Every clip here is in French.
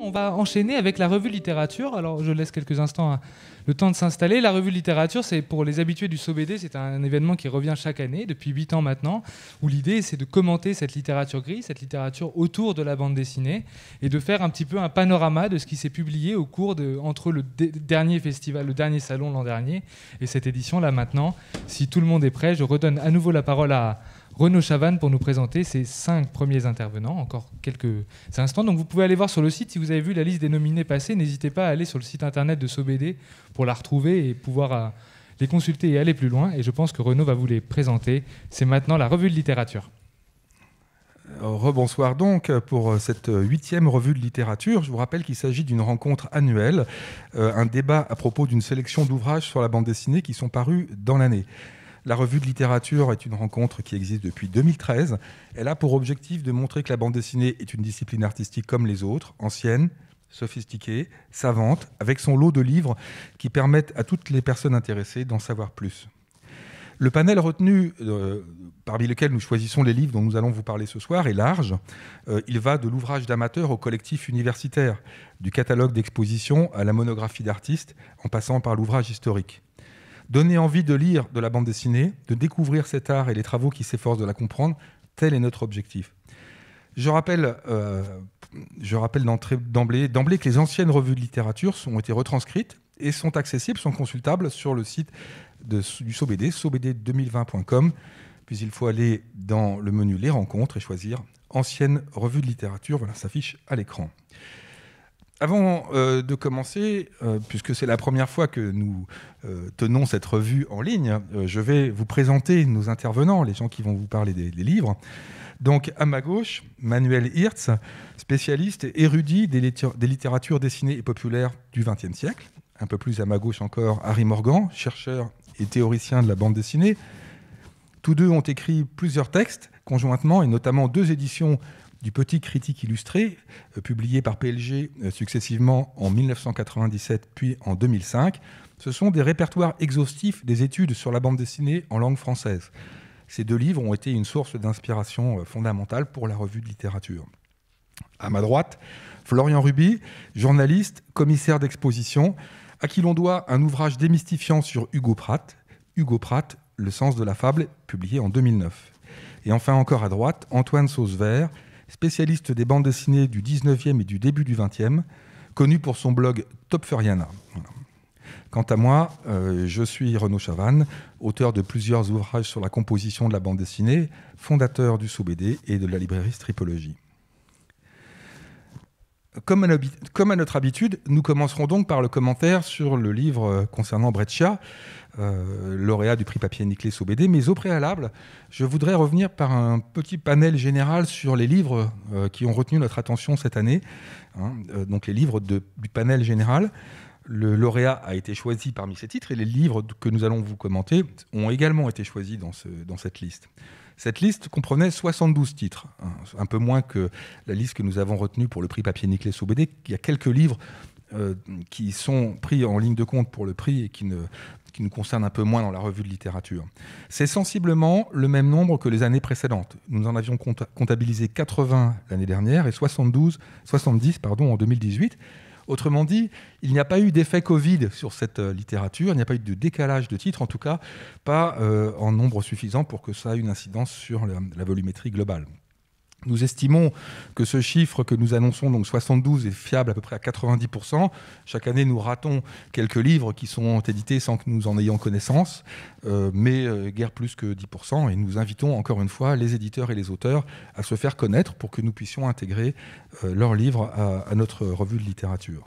On va enchaîner avec la revue littérature. Alors, je laisse quelques instants hein, le temps de s'installer. La revue littérature, c'est pour les habitués du SOBD, c'est un événement qui revient chaque année, depuis 8 ans maintenant, où l'idée, c'est de commenter cette littérature grise, cette littérature autour de la bande dessinée, et de faire un petit peu un panorama de ce qui s'est publié au cours de, entre le dernier festival, le dernier salon l'an dernier, et cette édition-là maintenant. Si tout le monde est prêt, je redonne à nouveau la parole à, Renaud Chavannes pour nous présenter ses cinq premiers intervenants, encore quelques instants. Donc vous pouvez aller voir sur le site, si vous avez vu la liste des nominés passés, n'hésitez pas à aller sur le site internet de SoBD pour la retrouver et pouvoir euh, les consulter et aller plus loin. Et je pense que Renaud va vous les présenter. C'est maintenant la revue de littérature. Euh, rebonsoir donc pour euh, cette huitième revue de littérature. Je vous rappelle qu'il s'agit d'une rencontre annuelle, un débat à propos d'une sélection d'ouvrages sur la bande dessinée qui sont parus dans l'année. La revue de littérature est une rencontre qui existe depuis 2013. Elle a pour objectif de montrer que la bande dessinée est une discipline artistique comme les autres, ancienne, sophistiquée, savante, avec son lot de livres qui permettent à toutes les personnes intéressées d'en savoir plus. Le panel retenu, euh, parmi lequel nous choisissons les livres dont nous allons vous parler ce soir, est large. Euh, il va de l'ouvrage d'amateur au collectif universitaire, du catalogue d'exposition à la monographie d'artiste, en passant par l'ouvrage historique. Donner envie de lire de la bande dessinée, de découvrir cet art et les travaux qui s'efforcent de la comprendre, tel est notre objectif. Je rappelle, euh, je rappelle d'emblée, que les anciennes revues de littérature ont été retranscrites et sont accessibles, sont consultables sur le site du SOBD, sobd2020.com. Puis il faut aller dans le menu Les rencontres et choisir Anciennes revues de littérature. Voilà, s'affiche à l'écran. Avant euh, de commencer, euh, puisque c'est la première fois que nous euh, tenons cette revue en ligne, je vais vous présenter nos intervenants, les gens qui vont vous parler des, livres. Donc à ma gauche, Manuel Hirtz, spécialiste et érudit des, des littératures dessinées et populaires du XXe siècle. Un peu plus à ma gauche encore, Harry Morgan, chercheur et théoricien de la bande dessinée. Tous deux ont écrit plusieurs textes conjointement, et notamment deux éditions du petit critique illustré, euh, publié par PLG euh, successivement en 1997 puis en 2005, ce sont des répertoires exhaustifs des études sur la bande dessinée en langue française. Ces deux livres ont été une source d'inspiration euh, fondamentale pour la revue de littérature. À ma droite, Florian Ruby, journaliste, commissaire d'exposition, à qui l'on doit un ouvrage démystifiant sur Hugo Pratt, Hugo Pratt, Le sens de la fable, publié en 2009. Et enfin encore à droite, Antoine Vert spécialiste des bandes dessinées du 19e et du début du 20e, connu pour son blog Top Quant à moi, euh, je suis Renaud Chavannes, auteur de plusieurs ouvrages sur la composition de la bande dessinée, fondateur du sous et de la librairie Stripologie. Comme à, comme à, notre habitude, nous commencerons donc par le commentaire sur le livre euh, concernant Breccia, euh, lauréat du prix papier Nicolas BD. Mais au préalable, je voudrais revenir par un petit panel général sur les livres euh, qui ont retenu notre attention cette année, hein, euh, donc les livres du panel général. Le lauréat a été choisi parmi ces titres et les livres que nous allons vous commenter ont également été choisis dans, ce, dans cette liste. Cette liste comprenait 72 titres, hein, un peu moins que la liste que nous avons retenue pour le prix papier Nicolas BD. Il y a quelques livres qui sont pris en ligne de compte pour le prix et qui ne qui nous concerne un peu moins dans la revue de littérature. C'est sensiblement le même nombre que les années précédentes. Nous en avions comptabilisé 80 l'année dernière et 72, 70 pardon, en 2018. Autrement dit, il n'y a pas eu d'effet Covid sur cette euh, littérature, il n'y a pas eu de décalage de titres, en tout cas pas euh, en nombre suffisant pour que ça ait une incidence sur la volumétrie globale. Nous estimons que ce chiffre que nous annonçons, donc 72, est fiable à peu près à 90%. Chaque année, nous ratons quelques livres qui sont édités sans que nous en ayons connaissance, euh, mais euh, guère plus que 10%. Et nous invitons encore une fois les éditeurs et les auteurs à se faire connaître pour que nous puissions intégrer euh, leurs livres à, notre revue de littérature.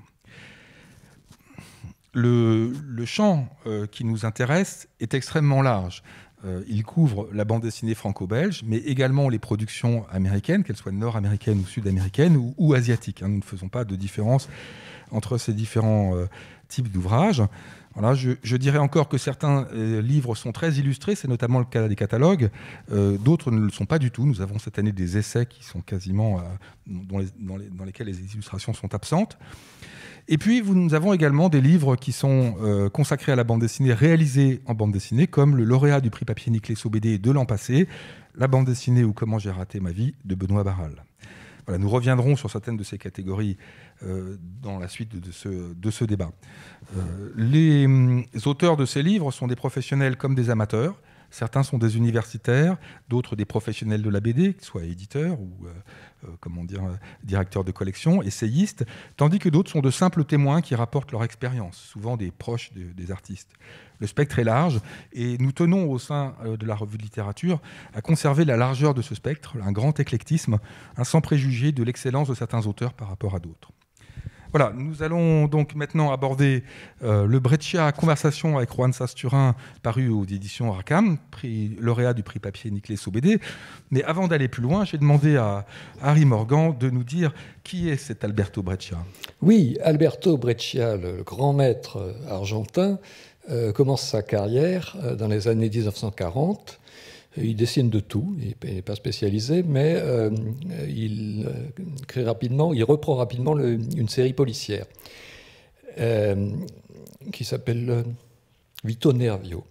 Le, champ qui nous intéresse est extrêmement large. Euh, il couvre la bande dessinée franco-belge, mais également les productions américaines, qu'elles soient nord-américaines ou sud-américaines ou, asiatiques. Hein. Nous ne faisons pas de différence entre ces différents euh, types d'ouvrages. Voilà, je, dirais encore que certains euh, livres sont très illustrés, c'est notamment le cas des catalogues. D'autres ne le sont pas du tout. Nous avons cette année des essais qui sont quasiment dans, lesquels les illustrations sont absentes. Et puis, vous, nous avons également des livres qui sont euh, consacrés à la bande dessinée, réalisés en bande dessinée, comme le lauréat du prix papier Niclé BD de l'an passé, La bande dessinée ou Comment j'ai raté ma vie de Benoît Barral. Voilà, nous reviendrons sur certaines de ces catégories euh, dans la suite de ce, de ce débat. Euh, les, les hum, auteurs de ces livres sont des professionnels comme des amateurs. Certains sont des universitaires, d'autres des professionnels de la BD, qu'ils soient éditeurs ou euh, comment dire, euh, directeur de collection, essayiste, tandis que d'autres sont de simples témoins qui rapportent leur expérience, souvent des proches des artistes. Le spectre est large et nous tenons au sein euh, de la revue de littérature à conserver la largeur de ce spectre, un grand éclectisme, un hein, sans préjugé de l'excellence de certains auteurs par rapport à d'autres. Voilà, nous allons donc maintenant aborder euh, le Breccia Conversation avec Juan Sasturin, paru aux éditions Racam, prix, lauréat du prix papier Nicolas BD. Mais avant d'aller plus loin, j'ai demandé à Harry Morgan de nous dire qui est cet Alberto Breccia. Oui, Alberto Breccia, le grand maître euh, argentin, euh, commence sa carrière dans les années 1940 il dessine de tout, il n'est pas spécialisé, mais euh, il euh, crée rapidement, il reprend rapidement une série policière euh, qui s'appelle Vito Nervio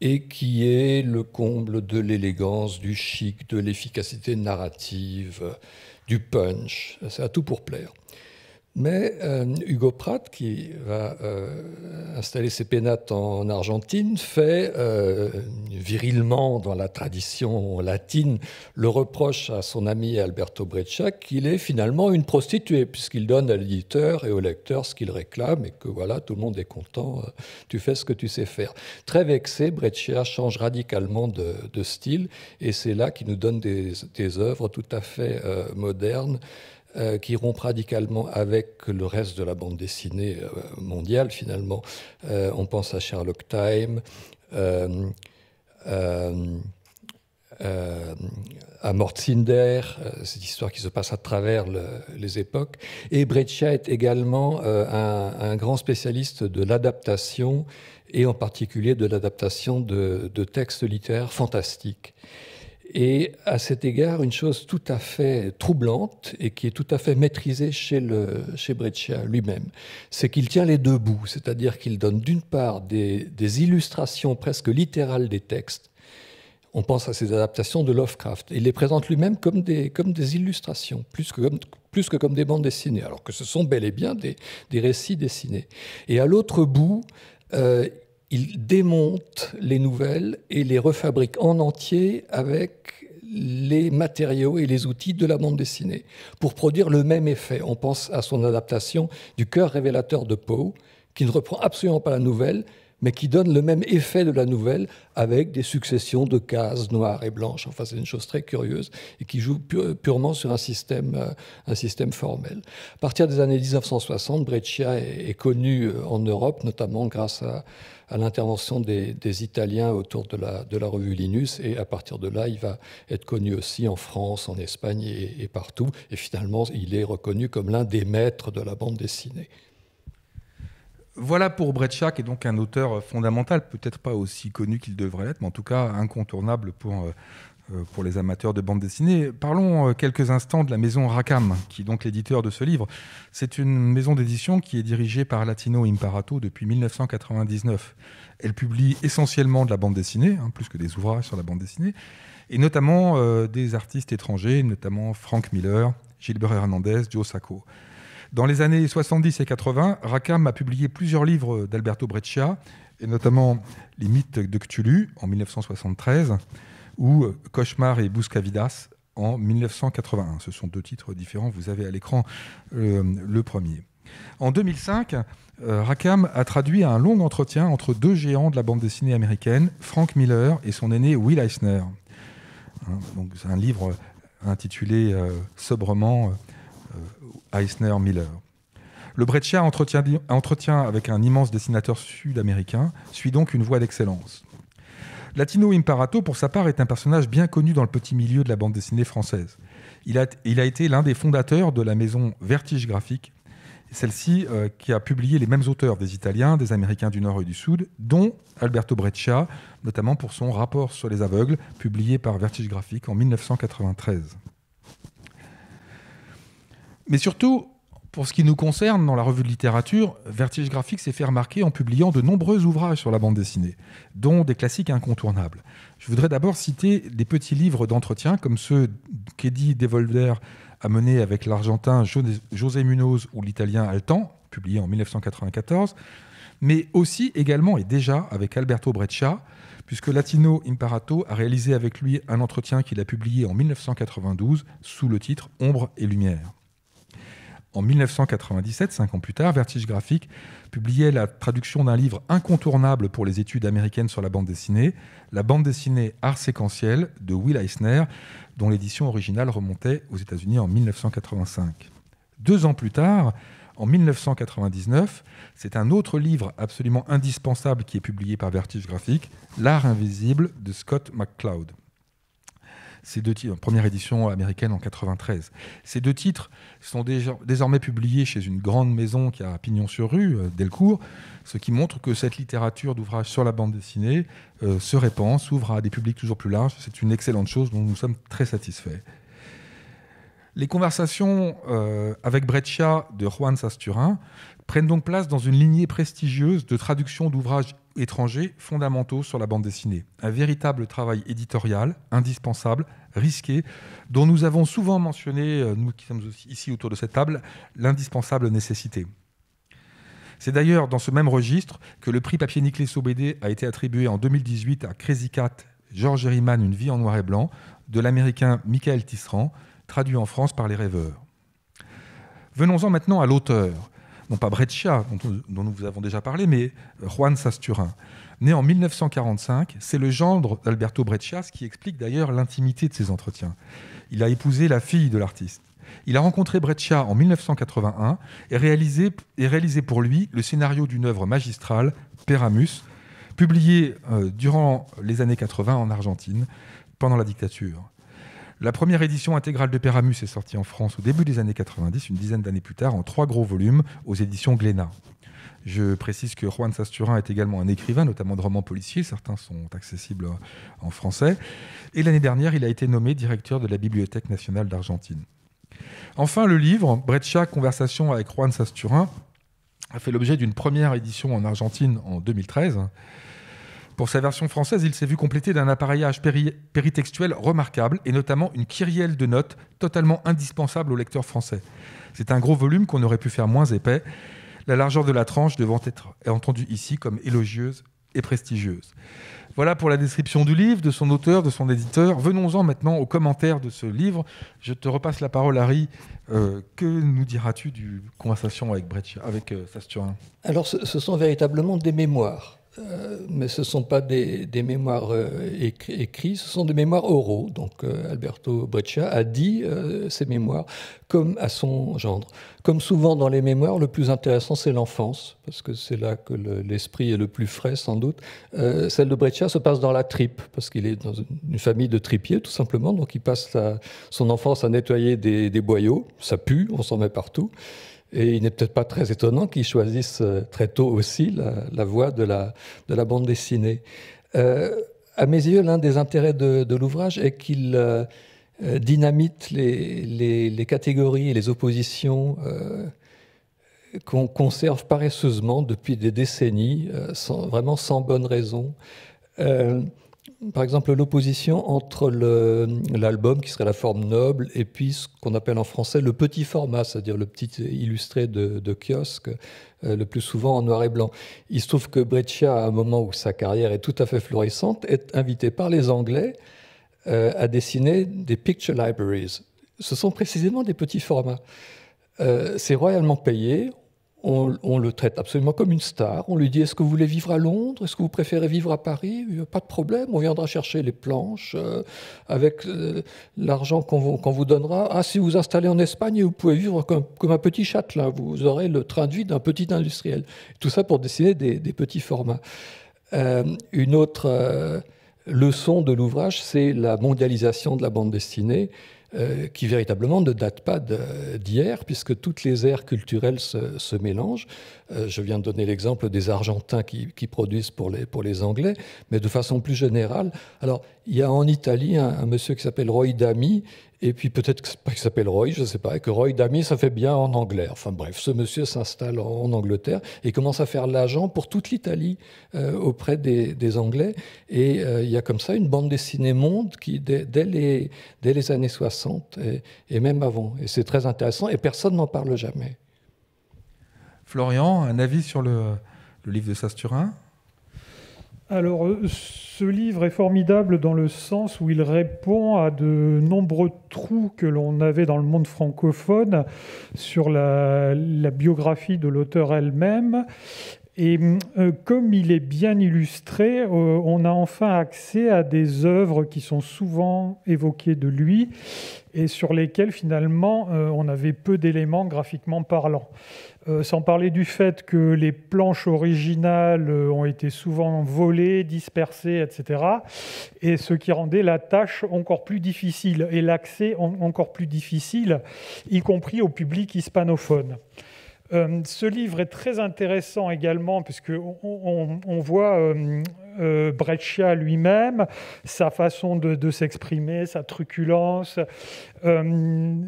et qui est le comble de l'élégance, du chic, de l'efficacité narrative, du punch. Ça a tout pour plaire. Mais euh, Hugo Pratt, qui va euh, installer ses pénates en Argentine, fait euh, virilement, dans la tradition latine, le reproche à son ami Alberto Breccia qu'il est finalement une prostituée, puisqu'il donne à l'éditeur et au lecteur ce qu'il réclame et que voilà, tout le monde est content, tu fais ce que tu sais faire. Très vexé, Breccia change radicalement de, style et c'est là qu'il nous donne des, des, œuvres tout à fait modernes. Euh, qui rompt radicalement avec le reste de la bande dessinée euh, mondiale finalement. Euh, on pense à Sherlock Time, à « Mort Cinder », cette histoire qui se passe à travers les époques. Et Breccia est également un, grand spécialiste de l'adaptation et en particulier de l'adaptation de, de textes littéraires fantastiques. Et à cet égard, une chose tout à fait troublante et qui est tout à fait maîtrisée chez, le, Breccia lui-même, c'est qu'il tient les deux bouts, c'est-à-dire qu'il donne d'une part des, illustrations presque littérales des textes, on pense à ces adaptations de Lovecraft, il les présente lui-même comme des, comme des illustrations, plus que comme, plus que comme des bandes dessinées, alors que ce sont bel et bien des, récits dessinés. Et à l'autre bout, euh, il démonte les nouvelles et les refabrique en entier avec les matériaux et les outils de la bande dessinée pour produire le même effet. On pense à son adaptation du cœur révélateur de Poe, qui ne reprend absolument pas la nouvelle, mais qui donne le même effet de la nouvelle avec des successions de cases noires et blanches. Enfin, c'est une chose très curieuse et qui joue purement sur un système, euh, un système formel. À partir des années 1960, Breccia est connu euh, en Europe, notamment grâce à, à l'intervention des, Italiens autour de la, revue Linus. Et à partir de là, il va être connu aussi en France, en Espagne et, partout. Et finalement, il est reconnu comme l'un des maîtres de la bande dessinée. Voilà pour Breccia, qui est donc un auteur fondamental, peut-être pas aussi connu qu'il devrait l'être, mais en tout cas incontournable pour euh, euh, pour les amateurs de bande dessinée. Parlons euh, quelques instants de la maison Rakam, qui est donc l'éditeur de ce livre. C'est une maison d'édition qui est dirigée par Latino Imparato depuis 1999. Elle publie essentiellement de la bande dessinée, hein, plus que des ouvrages sur la bande dessinée, et notamment euh, des artistes étrangers, notamment Frank Miller, Gilbert Hernandez, Joe Sacco. Dans les années 70 et 80, Rakam a publié plusieurs livres d'Alberto Breccia, et notamment Les mythes de Cthulhu en 1973 ou euh, Cauchemar et Buscavidas en 1981. Ce sont deux titres différents, vous avez à l'écran euh, le premier. En 2005, euh, Rackham a traduit un long entretien entre deux géants de la bande dessinée américaine, Frank Miller et son aîné Will Eisner. Hein, un livre intitulé sobrement Eisner-Miller. Le Breccia entretient avec un immense dessinateur sud-américain suit donc une voie d'excellence. Latino Imparato, pour sa part, est un personnage bien connu dans le petit milieu de la bande dessinée française. Il a, été l'un des fondateurs de la maison Vertige Graphique, celle-ci euh, qui a publié les mêmes auteurs des Italiens, des Américains du Nord et du Sud, dont Alberto Breccia, notamment pour son rapport sur les aveugles, publié par Vertige Graphique en 1993. Mais surtout, pour ce qui nous concerne, dans la revue de littérature, Vertige Graphique s'est fait remarquer en publiant de nombreux ouvrages sur la bande dessinée, dont des classiques incontournables. Je voudrais d'abord citer des petits livres d'entretien, comme ceux qu'Eddie Devolder a menés avec l'Argentin José Munoz ou l'Italien Altan, publié en 1994, mais aussi également et déjà avec Alberto Breccia, puisque Latino Imparato a réalisé avec lui un entretien qu'il a publié en 1992 sous le titre Ombre et Lumière. En 1997, cinq ans plus tard, Vertige Graphique publiait la traduction d'un livre incontournable pour les études américaines sur la bande dessinée, la bande dessinée Art séquentiel de Will Eisner, dont l'édition originale remontait aux États-Unis en 1985. Deux ans plus tard, en 1999, c'est un autre livre absolument indispensable qui est publié par Vertige Graphique, L'art invisible de Scott McCloud. Ces deux titres, première édition américaine en 93. Ces deux titres sont désormais publiés chez une grande maison qui a pignon sur rue, euh, Delcourt, ce qui montre que cette littérature d'ouvrages sur la bande dessinée euh, se répand, s'ouvre à des publics toujours plus larges. C'est une excellente chose dont nous sommes très satisfaits. Les conversations euh, avec Breccia de Juan Sasturin prennent donc place dans une lignée prestigieuse de traduction d'ouvrages étrangers fondamentaux sur la bande dessinée. Un véritable travail éditorial, indispensable, risqué, dont nous avons souvent mentionné, euh, nous qui sommes ici autour de cette table, l'indispensable nécessité. C'est d'ailleurs dans ce même registre que le prix papier Niclé BD a été attribué en 2018 à Crazy Cat, George Herriman, Une vie en noir et blanc, de l'américain Michael Tisserand, traduit en France par Les Rêveurs. Venons-en maintenant à l'auteur non pas Breccia, dont, nous vous avons déjà parlé, mais Juan Sasturin. Né en 1945, c'est le gendre d'Alberto Breccia, ce qui explique d'ailleurs l'intimité de ses entretiens. Il a épousé la fille de l'artiste. Il a rencontré Breccia en 1981 et réalisé, et réalisé pour lui le scénario d'une œuvre magistrale, Peramus, publié euh, durant les années 80 en Argentine, pendant la dictature. La première édition intégrale de Péramus est sortie en France au début des années 90, une dizaine d'années plus tard, en trois gros volumes aux éditions Glénat. Je précise que Juan Sasturin est également un écrivain, notamment de romans policiers, certains sont accessibles en français. Et l'année dernière, il a été nommé directeur de la Bibliothèque nationale d'Argentine. Enfin, le livre, Breccia, Conversation avec Juan Sasturin, a fait l'objet d'une première édition en Argentine en 2013. Pour sa version française, il s'est vu compléter d'un appareillage péritextuel remarquable et notamment une kyrielle de notes totalement indispensable au lecteur français. C'est un gros volume qu'on aurait pu faire moins épais, la largeur de la tranche devant être entendue ici comme élogieuse et prestigieuse. Voilà pour la description du livre, de son auteur, de son éditeur. Venons-en maintenant aux commentaires de ce livre. Je te repasse la parole, Harry. Euh, que nous diras-tu du conversation avec, Brecht, avec euh, Sasturin Alors, ce, sont véritablement des mémoires. Euh, mais ce ne sont pas des, mémoires euh, écrits, ce sont des mémoires oraux. Donc euh, Alberto Breccia a dit ses mémoires comme à son gendre. Comme souvent dans les mémoires, le plus intéressant c'est l'enfance, parce que c'est là que l'esprit est le plus frais sans doute. celle de Breccia se passe dans la tripe, parce qu'il est dans une famille de tripiers tout simplement, donc il passe son enfance à nettoyer des, des boyaux, ça pue, on s'en met partout. Et il n'est peut-être pas très étonnant qu'ils choisissent euh, très tôt aussi la, voie de la, de la, bande dessinée. Euh, à mes yeux, l'un des intérêts de, l'ouvrage est qu'il euh, dynamite les, les, catégories et les oppositions qu'on conserve paresseusement depuis des décennies, vraiment sans bonne raison par exemple l'opposition entre l'album, qui serait la forme noble, et puis ce qu'on appelle en français le petit format, c'est-à-dire le petit illustré de, kiosque, euh, le plus souvent en noir et blanc. Il se trouve que Breccia, à un moment où sa carrière est tout à fait florissante, est invité par les Anglais euh, à dessiner des picture libraries. Ce sont précisément des petits formats. Euh, c'est royalement payé, on, le traite absolument comme une star. On lui dit Est-ce que vous voulez vivre à Londres Est-ce que vous préférez vivre à Paris Pas de problème, on viendra chercher les planches euh, avec euh, l'argent qu'on vous, donnera. Ah, si vous vous installez en Espagne, vous pouvez vivre comme, un petit châtelain. Vous aurez le train de vie d'un petit industriel. Tout ça pour dessiner des, petits formats. Euh, une autre leçon de l'ouvrage, c'est la mondialisation de la bande dessinée euh, qui véritablement ne date pas d'hier, puisque toutes les aires culturelles se, mélangent. Euh, je viens de donner l'exemple des Argentins qui, produisent pour les, pour les Anglais, mais de façon plus générale. Alors, il y a en Italie un, un monsieur qui s'appelle Roy Dami, et puis peut-être qu'il s'appelle Roy, je ne sais pas, et que Roy Dami, ça fait bien en anglais. Enfin bref, ce monsieur s'installe en Angleterre et commence à faire l'agent pour toute l'Italie euh, auprès des, Anglais. Et euh, il y a comme ça une bande dessinée monde qui, dès, les, années 60 et, même avant. Et c'est très intéressant et personne n'en parle jamais. Florian, un avis sur le, le livre de Sasturin alors, euh, ce livre est formidable dans le sens où il répond à de nombreux trous que l'on avait dans le monde francophone sur la, biographie de l'auteur elle-même. Et euh, comme il est bien illustré, euh, on a enfin accès à des œuvres qui sont souvent évoquées de lui et sur lesquelles finalement on avait peu d'éléments graphiquement parlant. Euh, sans parler du fait que les planches originales euh, ont été souvent volées, dispersées, etc. Et ce qui rendait la tâche encore plus difficile et l'accès encore plus difficile, y compris au public hispanophone. Euh, ce livre est très intéressant également, puisqu'on voit euh, euh, Breccia lui-même, sa façon de s'exprimer, sa truculence.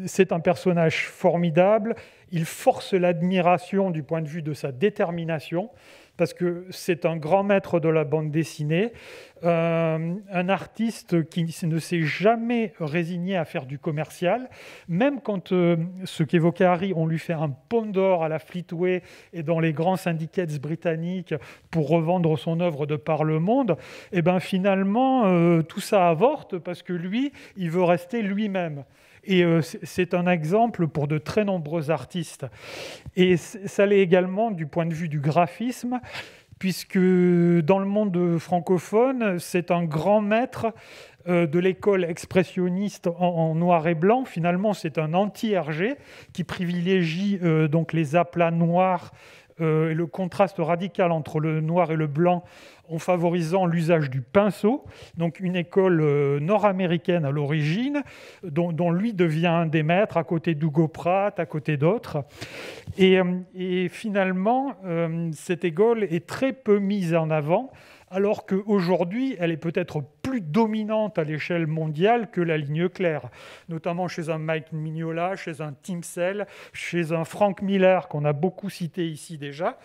C'est un personnage formidable. Il force l'admiration du point de vue de sa détermination parce que c'est un grand maître de la bande dessinée, euh, un artiste qui ne s'est jamais résigné à faire du commercial, même quand euh, ce qu'évoquait Harry, on lui fait un pont d'or à la Fleetway et dans les grands syndicats britanniques pour revendre son œuvre de par le monde, et eh ben finalement euh, tout ça avorte parce que lui, il veut rester lui-même. Et euh, c'est un exemple pour de très nombreux artistes. Et ça l'est également du point de vue du graphisme, puisque dans le monde francophone, c'est un grand maître euh, de l'école expressionniste en, noir et blanc. Finalement, c'est un anti-RG qui privilégie euh, donc les aplats noirs euh, et le contraste radical entre le noir et le blanc en favorisant l'usage du pinceau, donc une école euh, nord-américaine à l'origine, dont, lui devient un des maîtres à côté d'Hugo Pratt, à côté d'autres. Et, euh, et, finalement, cette école est très peu mise en avant alors qu'aujourd'hui, elle est peut-être plus dominante à l'échelle mondiale que la ligne claire, notamment chez un Mike Mignola, chez un Tim Sell, chez un Frank Miller qu'on a beaucoup cité ici déjà.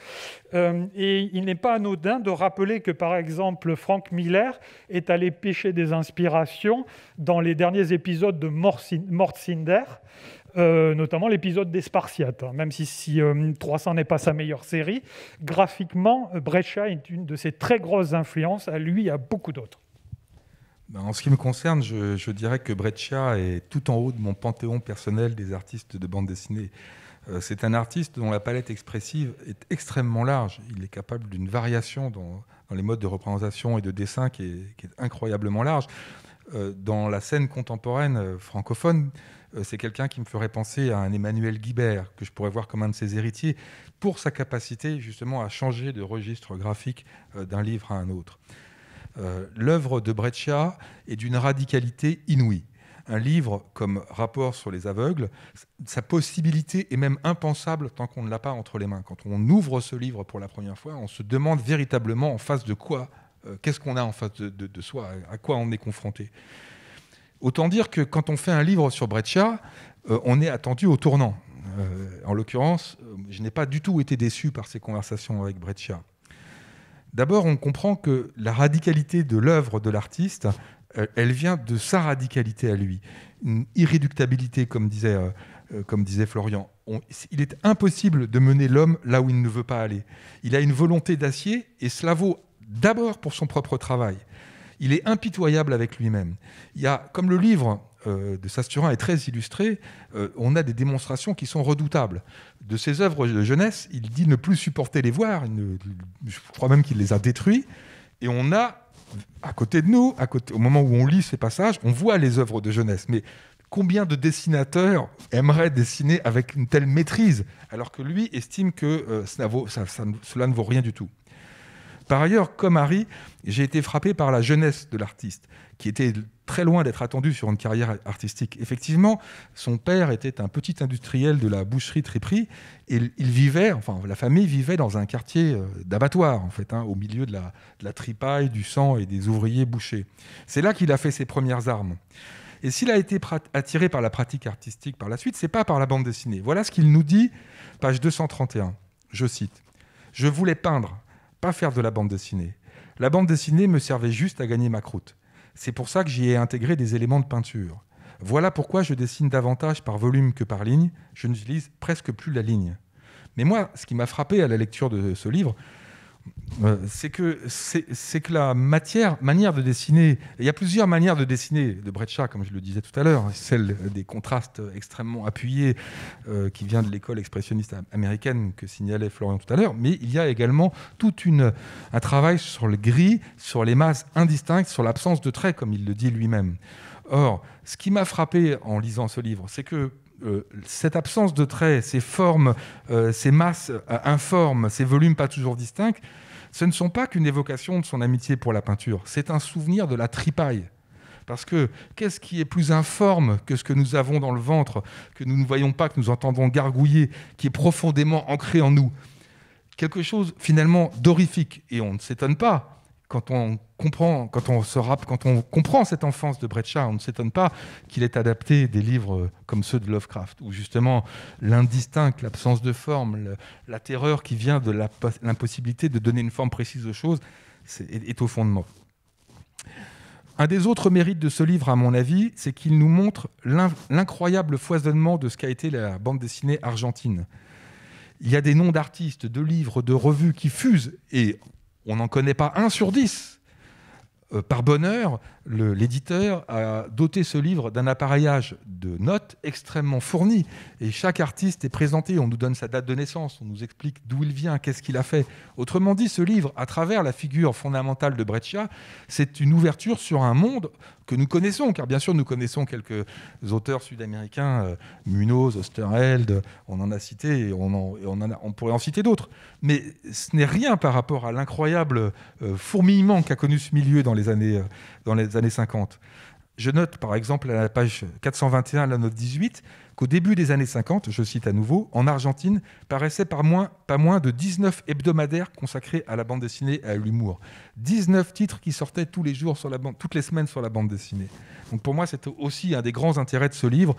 Euh, et il n'est pas anodin de rappeler que, par exemple, Frank Miller est allé pêcher des inspirations dans les derniers épisodes de Mort Cinder euh, notamment l'épisode des Spartiates. Hein, même si, si 300 euh, n'est pas sa meilleure série, graphiquement, Breccia est une de ses très grosses influences, à lui et à beaucoup d'autres. Ben, en ce qui me concerne, je, dirais que Breccia est tout en haut de mon panthéon personnel des artistes de bande dessinée. Euh, c'est un artiste dont la palette expressive est extrêmement large. Il est capable d'une variation dans, les modes de représentation et de dessin qui est incroyablement large. Dans la scène contemporaine francophone, euh, c'est quelqu'un qui me ferait penser à un Emmanuel Guibert, que je pourrais voir comme un de ses héritiers, pour sa capacité justement à changer de registre graphique euh, d'un livre à un autre. Euh, l'œuvre de Breccia est d'une radicalité inouïe un livre comme Rapport sur les aveugles, sa possibilité est même impensable tant qu'on ne l'a pas entre les mains. Quand on ouvre ce livre pour la première fois, on se demande véritablement en face de quoi, qu'est-ce qu'on a en face de soi, à quoi on est confronté. Autant dire que quand on fait un livre sur Breccia, euh, on est attendu au tournant. Euh, en l'occurrence, euh, je n'ai pas du tout été déçu par ces conversations avec Breccia. D'abord, on comprend que la radicalité de l'œuvre de l'artiste, elle vient de sa radicalité à lui. Une irréductabilité, comme disait, comme disait Florian. il est impossible de mener l'homme là où il ne veut pas aller. Il a une volonté d'acier et cela vaut d'abord pour son propre travail. Il est impitoyable avec lui-même. Il y comme le livre euh, de Sasturin est très illustré, euh, on a des démonstrations qui sont redoutables. De ses œuvres de jeunesse, il dit ne plus supporter les voir, je crois même qu'il les a détruits, et on a à côté de nous, à côté, au moment où on lit ces passages, on voit les œuvres de jeunesse, mais combien de dessinateurs aimeraient dessiner avec une telle maîtrise, alors que lui estime que euh, cela ne vaut rien du tout par ailleurs, comme Harry, j'ai été frappé par la jeunesse de l'artiste, qui était très loin d'être attendue sur une carrière artistique. Effectivement, son père était un petit industriel de la boucherie-triperie et il vivait, enfin la famille vivait dans un quartier euh, d'abattoir en fait, hein, au milieu de la, de tripaille, du sang et des ouvriers bouchés. C'est là qu'il a fait ses premières armes. Et s'il a été attiré par la pratique artistique par la suite, c'est pas par la bande dessinée. Voilà ce qu'il nous dit, page 231. Je cite Je voulais peindre, faire de la bande dessinée. La bande dessinée me servait juste à gagner ma croûte. C'est pour ça que j'y ai intégré des éléments de peinture. Voilà pourquoi je dessine davantage par volume que par ligne. Je n'utilise presque plus la ligne. Mais moi, ce qui m'a frappé à la lecture de ce livre, euh, c'est que, c'est que la matière, manière de dessiner, il y a plusieurs manières de dessiner de Breccia, comme je le disais tout à l'heure, celle des contrastes extrêmement appuyés euh, qui vient de l'école expressionniste américaine que signalait Florian tout à l'heure, mais il y a également tout un travail sur le gris, sur les masses indistinctes, sur l'absence de traits, comme il le dit lui-même. Or, ce qui m'a frappé en lisant ce livre, c'est que euh, cette absence de traits, ces formes, euh, ces masses euh, informes, ces volumes pas toujours distincts, ce ne sont pas qu'une évocation de son amitié pour la peinture, c'est un souvenir de la tripaille. Parce que qu'est-ce qui est plus informe que ce que nous avons dans le ventre, que nous ne voyons pas, que nous entendons gargouiller, qui est profondément ancré en nous Quelque chose finalement d'horrifique. Et on ne s'étonne pas quand on comprend, quand on se rappelle, quand on comprend cette enfance de Breccia, on ne s'étonne pas qu'il ait adapté des livres euh, comme ceux de Lovecraft, où justement l'indistinct, l'absence de forme, la terreur qui vient de l'impossibilité de donner une forme précise aux choses, est, est au fondement. Un des autres mérites de ce livre, à mon avis, c'est qu'il nous montre l'incroyable foisonnement de ce qu'a été la bande dessinée argentine. Il y a des noms d'artistes, de livres, de revues qui fusent et on n'en connaît pas 1 sur 10. Euh, par bonheur, l'éditeur a doté ce livre d'un appareillage de notes extrêmement fourni. Et chaque artiste est présenté, on nous donne sa date de naissance, on nous explique d'où il vient, qu'est-ce qu'il a fait. Autrement dit, ce livre, à travers la figure fondamentale de Breccia, c'est une ouverture sur un monde que nous connaissons, car bien sûr nous connaissons quelques auteurs sud-américains, euh, Munoz, Osterheld, on en a cité et on, pourrait en citer d'autres. Mais ce n'est rien par rapport à l'incroyable euh, fourmillement qu'a connu ce milieu dans les années, euh, dans les années 50. Je note par exemple à la page 421, à la note 18, qu'au début des années 50, je cite à nouveau, en Argentine paraissait pas moins de 19 hebdomadaires consacrés à la bande dessinée et à l'humour. 19 titres qui sortaient tous les jours sur la bande, toutes les semaines sur la bande dessinée. Donc pour moi, c'est aussi un des grands intérêts de ce livre,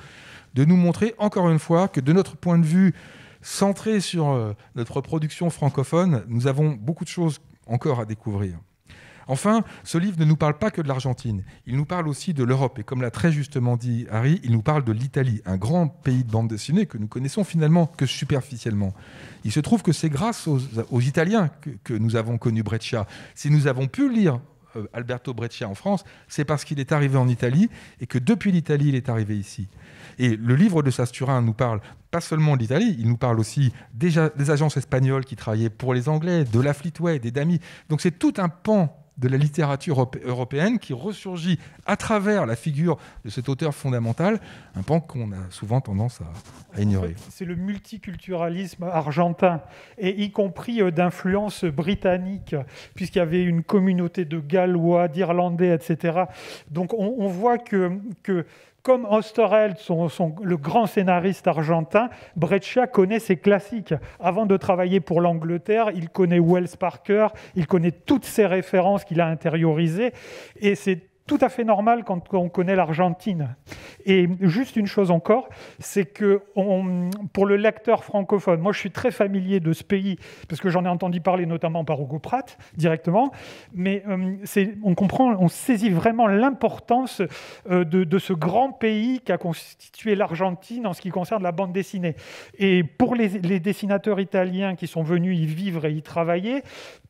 de nous montrer encore une fois que de notre point de vue, centré sur euh, notre production francophone, nous avons beaucoup de choses encore à découvrir. Enfin, ce livre ne nous parle pas que de l'Argentine, il nous parle aussi de l'Europe. Et comme l'a très justement dit Harry, il nous parle de l'Italie, un grand pays de bande dessinée que nous connaissons finalement que superficiellement. Il se trouve que c'est grâce aux, Italiens que, nous avons connu Breccia. Si nous avons pu lire euh, Alberto Breccia en France, c'est parce qu'il est arrivé en Italie et que depuis l'Italie, il est arrivé ici. Et le livre de Sasturin nous parle pas seulement de l'Italie, il nous parle aussi déjà des agences espagnoles qui travaillaient pour les Anglais, de la Fleetway, des Damis. Donc c'est tout un pan de la littérature européenne qui ressurgit à travers la figure de cet auteur fondamental, un pan qu'on a souvent tendance à, ignorer. C'est le multiculturalisme argentin, et y compris euh, d'influence britannique, puisqu'il y avait une communauté de Gallois, d'Irlandais, etc. Donc on, voit que comme Osterheld, le grand scénariste argentin, Breccia connaît ses classiques. Avant de travailler pour l'Angleterre, il connaît Wells Parker, il connaît toutes ses références qu'il a intériorisées, et c'est tout à fait normal quand on connaît l'Argentine. Et juste une chose encore, c'est que on, pour le lecteur francophone, moi je suis très familier de ce pays, parce que j'en ai entendu parler notamment par Hugo Pratt directement, mais euh, on comprend, on saisit vraiment l'importance euh, de, ce grand pays qu'a constitué l'Argentine en ce qui concerne la bande dessinée. Et pour les, les dessinateurs italiens qui sont venus y vivre et y travailler,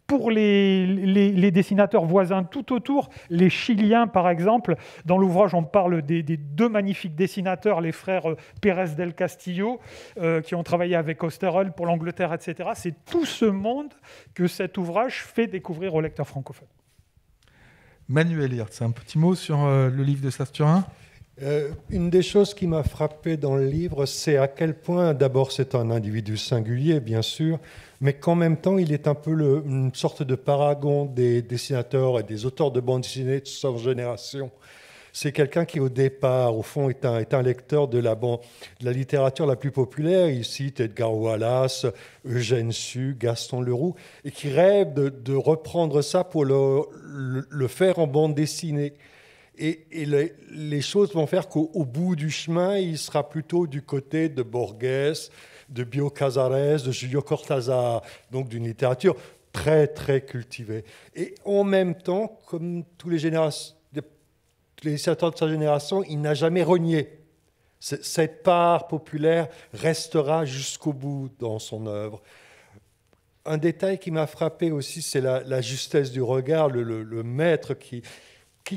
pour les, dessinateurs voisins tout autour, les Chiliens par exemple. Dans l'ouvrage, on parle des, deux magnifiques dessinateurs, les frères euh, Pérez del Castillo, euh, qui ont travaillé avec Osterholm pour l'Angleterre, etc. C'est tout ce monde que cet ouvrage fait découvrir aux lecteurs francophones. Manuel c'est un petit mot sur euh, le livre de Sasturin euh, une des choses qui m'a frappé dans le livre, c'est à quel point, d'abord, c'est un individu singulier, bien sûr, mais qu'en même temps, il est un peu une sorte de paragon des dessinateurs et des auteurs de bande dessinée de sa génération. C'est quelqu'un qui, au départ, au fond, est un, lecteur de la, littérature la plus populaire. Il cite Edgar Wallace, Eugène Sue, Gaston Leroux, et qui rêve de, reprendre ça pour le faire en bande dessinée. Et, les, choses vont faire qu'au bout du chemin, il sera plutôt du côté de Borges, de Bio Casares, de Julio Cortázar, donc d'une littérature très, très cultivée. Et en même temps, comme tous les, générations, les de sa génération, il n'a jamais renié. Cette part populaire restera jusqu'au bout dans son œuvre un détail qui m'a frappé aussi, c'est la, justesse du regard, le maître qui,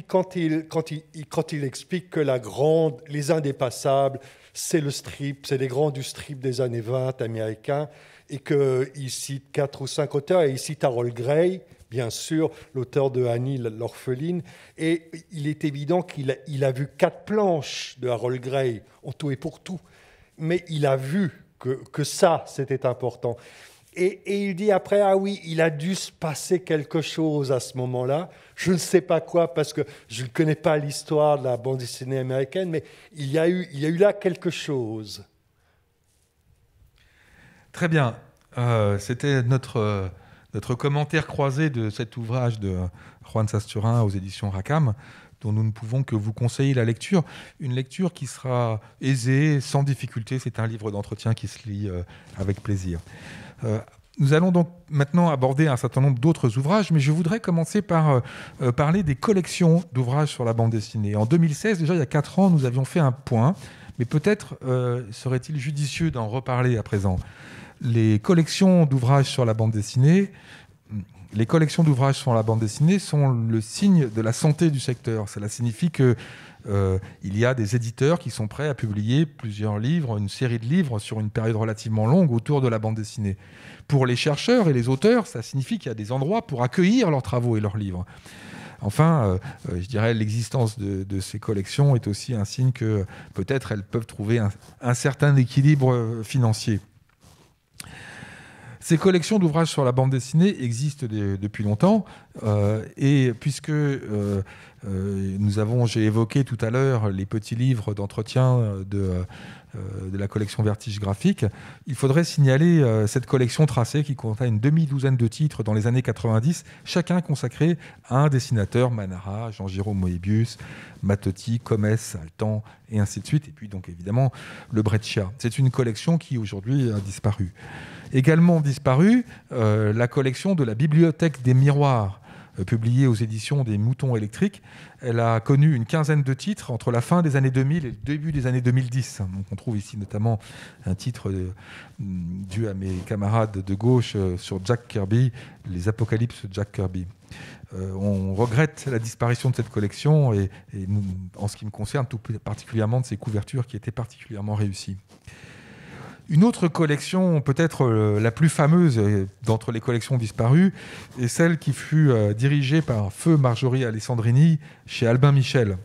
quand il, quand, il, il, explique que la grande, les indépassables, c'est le strip, c'est les grands du strip des années 20 américains, et qu'il cite quatre ou cinq auteurs, et il cite Harold Gray, bien sûr, l'auteur de Annie l'orpheline, et il est évident qu'il a, il a, vu quatre planches de Harold Gray, en tout et pour tout, mais il a vu que, que ça, c'était important. Et, il dit après, ah oui, il a dû se passer quelque chose à ce moment-là. Je ne sais pas quoi parce que je ne connais pas l'histoire de la bande dessinée américaine, mais il y a eu, il y a eu là quelque chose. Très bien. Euh, c'était notre, euh, notre commentaire croisé de cet ouvrage de Juan Sasturin aux éditions Racam dont nous ne pouvons que vous conseiller la lecture. Une lecture qui sera aisée, sans difficulté. C'est un livre d'entretien qui se lit euh, avec plaisir. Euh, nous allons donc maintenant aborder un certain nombre d'autres ouvrages, mais je voudrais commencer par euh, euh, parler des collections d'ouvrages sur la bande dessinée. En 2016, déjà il y a 4 ans, nous avions fait un point, mais peut-être serait-il judicieux d'en reparler à présent. Les collections d'ouvrages sur la bande dessinée, les collections d'ouvrages sur la bande dessinée sont le signe de la santé du secteur. Cela signifie que euh, il y a des éditeurs qui sont prêts à publier plusieurs livres, une série de livres sur une période relativement longue autour de la bande dessinée. Pour les chercheurs et les auteurs, ça signifie qu'il y a des endroits pour accueillir leurs travaux et leurs livres. Enfin, euh, euh, je dirais l'existence de, ces collections est aussi un signe que peut-être elles peuvent trouver un, certain équilibre financier. Ces collections d'ouvrages sur la bande dessinée existent depuis longtemps, et puisque euh, nous avons, j'ai évoqué tout à l'heure les petits livres d'entretien euh, de, euh, de la collection Vertige Graphique. Il faudrait signaler cette collection tracée qui à une demi-douzaine de titres dans les années 90, chacun consacré à un dessinateur, Manara, jean giraud Moebius, Matotti, Comès, Altan, et ainsi de suite. Et puis donc évidemment le Breccia. C'est une collection qui aujourd'hui a disparu. Également disparu, la collection de la Bibliothèque des Miroirs euh, publié aux éditions des Moutons électriques. Elle a connu une quinzaine de titres entre la fin des années 2000 et le début des années 2010. on trouve ici notamment un titre euh, mm, dû à mes camarades de gauche euh, sur Jack Kirby, Les Apocalypses de Jack Kirby. on regrette la disparition de cette collection et, en ce qui me concerne tout particulièrement de ces couvertures qui étaient particulièrement réussies. Une autre collection, peut-être euh, la plus fameuse euh, d'entre les collections disparues, est celle qui fut euh, dirigée par Feu Marjorie Alessandrini chez Albin Michel,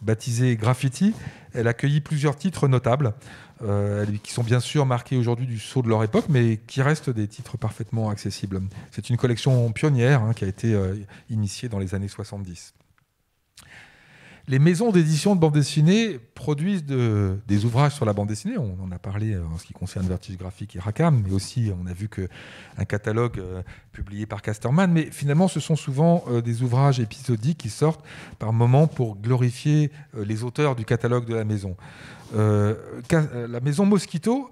baptisée Graffiti. Elle accueillit plusieurs titres notables, qui sont bien sûr marqués aujourd'hui du saut de leur époque, mais qui restent des titres parfaitement accessibles. C'est une collection pionnière hein, qui a été initiée dans les années 70 les maisons d'édition de bande dessinée produisent des ouvrages sur la bande dessinée. On en a parlé euh, en ce qui concerne Vertige Graphique et Rakam, mais aussi on a vu qu'un catalogue euh, publié par Casterman, mais finalement, ce sont souvent euh, des ouvrages épisodiques qui sortent par moment pour glorifier euh, les auteurs du catalogue de la maison. Euh, la maison Mosquito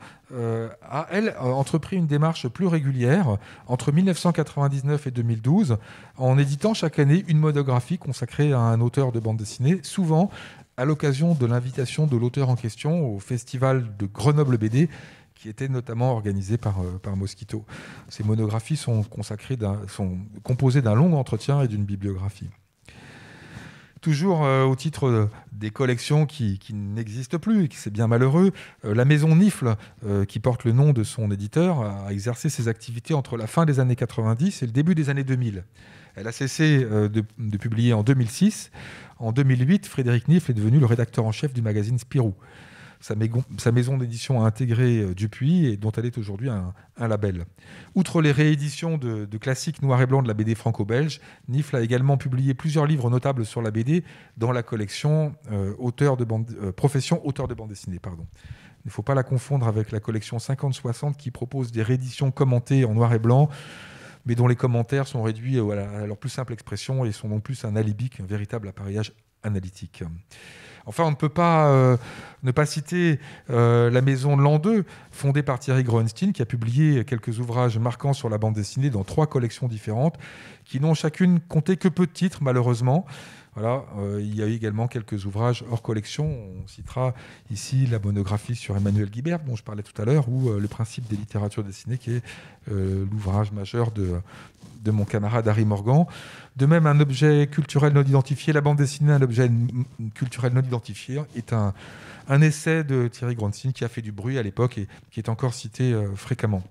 a, elle, entrepris une démarche plus régulière entre 1999 et 2012 en éditant chaque année une monographie consacrée à un auteur de bande dessinée, souvent à l'occasion de l'invitation de l'auteur en question au festival de Grenoble BD qui était notamment organisée euh, par, Mosquito. Ces monographies sont, consacrées sont composées d'un long entretien et d'une bibliographie toujours euh, au titre euh, des collections qui, n'existent plus, et qui c'est bien malheureux, la maison Nifle, qui porte le nom de son éditeur, a exercé ses activités entre la fin des années 90 et le début des années 2000. Elle a cessé de, de, publier en 2006. En 2008, Frédéric Nifle est devenu le rédacteur en chef du magazine Spirou sa, maison d'édition a intégré euh, Dupuis et dont elle est aujourd'hui un, label. Outre les rééditions de, classiques noir et blanc de la BD franco-belge, Nifl a également publié plusieurs livres notables sur la BD dans la collection euh, de euh, Profession auteur de bande dessinée. Pardon. Il ne faut pas la confondre avec la collection 50-60 qui propose des rééditions commentées en noir et blanc mais dont les commentaires sont réduits à leur plus simple expression et sont non plus un alibi qu'un véritable appareillage analytique. Enfin, on ne peut pas euh, ne pas citer euh, la maison L'An 2, fondée par Thierry Groenstein, qui a publié quelques ouvrages marquants sur la bande dessinée dans trois collections différentes, qui n'ont chacune compté que peu de titres, malheureusement. Euh, il y a eu également quelques ouvrages hors collection. On citera ici la monographie sur Emmanuel Guibert, dont je parlais tout à l'heure, ou euh, Le principe des littératures dessinées, qui est euh, l'ouvrage majeur de, mon camarade Harry Morgan. De même, un objet culturel non identifié, la bande dessinée, un objet culturel non identifié, est un, un essai de Thierry Grandsin qui a fait du bruit à l'époque et qui est encore cité fréquemment.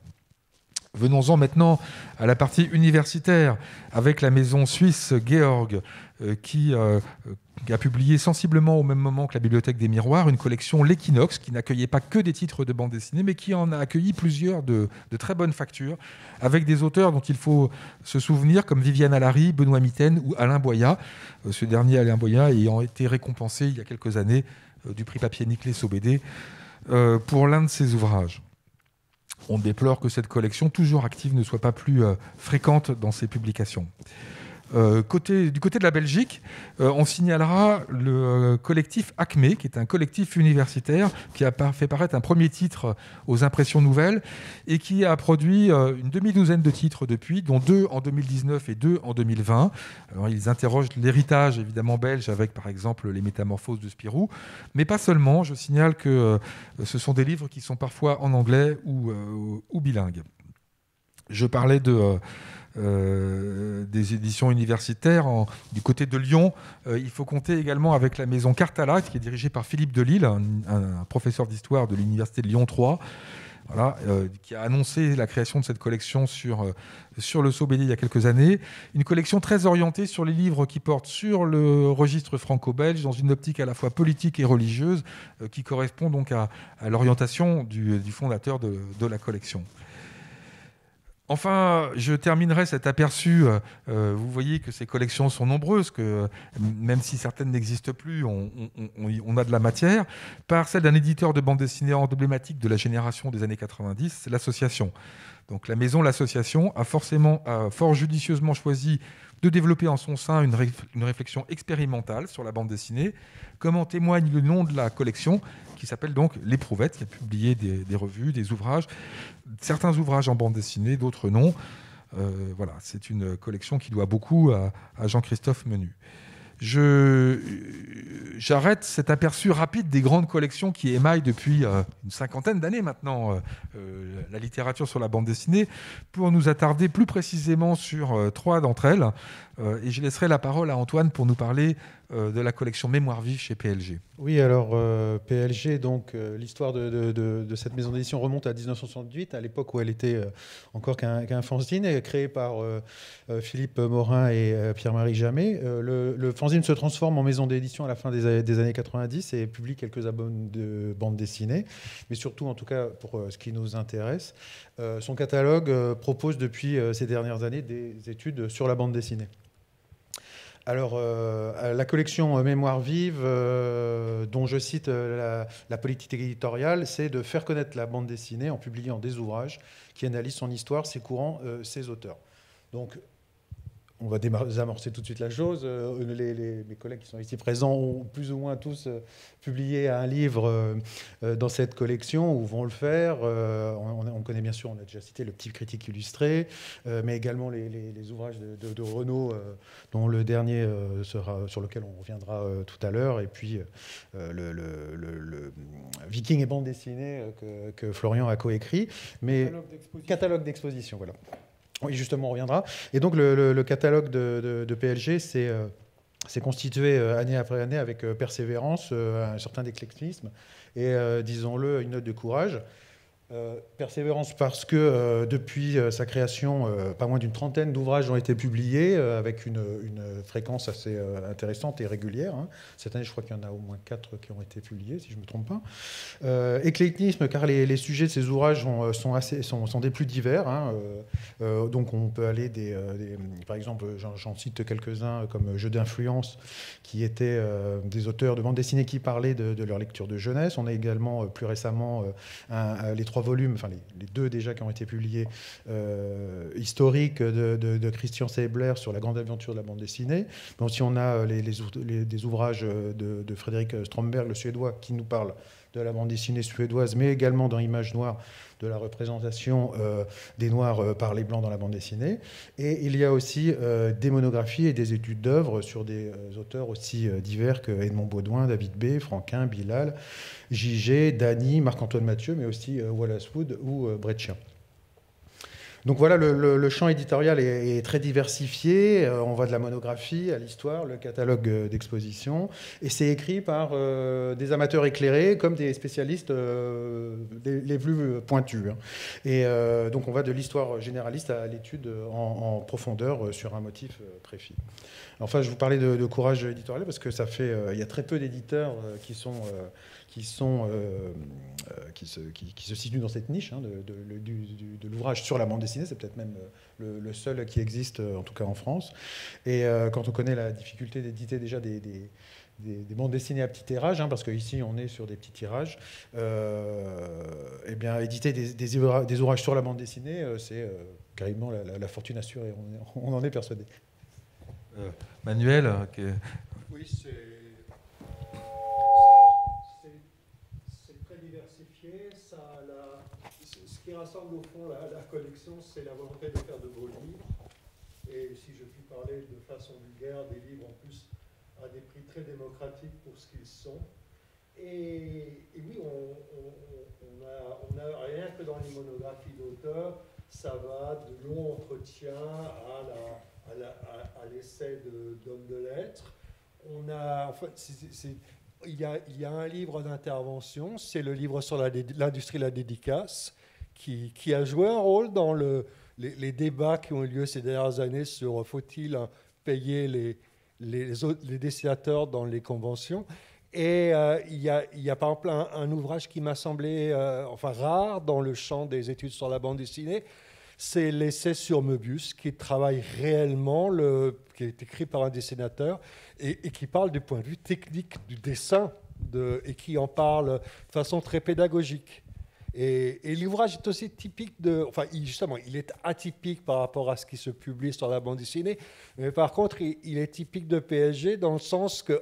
Venons-en maintenant à la partie universitaire avec la maison suisse Georg, euh, qui, euh, euh, a publié sensiblement au même moment que la Bibliothèque des Miroirs une collection L'Équinoxe, qui n'accueillait pas que des titres de bande dessinée, mais qui en a accueilli plusieurs de, très bonnes factures, avec des auteurs dont il faut se souvenir, comme Viviane Allary, Benoît Mitaine ou Alain Boyat Ce dernier, Alain Boya, ayant été récompensé il y a quelques années du prix papier Nicolas Sobédé pour l'un de ses ouvrages. On déplore que cette collection, toujours active, ne soit pas plus fréquente dans ses publications. Euh, du côté de la Belgique, euh, on signalera le euh, collectif ACME, qui est un collectif universitaire qui a fait paraître un premier titre aux impressions nouvelles et qui a produit une demi-douzaine de titres depuis, dont deux en 2019 et deux en 2020. ils interrogent l'héritage évidemment belge avec par exemple les métamorphoses de Spirou, mais pas seulement. Je signale que ce sont des livres qui sont parfois en anglais ou, ou bilingues. Je parlais de... Euh, des éditions universitaires du côté de Lyon. Euh, il faut compter également avec la maison Cartala, qui est dirigée par Philippe Delille, un, professeur d'histoire de l'université de Lyon 3. Euh, qui a annoncé la création de cette collection sur, le Sceau il y a quelques années. Une collection très orientée sur les livres qui portent sur le registre franco-belge, dans une optique à la fois politique et religieuse, qui correspond donc à, l'orientation du, fondateur de la collection. Enfin, je terminerai cet aperçu. Euh, euh, vous voyez que ces collections sont nombreuses, que euh, même si certaines n'existent plus, on, a de la matière, par celle d'un éditeur de bande dessinée emblématique de la génération des années 90, c'est l'association. Donc la maison, l'association, a forcément, fort judicieusement choisi de développer en son sein une, réflexion expérimentale sur la bande dessinée, comme en témoigne le nom de la collection, qui s'appelle donc L'Éprouvette, qui a publié des, revues, des ouvrages, certains ouvrages en bande dessinée, d'autres non. Euh, voilà, c'est une collection qui doit beaucoup à Jean-Christophe Menu. Je j'arrête cet aperçu rapide des grandes collections qui émaillent depuis euh, une cinquantaine d'années maintenant euh, euh, la littérature sur la bande dessinée pour nous attarder plus précisément sur trois d'entre elles. et je laisserai la parole à Antoine pour nous parler euh, de la collection Mémoire vive chez PLG. Oui, alors euh, PLG, donc euh, l'histoire de, cette maison d'édition remonte à 1968, à l'époque où elle était encore qu'un fanzine, créée par Philippe Morin et Pierre-Marie Jamet. Le, le, fanzine se transforme en maison d'édition à la fin des, des, années 90 et publie quelques albums de bandes dessinées, mais surtout, en tout cas pour ce qui nous intéresse, son catalogue propose depuis ces dernières années des études sur la bande dessinée. Alors, euh, la collection euh, Mémoire vive, euh, dont je cite la, la politique éditoriale, c'est de faire connaître la bande dessinée en publiant des ouvrages qui analysent son histoire, ses courants, ses auteurs. Donc, on va désamorcer tout de suite la chose. Euh, les, mes collègues qui sont ici présents ont plus ou moins tous euh, publié un livre euh, dans cette collection ou vont le faire. On, connaît bien sûr, on a déjà cité le petit critique illustré, mais également les, ouvrages de, de, Renaud, dont le dernier sera sur lequel on reviendra tout à l'heure, et puis le, Viking et bande dessinée que, Florian a coécrit. Mais catalogue d'exposition, voilà justement, on reviendra. Et donc, le, catalogue de, PLG, euh, c'est. constitué euh, année après année avec euh, persévérance, un certain déclectisme et, disons-le, une note de courage. Euh, persévérance, parce que euh, depuis euh, sa création, pas moins d'une trentaine d'ouvrages ont été publiés avec une, fréquence assez intéressante et régulière. Hein. Cette année, je crois qu'il y en a au moins quatre qui ont été publiés, si je ne me trompe pas. éclectisme, car les, sujets de ces ouvrages sont, assez, sont, des plus divers. Hein, donc, on peut aller des. par exemple, j'en cite quelques-uns comme Jeux d'influence, qui étaient des auteurs de bande dessinée qui parlaient de, leur lecture de jeunesse. On a également plus récemment les trois trois volumes, enfin les, deux déjà qui ont été publiés, euh, historiques de, Christian Seibler sur la grande aventure de la bande dessinée. Mais aussi on a euh, les, des ouvrages de, de Frédéric Stromberg, le suédois, qui nous parle de la bande dessinée suédoise, mais également dans l'image noire de la représentation euh, des Noirs euh, par les Blancs dans la bande dessinée. Et il y a aussi euh, des monographies et des études d'œuvres sur des auteurs aussi divers que Edmond Baudouin, David B., Franquin, Bilal, J.G., Dany, Marc-Antoine Mathieu, mais aussi Wallace Wood ou Chien donc voilà, le, champ éditorial est, très diversifié. Euh, on va de la monographie à l'histoire, le catalogue euh, d'exposition. Et c'est écrit par euh, des amateurs éclairés comme des spécialistes les plus pointus. Hein. Et donc on va de l'histoire généraliste à l'étude en, profondeur sur un motif précis. Enfin, je vous parlais de, de courage éditorial parce que ça fait, il y a très peu d'éditeurs qui sont qui, sont, euh, euh, qui, se, qui, se situent dans cette niche hein, de, l'ouvrage sur la bande dessinée. C'est peut-être même euh, le, seul qui existe, en tout cas en France. Et quand on connaît la difficulté d'éditer déjà des, bandes dessinées à petit tirage, hein, parce qu'ici on est sur des petits tirages, et eh bien éditer des, des, ouvrages sur la bande dessinée, c'est carrément la, fortune assurée, on, on en est persuadé. Manuel, oui, c'est rassemble au fond la, collection, c'est la volonté de faire de beaux livres. Et si je puis parler de façon vulgaire, des livres en plus à des prix très démocratiques pour ce qu'ils sont. Et, oui, on, a, rien que dans les monographies d'auteurs, ça va de longs entretiens à, l'essai d'homme de, lettres. On a, il, y a, il y a un livre d'intervention, c'est le livre sur l'industrie de la dédicace qui, a joué un rôle dans les, débats qui ont eu lieu ces dernières années sur faut-il hein, payer les, dessinateurs dans les conventions. Et euh, il, y a, par exemple un, ouvrage qui m'a semblé euh, enfin, rare dans le champ des études sur la bande dessinée, c'est l'essai sur Möbius qui travaille réellement, qui est écrit par un dessinateur et, qui parle du point de vue technique du dessin et qui en parle de façon très pédagogique. Et, l'ouvrage est aussi typique de. Enfin, justement, il est atypique par rapport à ce qui se publie sur la bande dessinée. Mais par contre, il, est typique de PSG dans le sens que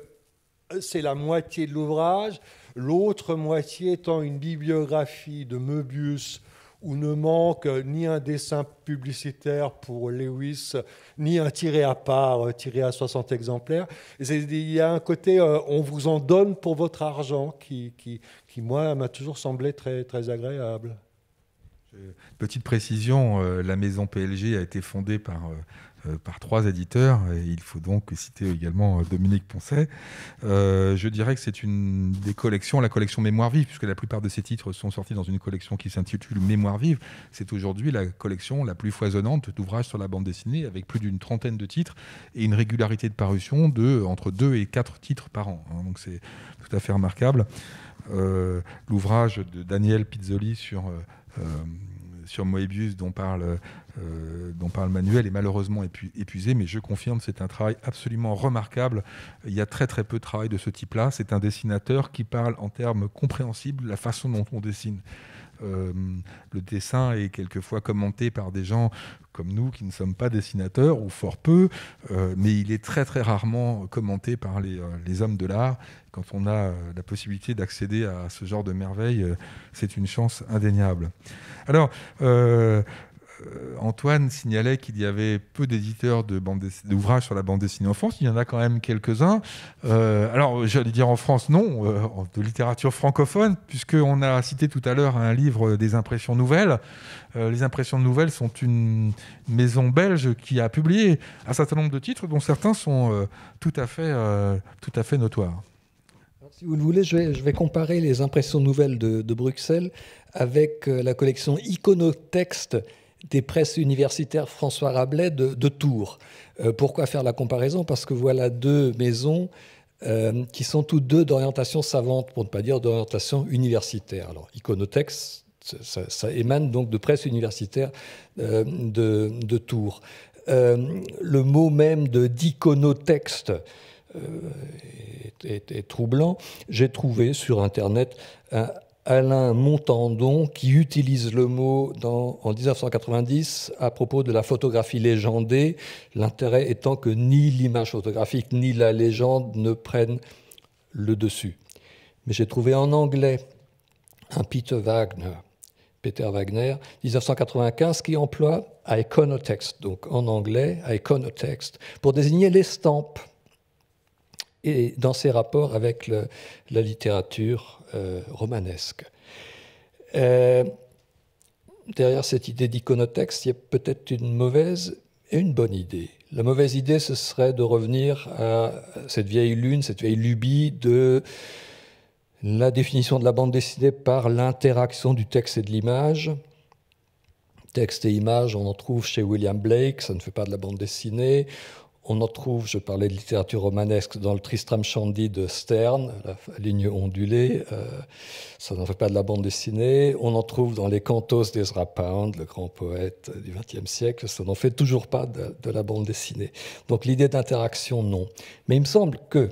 euh, c'est la moitié de l'ouvrage, l'autre moitié étant une bibliographie de Möbius où ne manque ni un dessin publicitaire pour Lewis, ni un tiré à part, euh, tiré à 60 exemplaires. Il y a un côté, euh, on vous en donne pour votre argent, qui, qui, qui, moi, m'a toujours semblé très, très agréable. Petite précision, euh, la maison PLG a été fondée par, euh, euh, par trois éditeurs, et il faut donc citer également Dominique Poncet. je dirais que c'est une des collections, la collection Mémoire vive, puisque la plupart de ces titres sont sortis dans une collection qui s'intitule Mémoire vive. C'est aujourd'hui la collection la plus foisonnante d'ouvrages sur la bande dessinée, avec plus d'une trentaine de titres et une régularité de parution de entre deux et quatre titres par an. Hein. Donc c'est tout à fait remarquable. Euh, l'ouvrage de Daniel Pizzoli sur, euh, euh, sur Moebius dont parle, dont parle Manuel est malheureusement épuisé, mais je confirme, c'est un travail absolument remarquable. Il y a très très peu de travail de ce type-là. C'est un dessinateur qui parle en termes compréhensibles la façon dont on dessine. le dessin est quelquefois commenté par des gens comme nous qui ne sommes pas dessinateurs ou fort peu, mais il est très très rarement commenté par les, les hommes de l'art quand on a euh, la possibilité d'accéder à ce genre de merveille, euh, c'est une chance indéniable. Alors, euh, Antoine signalait qu'il y avait peu d'éditeurs d'ouvrages sur la bande dessinée en France. Il y en a quand même quelques-uns. alors, j'allais dire en France, non, de littérature francophone, puisqu'on a cité tout à l'heure un livre des impressions nouvelles. les impressions nouvelles sont une maison belge qui a publié un certain nombre de titres, dont certains sont tout, à fait, tout à fait notoires. Si vous le voulez, je vais, comparer les impressions nouvelles de, Bruxelles avec euh, la collection Iconotexte des presses universitaires François Rabelais de, Tours. Euh, pourquoi faire la comparaison Parce que voilà deux maisons euh, qui sont toutes deux d'orientation savante, pour ne pas dire d'orientation universitaire. Alors, iconotexte, ça, émane donc de presse universitaire de, Tours. le mot même de d'iconotexte était euh, troublant. J'ai trouvé sur Internet un Alain Montandon qui utilise le mot dans, en 1990 à propos de la photographie légendée, l'intérêt étant que ni l'image photographique ni la légende ne prennent le dessus. Mais j'ai trouvé en anglais un Peter Wagner, Peter Wagner, 1995, qui emploie iconotext, donc en anglais iconotext, pour désigner l'estampe et dans ses rapports avec la littérature euh, romanesque. Euh, derrière cette idée d'iconotexte, il y a peut-être une mauvaise et une bonne idée. La mauvaise idée, ce serait de revenir à cette vieille lune, cette vieille lubie de la définition de la bande dessinée par l'interaction du texte et de l'image. Texte et image, on en trouve chez William Blake, ça ne fait pas de la bande dessinée. On en trouve, je parlais de littérature romanesque, dans le Tristram Shandy de Stern, la ligne ondulée, euh, ça n'en fait pas de la bande dessinée. On en trouve dans les cantos d'Ezra Pound, le grand poète du XXe siècle, ça n'en fait toujours pas de, la bande dessinée. Donc l'idée d'interaction, non. Mais il me semble que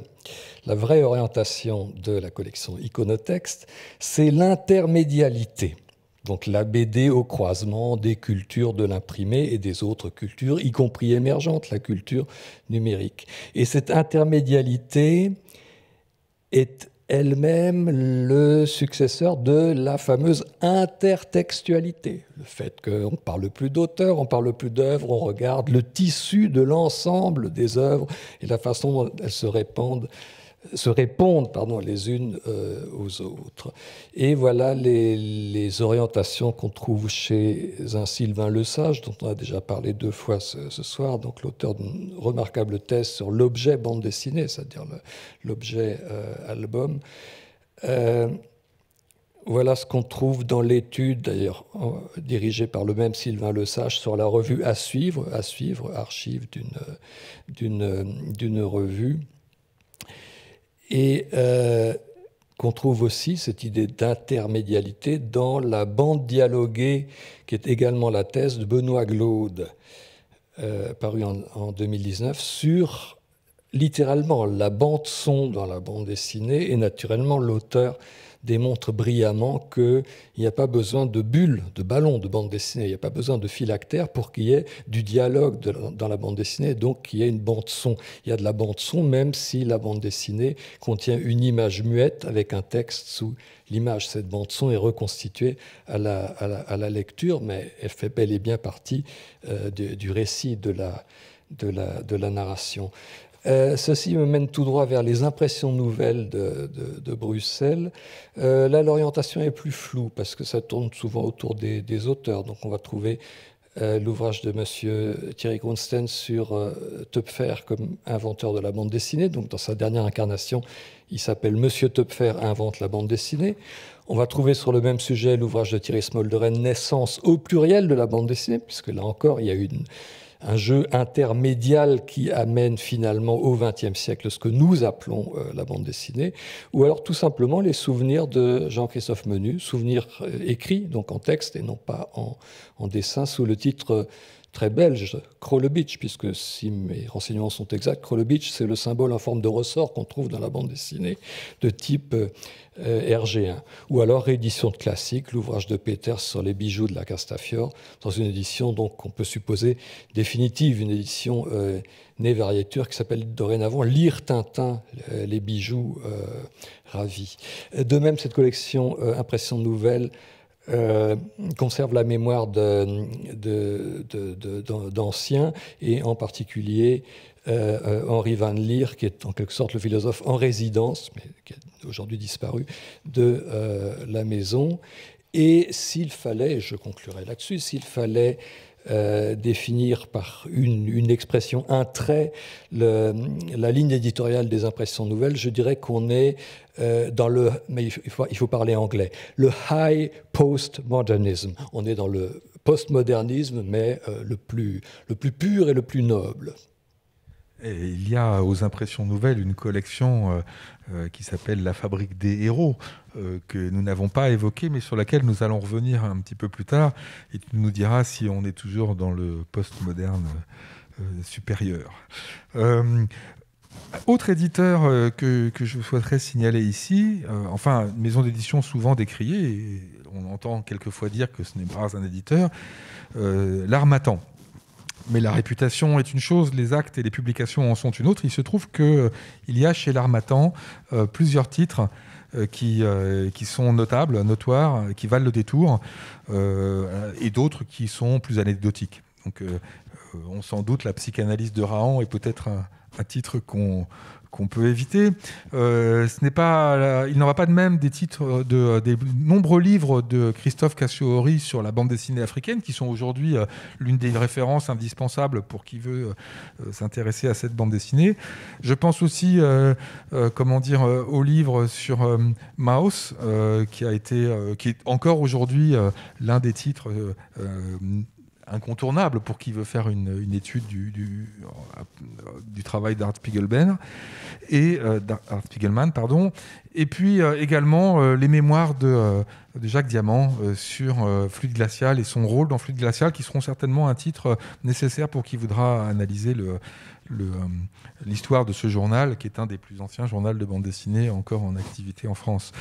la vraie orientation de la collection Iconotexte, c'est l'intermédialité. Donc la BD au croisement des cultures de l'imprimé et des autres cultures, y compris émergentes, la culture numérique. Et cette intermédialité est elle-même le successeur de la fameuse intertextualité, le fait qu'on ne parle plus d'auteur, on ne parle plus d'œuvre, on regarde le tissu de l'ensemble des œuvres et la façon dont elles se répandent se répondent pardon, les unes euh, aux autres. Et voilà les, orientations qu'on trouve chez un Sylvain Le Sage, dont on a déjà parlé deux fois ce, soir, donc l'auteur d'une remarquable thèse sur l'objet bande dessinée, c'est-à-dire l'objet euh, album. Euh, voilà ce qu'on trouve dans l'étude, d'ailleurs dirigée par le même Sylvain Lesage, sur la revue à suivre, à suivre, archive d'une revue. Et euh, qu'on trouve aussi cette idée d'intermédialité dans la bande dialoguée, qui est également la thèse de Benoît Glaude, euh, paru en 2019, sur littéralement la bande son dans la bande dessinée et naturellement l'auteur démontre brillamment qu'il n'y a pas besoin de bulles, de ballons de bande dessinée, il n'y a pas besoin de phylactères pour qu'il y ait du dialogue dans la bande dessinée, donc qu'il y ait une bande son. Il y a de la bande son même si la bande dessinée contient une image muette avec un texte sous l'image. Cette bande son est reconstituée à la, à la, lecture, mais elle fait bel et bien partie euh, du récit de la, de de la narration. Euh, ceci me mène tout droit vers les impressions nouvelles de, Bruxelles. Euh, là, l'orientation est plus floue parce que ça tourne souvent autour des, auteurs. Donc, on va trouver euh, l'ouvrage de M. Thierry Grunstein sur Topfer comme inventeur de la bande dessinée. Donc, dans sa dernière incarnation, il s'appelle Monsieur Topfer invente la bande dessinée. On va trouver sur le même sujet l'ouvrage de Thierry Smolderen Naissance au pluriel de la bande dessinée, puisque là encore, il y a une un jeu intermédial qui amène finalement au XXe siècle ce que nous appelons euh, la bande dessinée, ou alors tout simplement les souvenirs de Jean-Christophe Menu, souvenirs euh, écrits, donc en texte et non pas en dessin, sous le titre très belge, Krolobitch, puisque si mes renseignements sont exacts, Krolobitch, c'est le symbole en forme de ressort qu'on trouve dans la bande dessinée de type euh, RG1. Ou alors réédition de classique, l'ouvrage de Peters sur les bijoux de la Castafiore, dans une édition donc qu'on peut supposer définitive, une édition euh, née qui s'appelle dorénavant Lire Tintin, euh, les bijoux euh, ravis. De même, cette collection impression nouvelle. Euh, conserve la mémoire d'anciens, et en particulier euh, euh, Henri Van Leer, qui est en quelque sorte le philosophe en résidence, mais qui est aujourd'hui disparu, de la maison. Et s'il fallait, je conclurai là-dessus, s'il fallait définir par une, expression, un trait, le, la ligne éditoriale des impressions nouvelles, je dirais qu'on est euh, dans le, mais il faut, parler anglais, le high postmodernism. On est dans le postmodernisme, mais euh, le, plus, le plus pur et le plus noble. Et il y a aux Impressions Nouvelles une collection euh, qui s'appelle La Fabrique des Héros, que nous n'avons pas évoquée, mais sur laquelle nous allons revenir un petit peu plus tard. Et tu nous diras si on est toujours dans le postmoderne. supérieur. Autre éditeur euh, que, je souhaiterais signaler ici, euh, enfin, maison d'édition souvent décriée, on entend quelquefois dire que ce n'est pas un éditeur, euh, Mais la réputation est une chose, les actes et les publications en sont une autre. Il se trouve qu'il il y a chez l'Armatan euh, plusieurs titres qui, sont notables, notoires, qui valent le détour, et d'autres qui sont plus anecdotiques. Donc, on s'en doute, la psychanalyse de Raon est peut-être un titre qu'on peut éviter. Euh, il n'en va pas de même des titres de, des nombreux livres de Christophe Cassiori sur la bande dessinée africaine, qui sont aujourd'hui euh, l'une des références indispensables pour qui veut euh, s'intéresser à cette bande dessinée. Je pense aussi, comment dire, au livre sur Maus, qui a été, qui est encore aujourd'hui l'un des titres incontournable pour qui veut faire une, étude du, travail d'Art Spiegelman et euh, Spiegelman, pardon. Et puis euh, également euh, les mémoires de, Jacques Diamant sur Fluide glacial et son rôle dans Fluide glacial, qui seront certainement un titre nécessaire pour qui voudra analyser l'histoire de ce journal, qui est un des plus anciens journaux de bande dessinée encore en activité en France.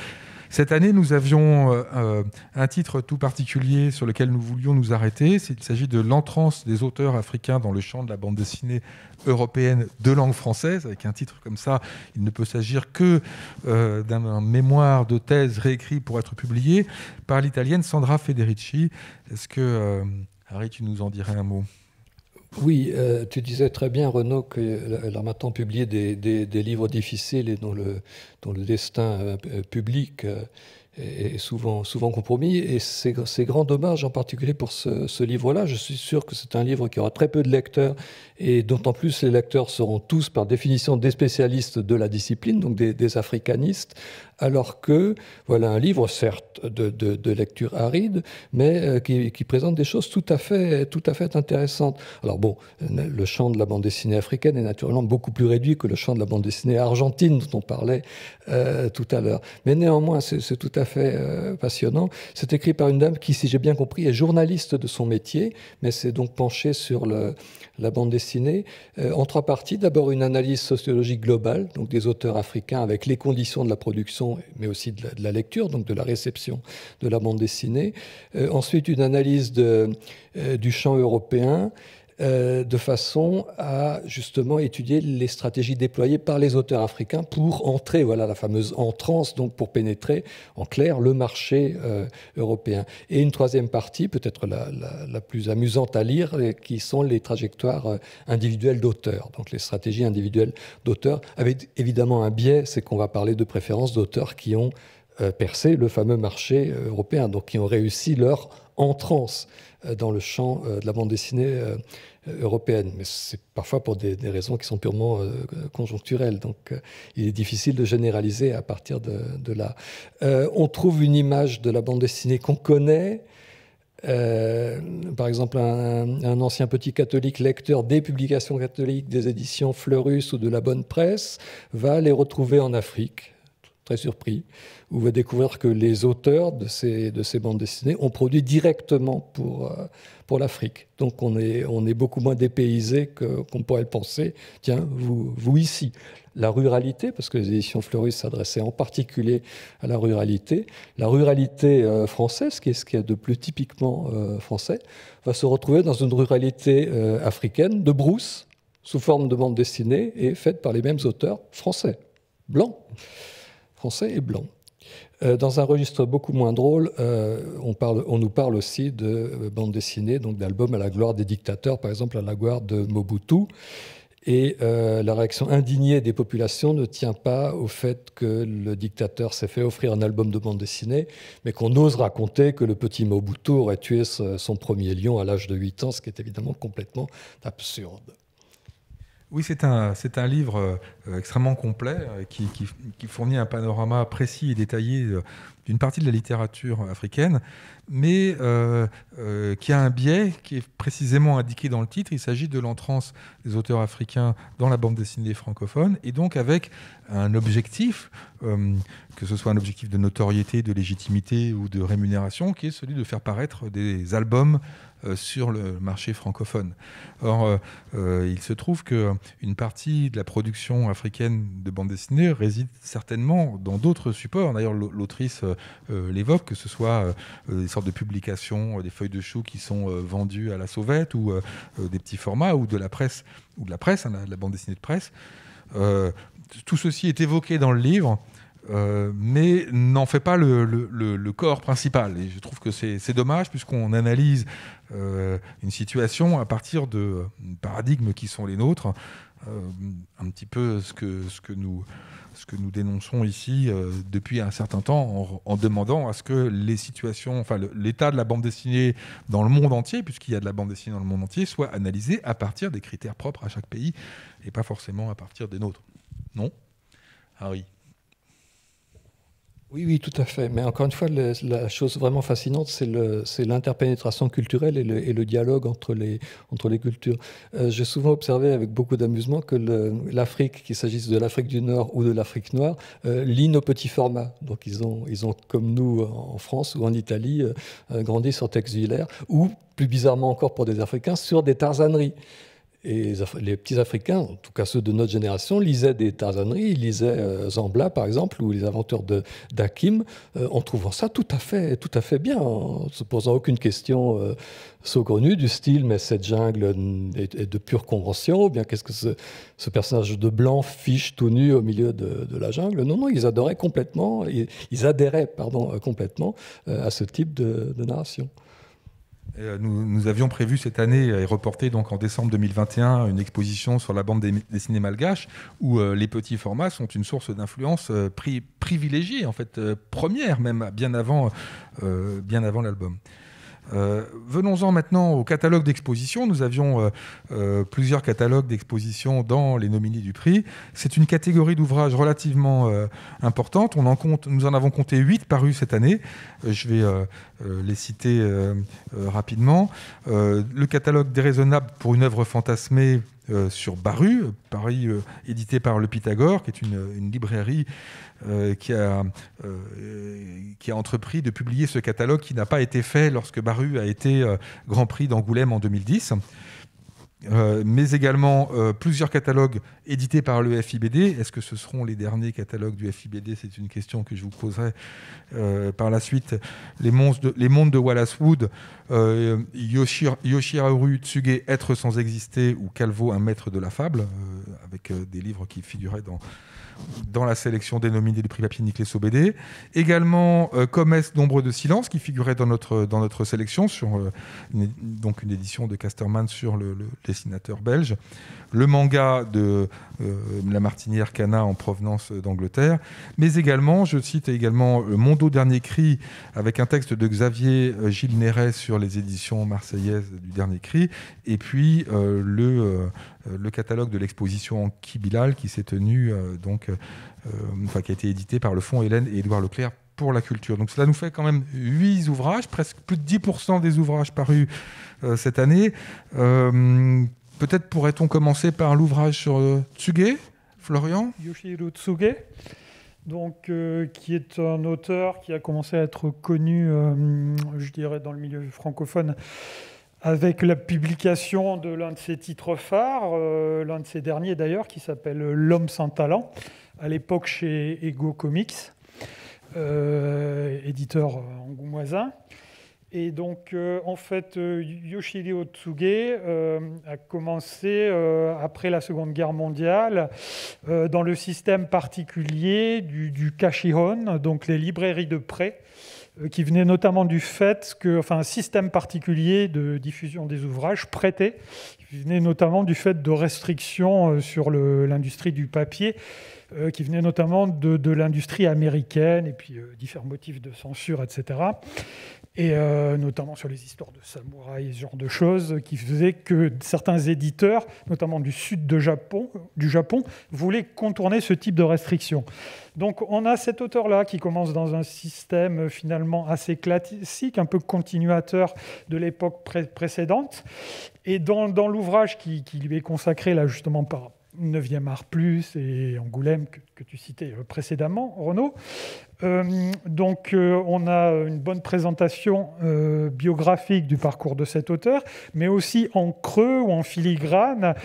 Cette année, nous avions euh, euh, un titre tout particulier sur lequel nous voulions nous arrêter. Il s'agit de l'entrance des auteurs africains dans le champ de la bande dessinée européenne de langue française. Avec un titre comme ça, il ne peut s'agir que euh, d'un mémoire de thèse réécrit pour être publié par l'italienne Sandra Federici. Est-ce que, Harry, tu nous en dirais un mot oui, euh, tu disais très bien, Renaud, qu'elle euh, a maintenant publié des, livres difficiles et dont le, le destin euh, public et souvent, souvent compromis. Et c'est grand dommage, en particulier pour ce, livre-là. Je suis sûr que c'est un livre qui aura très peu de lecteurs, et d'autant plus les lecteurs seront tous, par définition, des spécialistes de la discipline, donc des, africanistes, alors que voilà un livre, certes, de, lecture aride, mais euh, qui, présente des choses tout à, fait, tout à fait intéressantes. Alors bon, le champ de la bande dessinée africaine est naturellement beaucoup plus réduit que le champ de la bande dessinée argentine dont on parlait euh, tout à l'heure. Mais néanmoins, c'est tout à euh, passionnant. C'est écrit par une dame qui, si j'ai bien compris, est journaliste de son métier, mais s'est donc penchée sur la bande dessinée euh, en trois parties. D'abord une analyse sociologique globale, donc des auteurs africains avec les conditions de la production, mais aussi de la, lecture, donc de la réception de la bande dessinée. Euh, ensuite une analyse du champ européen. Euh, de façon à justement étudier les stratégies déployées par les auteurs africains pour entrer, voilà la fameuse entrance, donc pour pénétrer en clair le marché euh, européen. Et une troisième partie, peut-être la, plus amusante à lire, euh, qui sont les trajectoires individuelles d'auteurs, donc les stratégies individuelles d'auteurs, avec évidemment un biais, c'est qu'on va parler de préférence d'auteurs qui ont percé le fameux marché européen, donc qui ont réussi leur entrance dans le champ de la bande dessinée européenne, mais c'est parfois pour des, raisons qui sont purement euh, conjoncturelles. Donc euh, il est difficile de généraliser à partir de, là. Euh, on trouve une image de la bande dessinée qu'on connaît. par exemple, un, un, ancien petit catholique lecteur des publications catholiques, des éditions Fleurus ou de la Bonne Presse, va les retrouver en Afrique, très surpris vous allez découvrir que les auteurs de ces, de ces bandes dessinées ont produit directement pour, euh, pour l'Afrique. Donc on est, on est beaucoup moins dépaysé qu'on pourrait le penser. Tiens, vous, vous ici. La ruralité, parce que les éditions Fleurus s'adressaient en particulier à la ruralité, la ruralité euh, française, qui est ce qu'il y a de plus typiquement euh, français, va se retrouver dans une ruralité africaine de brousse, sous forme de bande dessinée et faite par les mêmes auteurs français, blancs, français et blancs. Euh, dans un registre beaucoup moins drôle, euh, on, nous parle aussi de euh, bandes dessinées, donc d'albums à la gloire des dictateurs, par exemple à la gloire de Mobutu. Et la réaction indignée des populations ne tient pas au fait que le dictateur s'est fait offrir un album de bande dessinée, mais qu'on ose raconter que le petit Mobutu aurait tué son premier lion à l'âge de 8 ans, ce qui est évidemment complètement absurde. Oui, c'est un, c'est un livre euh, extrêmement complet euh, qui, qui, fournit un panorama précis et détaillé euh, une partie de la littérature africaine, mais euh, euh, qui a un biais qui est précisément indiqué dans le titre. Il s'agit de l'entrance des auteurs africains dans la bande dessinée francophone, et donc avec un objectif, euh, que ce soit un objectif de notoriété, de légitimité ou de rémunération, qui est celui de faire paraître des albums sur le marché francophone. Or, il se trouve qu'une partie de la production africaine de bande dessinée réside certainement dans d'autres supports. D'ailleurs, l'autrice euh, l'évoque, que ce soit euh, des sortes de publications, euh, des feuilles de choux qui sont vendues à la sauvette ou des petits formats ou de la presse ou de la presse, hein, la bande dessinée de presse. tout ceci est évoqué dans le livre. mais n'en fait pas le, le, corps principal. Et je trouve que c'est dommage puisqu'on analyse une situation à partir de paradigmes qui sont les nôtres, euh, un petit peu ce que, ce que, nous, ce que nous dénonçons ici euh, depuis un certain temps en, demandant à ce que les situations, enfin l'état de la bande dessinée dans le monde entier, puisqu'il y a de la bande dessinée dans le monde entier, soit analysé à partir des critères propres à chaque pays et pas forcément à partir des nôtres. Non oui. Oui, oui, tout à fait. Mais encore une fois, la chose vraiment fascinante, c'est l'interpénétration culturelle et le, dialogue entre les, entre les cultures. Euh, j'ai souvent observé avec beaucoup d'amusement que l'Afrique, qu'il s'agisse de l'Afrique du Nord ou de l'Afrique noire, euh, lit nos petits formats. Donc ils ont, ils ont, comme nous en France ou en Italie, euh, grandi sur texte ou plus bizarrement encore pour des Africains, sur des tarzaneries. Et les, petits Africains, en tout cas ceux de notre génération, lisaient des tarzaneries, ils lisaient euh, Zambla par exemple, ou les aventures de euh, en trouvant ça tout à fait, tout à fait bien, en se posant aucune question euh, saugrenue du style mais cette jungle est, de pure convention, ou bien qu'est-ce que ce, personnage de blanc fiche tout nu au milieu de, la jungle Non, non, ils adoraient complètement, ils, adhéraient pardon, complètement à ce type de narration. Euh, nous, avions prévu cette année et reporté donc en décembre 2021 une exposition sur la bande des, dessinée malgache où euh, les petits formats sont une source d'influence euh, privilégiée en fait première même bien avant l'album. Euh, venons-en maintenant au catalogue d'exposition. Nous avions euh, euh, plusieurs catalogues d'exposition dans les nominés du prix. C'est une catégorie d'ouvrages relativement importante. On en compte, nous en avons compté 8 parus cette année. je vais les citer rapidement. le catalogue déraisonnable pour une œuvre fantasmée euh, sur Baru, Paris euh, édité par le Pythagore, qui est une, librairie euh, qui, a, qui a entrepris de publier ce catalogue qui n'a pas été fait lorsque Baru a été Grand Prix d'Angoulême en 2010. Euh, mais également euh, plusieurs catalogues édités par le FIBD. Est-ce que ce seront les derniers catalogues du FIBD C'est une question que je vous poserai euh, par la suite. Les, mondes de Wallace Wood, Yoshir, Yoshiharu Tsuge, Être sans exister, ou Calvo, un maître de la fable, avec des livres qui figuraient dans dans la sélection dénominée du prix papier Nicolas bd Également, euh, Nombre de Silence, qui figurait dans notre, dans notre sélection, sur, euh, donc une édition de Casterman sur le, dessinateur belge. Le manga de euh, La Martinière Cana en provenance d'Angleterre. Mais également, je cite également euh, Mondo Dernier Cri, avec un texte de Xavier Gilles Néret sur les éditions marseillaises du Dernier Cri. Et puis, le euh, le catalogue de l'exposition en Kibilal qui s'est tenue, euh, donc, euh, qui a été édité par le Fonds Hélène et Édouard Leclerc pour la culture. Donc cela nous fait quand même huit ouvrages, presque plus de 10% des ouvrages parus cette année. Peut-être pourrait-on commencer par l'ouvrage sur Tsuge, Florian Yoshihiro Tsuge, donc, qui est un auteur qui a commencé à être connu, je dirais, dans le milieu francophone avec la publication de l'un de ses titres phares, euh, l'un de ses derniers d'ailleurs, qui s'appelle L'homme sans talent, à l'époque chez Ego Comics, euh, éditeur angoumoisin. Et donc, euh, en fait, Yoshihiro Otsuge a commencé, après la Seconde Guerre mondiale, dans le système particulier du, du Kashihon, donc les librairies de prêt, euh, qui venait notamment du fait que, enfin, un système particulier de diffusion des ouvrages prêtés, qui venait notamment du fait de restrictions euh, sur l'industrie du papier, euh, qui venait notamment de, l'industrie américaine et puis différents motifs de censure, etc et euh, notamment sur les histoires de samouraïs ce genre de choses, qui faisaient que certains éditeurs, notamment du sud de Japon, du Japon, voulaient contourner ce type de restrictions. Donc on a cet auteur-là qui commence dans un système euh, finalement assez classique, un peu continuateur de l'époque précédente, et dans, l'ouvrage qui, lui est consacré là justement par, 9e Art Plus et Angoulême que tu citais euh, précédemment, Renaud, euh, donc, euh, on a une bonne présentation euh, biographique du parcours de cet auteur, mais aussi en creux ou en filigrane.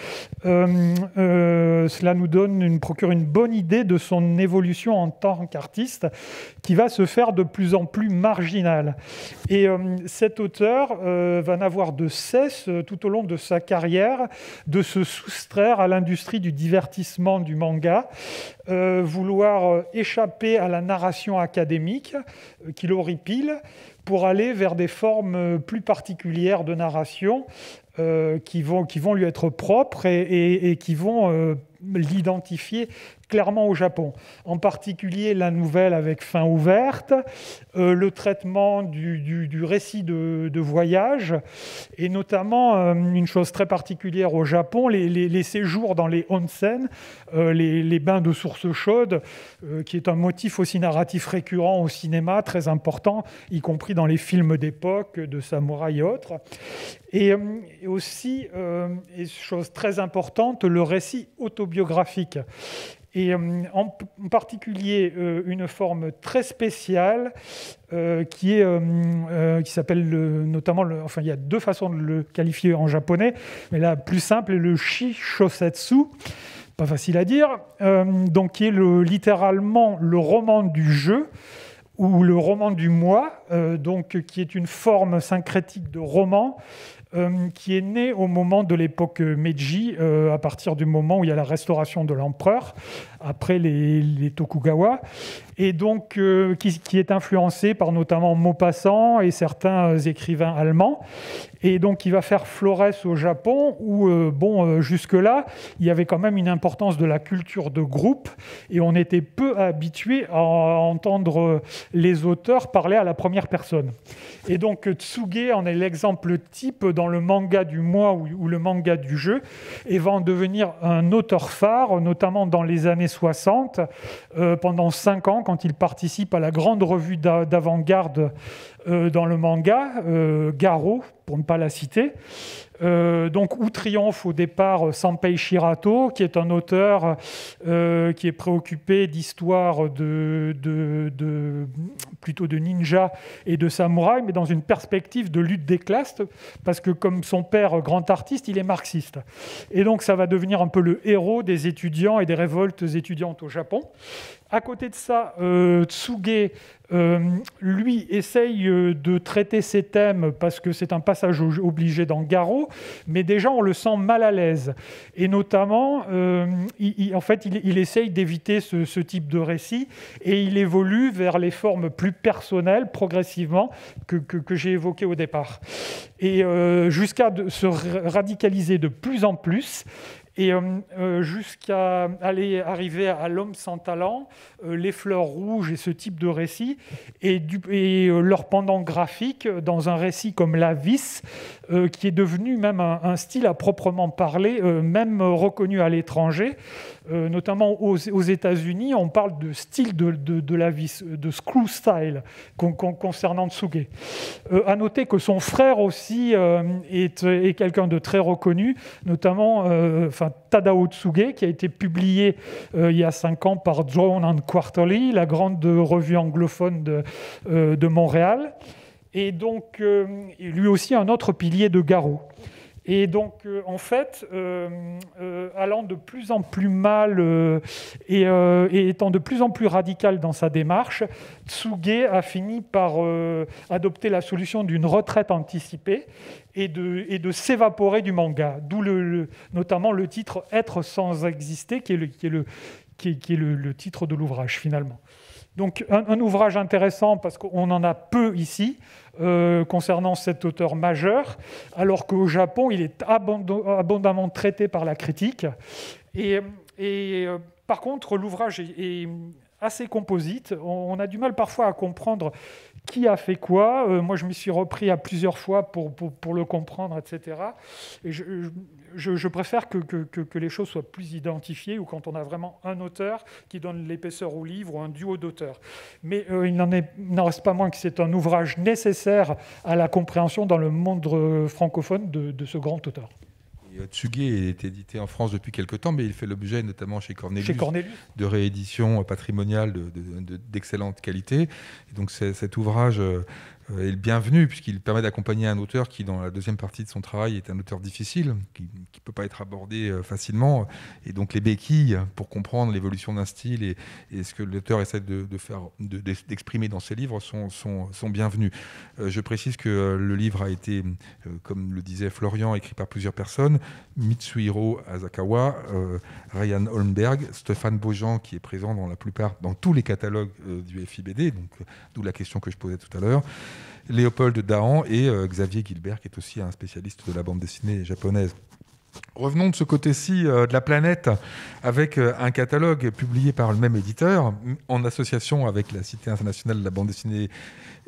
cela nous donne une, procure une bonne idée de son évolution en tant qu'artiste, qui va se faire de plus en plus marginale. Et cet auteur va n'avoir de cesse tout au long de sa carrière de se soustraire à l'industrie du divertissement du manga, vouloir échapper à la narration académique qui euh, l'horripile pour aller vers des formes plus particulières de narration euh, qui, vont, qui vont lui être propres et, qui vont euh, l'identifier clairement au Japon. En particulier la nouvelle avec fin ouverte, euh, le traitement du, du, récit de, voyage, et notamment euh, une chose très particulière au Japon, les, les, séjours dans les onsen, euh, les, les, bains de sources chaudes, qui est un motif aussi narratif récurrent au cinéma, très important, y compris dans les films d'époque, de samouraï et autres. Et, aussi, chose très importante, le récit auto biographique Et euh, en, particulier euh, une forme très spéciale euh, qui est qui s'appelle notamment le, enfin il y a deux façons de le qualifier en japonais mais la plus simple est le shi pas facile à dire donc qui est le, littéralement le roman du jeu ou le roman du moi, donc, qui est une forme syncrétique de roman euh, qui est né au moment de l'époque Meiji, euh, à partir du moment où il y a la restauration de l'empereur après les, Tokugawa, et donc euh, qui, est influencé par notamment Maupassant et certains euh, écrivains allemands. Et donc il va faire Flores au Japon, où euh, bon, jusque-là, il y avait quand même une importance de la culture de groupe, et on était peu habitué à entendre les auteurs parler à la première personne. Et donc Tsuge en est l'exemple type dans le manga du mois ou le manga du jeu, et va en devenir un auteur phare, notamment dans les années 60, euh, pendant cinq ans, quand il participe à la grande revue d'avant-garde euh, dans le manga, euh, Garo, pour ne pas la citer. Euh, donc, où triomphe au départ euh, Sanpei Shirato, qui est un auteur euh, qui est préoccupé d'histoires de, plutôt de ninja et de samouraï, mais dans une perspective de lutte des classes, parce que comme son père, grand artiste, il est marxiste. Et donc, ça va devenir un peu le héros des étudiants et des révoltes étudiantes au Japon. À côté de ça, Tsuge euh, lui essaye euh, de traiter ces thèmes parce que c'est un passage obligé dans Garot, mais déjà on le sent mal à l'aise. Et notamment, euh, en fait, il, essaye d'éviter ce, type de récit et il évolue vers les formes plus personnelles progressivement que, j'ai évoquées au départ. Et jusqu'à se radicaliser de plus en plus et euh, euh, jusqu'à aller arriver à L'homme sans talent, euh, Les fleurs rouges et ce type de récit, et, leur pendant graphique dans un récit comme La vis, qui est devenu même un, style à proprement parler, même reconnu à l'étranger, notamment aux, États-Unis. On parle de style de, de, la vis, de screw style concernant Tsuge. à noter que son frère aussi est, est quelqu'un de très reconnu, notamment. Tadao Tsuge, qui a été publié euh, il y a cinq ans par Joan and Quarterly, la grande revue anglophone de, euh, de Montréal. Et donc, euh, lui aussi, un autre pilier de Garot. Et donc, euh, en fait, euh, euh, allant de plus en plus mal et, étant de plus en plus radical dans sa démarche, Tsuge a fini par adopter la solution d'une retraite anticipée et de, s'évaporer du manga, d'où notamment le titre Être sans exister, qui est le, titre de l'ouvrage finalement. Donc un, ouvrage intéressant parce qu'on en a peu ici. Euh, concernant cet auteur majeur, alors qu'au Japon, il est abondamment traité par la critique. Et, euh, par contre, l'ouvrage est, assez composite. On, a du mal parfois à comprendre qui a fait quoi. Euh, moi, je me suis repris à plusieurs fois pour, le comprendre, etc. Et je, je, préfère que, les choses soient plus identifiées ou quand on a vraiment un auteur qui donne l'épaisseur au livre ou un duo d'auteurs. Mais euh, il n'en reste pas moins que c'est un ouvrage nécessaire à la compréhension dans le monde euh, francophone de, ce grand auteur. Tsugi est édité en France depuis quelques temps, mais il fait l'objet notamment chez Cornelius, de rééditions patrimoniales d'excellente qualité. donc cet ouvrage euh, est euh, le bienvenu, puisqu'il permet d'accompagner un auteur qui, dans la deuxième partie de son travail, est un auteur difficile, qui ne peut pas être abordé euh, facilement. Et donc les béquilles pour comprendre l'évolution d'un style et, ce que l'auteur essaie de, faire, d'exprimer dans ses livres sont, sont, sont bienvenus. Euh, je précise que le livre a été, comme le disait Florian, écrit par plusieurs personnes, Mitsuhiro Azakawa Ryan Holmberg, Stéphane Beaujean, qui est présent dans la plupart, dans tous les catalogues du FIBD, donc d'où la question que je posais tout à l'heure. Léopold Dahan et euh, Xavier Gilbert, qui est aussi un spécialiste de la bande dessinée japonaise. Revenons de ce côté-ci euh, de la planète avec euh, un catalogue publié par le même éditeur en association avec la Cité internationale de la bande dessinée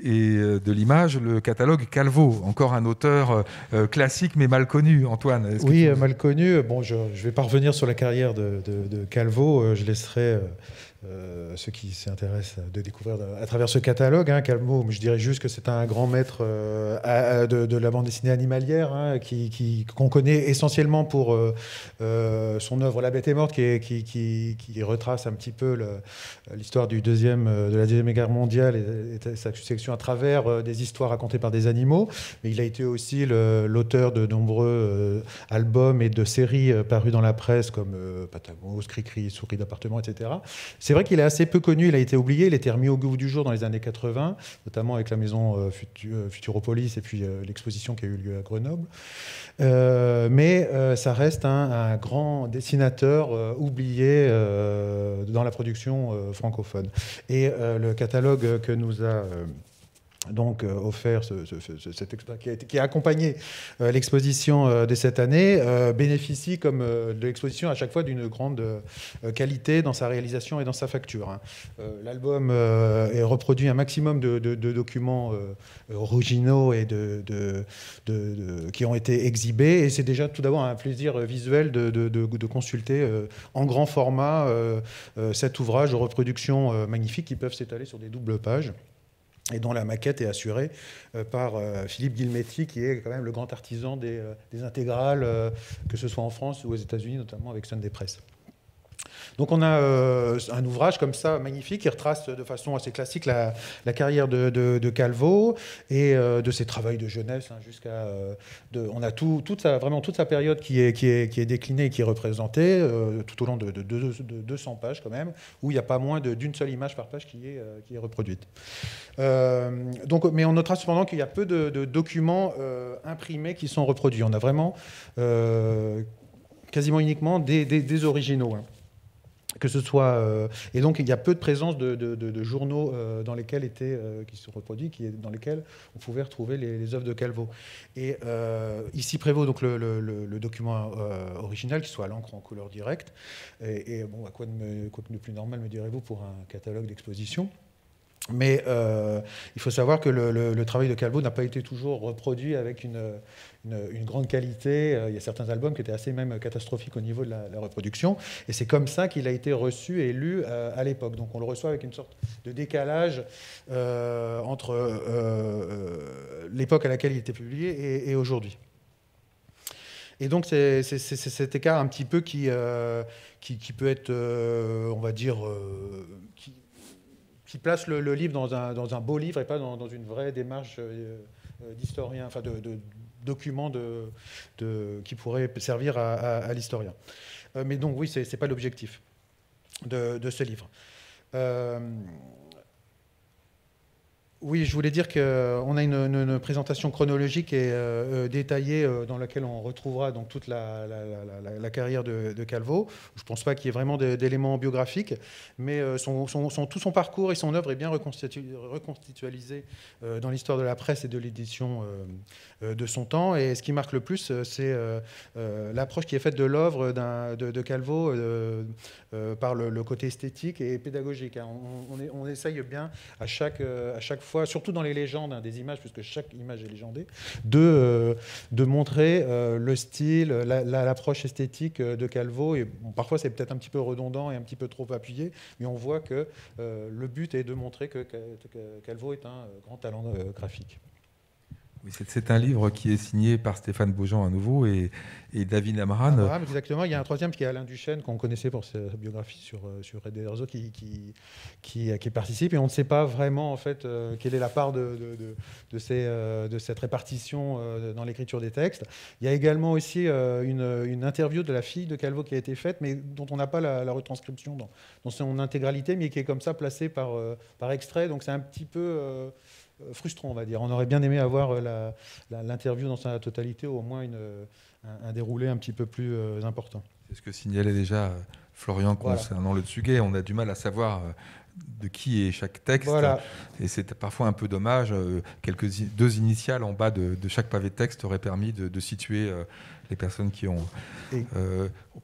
et de l'image, le catalogue Calvo, encore un auteur classique mais mal connu, Antoine. Oui, mal connu. Bon, je ne vais pas revenir sur la carrière de, de Calvo, je laisserai euh, ceux qui s'intéressent de découvrir à travers ce catalogue. Hein, Calmo, je dirais juste que c'est un grand maître euh, de, la bande dessinée animalière, hein, qui, qu'on connaît essentiellement pour euh, son œuvre La Bête est morte, qui, qui, qui, retrace un petit peu l'histoire du de la deuxième guerre mondiale et, sa succession à travers des histoires racontées par des animaux. Mais il a été aussi l'auteur de nombreux albums et de séries parues dans la presse, comme Cri Cricri, Souris d'appartement, etc c'est vrai qu'il est assez peu connu, il a été oublié, il a été remis au goût du jour dans les années 80, notamment avec la maison euh, euh, Futuropolis et puis euh, l'exposition qui a eu lieu à Grenoble. mais ça reste un, un grand dessinateur oublié dans la production francophone. Et le catalogue que nous a donc offert qui, a, accompagné euh, l'exposition euh, de cette année, euh, bénéficie comme de l'exposition à chaque fois d'une grande qualité dans sa réalisation et dans sa facture. Hein. l'album L'album reproduit un maximum de, documents originaux et de, qui ont été exhibés et c'est déjà tout d'abord un plaisir visuel de, consulter en grand format cet ouvrage aux reproductions magnifiques qui peuvent s'étaler sur des doubles pages et dont la maquette est assurée euh, par euh, Philippe Guilmetti, qui est quand même le grand artisan des, euh, intégrales, que ce soit en France ou aux États-Unis, notamment avec Sunday Press. Donc on a euh, un ouvrage comme ça magnifique qui retrace de façon assez classique la, carrière de, de, Calvo et euh, de ses travaux de jeunesse hein, jusqu'à. Euh, on a toute vraiment toute sa période qui est, qui est, déclinée et qui est représentée tout au long de, 200 pages quand même, où il n'y a pas moins d'une seule image par page qui est, reproduite. mais on notera cependant qu'il y a peu de, documents imprimés qui sont reproduits. On a vraiment quasiment uniquement des, originaux. Hein que ce soit. Euh, et donc, il y a peu de présence de, journaux euh, dans lesquels étaient, euh, qui se reproduit, qui, dans lesquels on pouvait retrouver les, œuvres de Calvo. Et ici prévaut donc le, document original, qui soit à l'encre en couleur directe. Et, bon, à quoi de, me, plus normal, me direz-vous, pour un catalogue d'exposition mais il faut savoir que le, le travail de Calvo n'a pas été toujours reproduit avec une, une, grande qualité. Euh, il y a certains albums qui étaient assez même catastrophiques au niveau de la, reproduction. Et c'est comme ça qu'il a été reçu et lu euh, à l'époque. Donc on le reçoit avec une sorte de décalage euh, entre l'époque à laquelle il était publié et, aujourd'hui. Et donc c'est cet écart un petit peu qui, qui, peut être, on va dire, qui, qui, place le, livre dans un, dans un, beau livre et pas dans, une vraie démarche d'historien, enfin de, document qui pourrait servir à, l'historien. Euh, mais donc oui, ce n'est pas l'objectif de, ce livre. Euh, oui, je voulais dire qu'on euh, a une, présentation chronologique et détaillée dans laquelle on retrouvera donc toute la, carrière de, Calvo. Je ne pense pas qu'il y ait vraiment d'éléments biographiques, mais tout son parcours et son œuvre est bien reconstitué reconstitualisé dans l'histoire de la presse et de l'édition euh, de son temps. Et ce qui marque le plus, euh, c'est euh, l'approche qui est faite de l'œuvre de, de, Calvo par le, côté esthétique et pédagogique. Hein. On, essaye bien à chaque, fois, surtout dans les légendes hein, des images, puisque chaque image est légendée, de, montrer le style, l'approche esthétique de Calvo. Et parfois, c'est peut-être un petit peu redondant et un petit peu trop appuyé, mais on voit que le but est de montrer que Calvo est un grand talent graphique c'est un livre qui est signé par Stéphane Beaujean à nouveau et, David Amran. Ah, exactement, il y a un troisième qui est Alain Duchesne, qu'on connaissait pour sa biographie sur, euh, sur Red qui, qui, euh, qui, participe. Et on ne sait pas vraiment en fait, euh, quelle est la part de, ces, de cette répartition dans l'écriture des textes. Il y a également aussi une, interview de la fille de Calvo qui a été faite, mais dont on n'a pas la, retranscription dans, dans, son intégralité, mais qui est comme ça placée par, par extrait. Donc c'est un petit peu euh, frustrant, on va dire. On aurait bien aimé avoir euh, l'interview dans sa totalité, au moins euh, un, déroulé un petit peu plus important. C'est ce que signalait déjà Florian concernant le sujet. On a du mal à savoir de qui est chaque texte. Et c'est parfois un peu dommage. Quelques deux initiales en bas de, chaque pavé de texte auraient permis de, situer les personnes qui ont.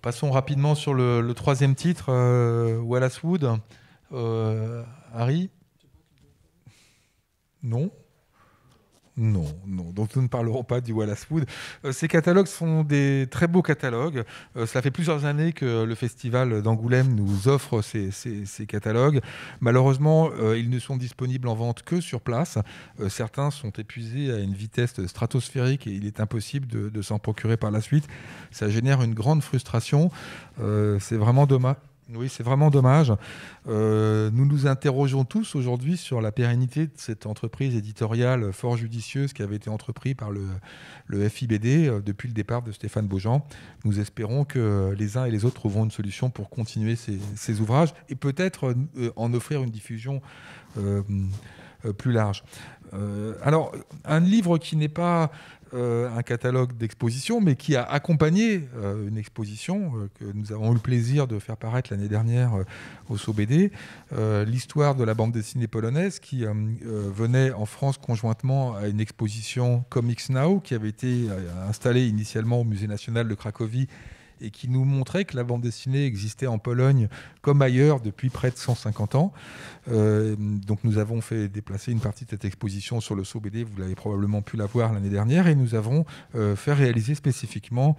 passons rapidement sur le, troisième titre, Wallace Wood. Harry non. Non, non. Donc nous ne parlerons pas du Wallace Food. Euh, ces catalogues sont des très beaux catalogues. Euh, cela fait plusieurs années que le festival d'Angoulême nous offre ces, catalogues. Malheureusement, euh, ils ne sont disponibles en vente que sur place. certains sont épuisés à une vitesse stratosphérique et il est impossible de, de s'en procurer par la suite. Ça génère une grande frustration. C'est vraiment dommage. Oui, c'est vraiment dommage. Euh, nous nous interrogeons tous aujourd'hui sur la pérennité de cette entreprise éditoriale fort judicieuse qui avait été entreprise par le, FIBD euh, depuis le départ de Stéphane Beaujean. Nous espérons que les uns et les autres trouveront une solution pour continuer ces, ouvrages et peut-être euh, en offrir une diffusion plus large. alors, un livre qui n'est pas euh, un catalogue d'exposition, mais qui a accompagné euh, une exposition euh, que nous avons eu le plaisir de faire paraître l'année dernière au SOBD, l'histoire de la bande dessinée polonaise qui venait en France conjointement à une exposition Comics Now qui avait été installée initialement au Musée national de Cracovie et qui nous montrait que la bande dessinée existait en Pologne comme ailleurs depuis près de 150 ans. Euh, donc nous avons fait déplacer une partie de cette exposition sur le saut BD, vous l'avez probablement pu la voir l'année dernière, et nous avons euh, fait réaliser spécifiquement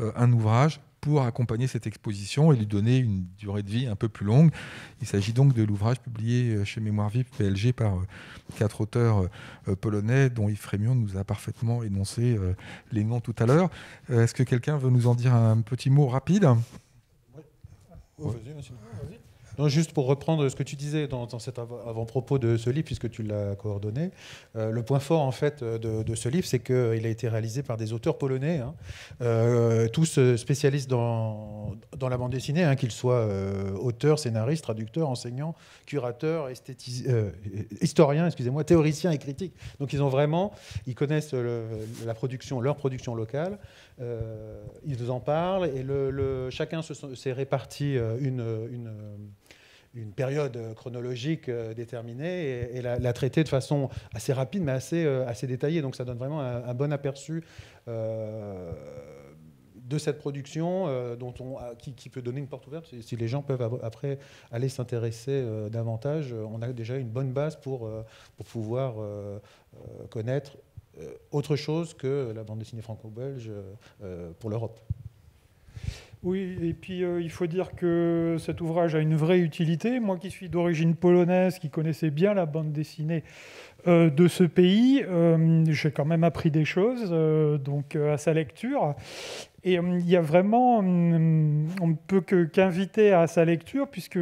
euh, un ouvrage pour accompagner cette exposition et lui donner une durée de vie un peu plus longue. Il s'agit donc de l'ouvrage publié euh, chez Mémoire Vive PLG par euh, quatre auteurs euh, polonais dont Yves Frémion nous a parfaitement énoncé les noms tout à l'heure. Est-ce que quelqu'un veut nous en dire un petit mot rapide Oui, oh, vas-y, juste pour reprendre ce que tu disais dans, cet avant-propos de ce livre, puisque tu l'as coordonné, euh, le point fort en fait euh, de, ce livre, c'est qu'il a été réalisé par des auteurs polonais, hein. euh, tous spécialistes dans, la bande dessinée, hein, qu'ils soient auteurs, scénaristes, traducteurs, enseignants, curateurs, historiens, excusez-moi, théoriciens et critiques. Donc ils ont vraiment, ils connaissent la production, leur production locale. ils en parlent et chacun s'est réparti une une période euh, chronologique euh, déterminée et, la, traiter de façon assez rapide mais assez, euh, assez détaillée. Donc ça donne vraiment un, bon aperçu de cette production dont on, qui, peut donner une porte ouverte. Si, les gens peuvent après aller s'intéresser davantage, on a déjà une bonne base pour, pour pouvoir connaître autre chose que la bande dessinée franco-belge pour l'Europe. Oui, et puis euh, il faut dire que cet ouvrage a une vraie utilité. Moi qui suis d'origine polonaise, qui connaissais bien la bande dessinée euh, de ce pays, euh, j'ai quand même appris des choses donc, à sa lecture. Et il y a vraiment, on ne peut que qu'inviter à sa lecture, puisque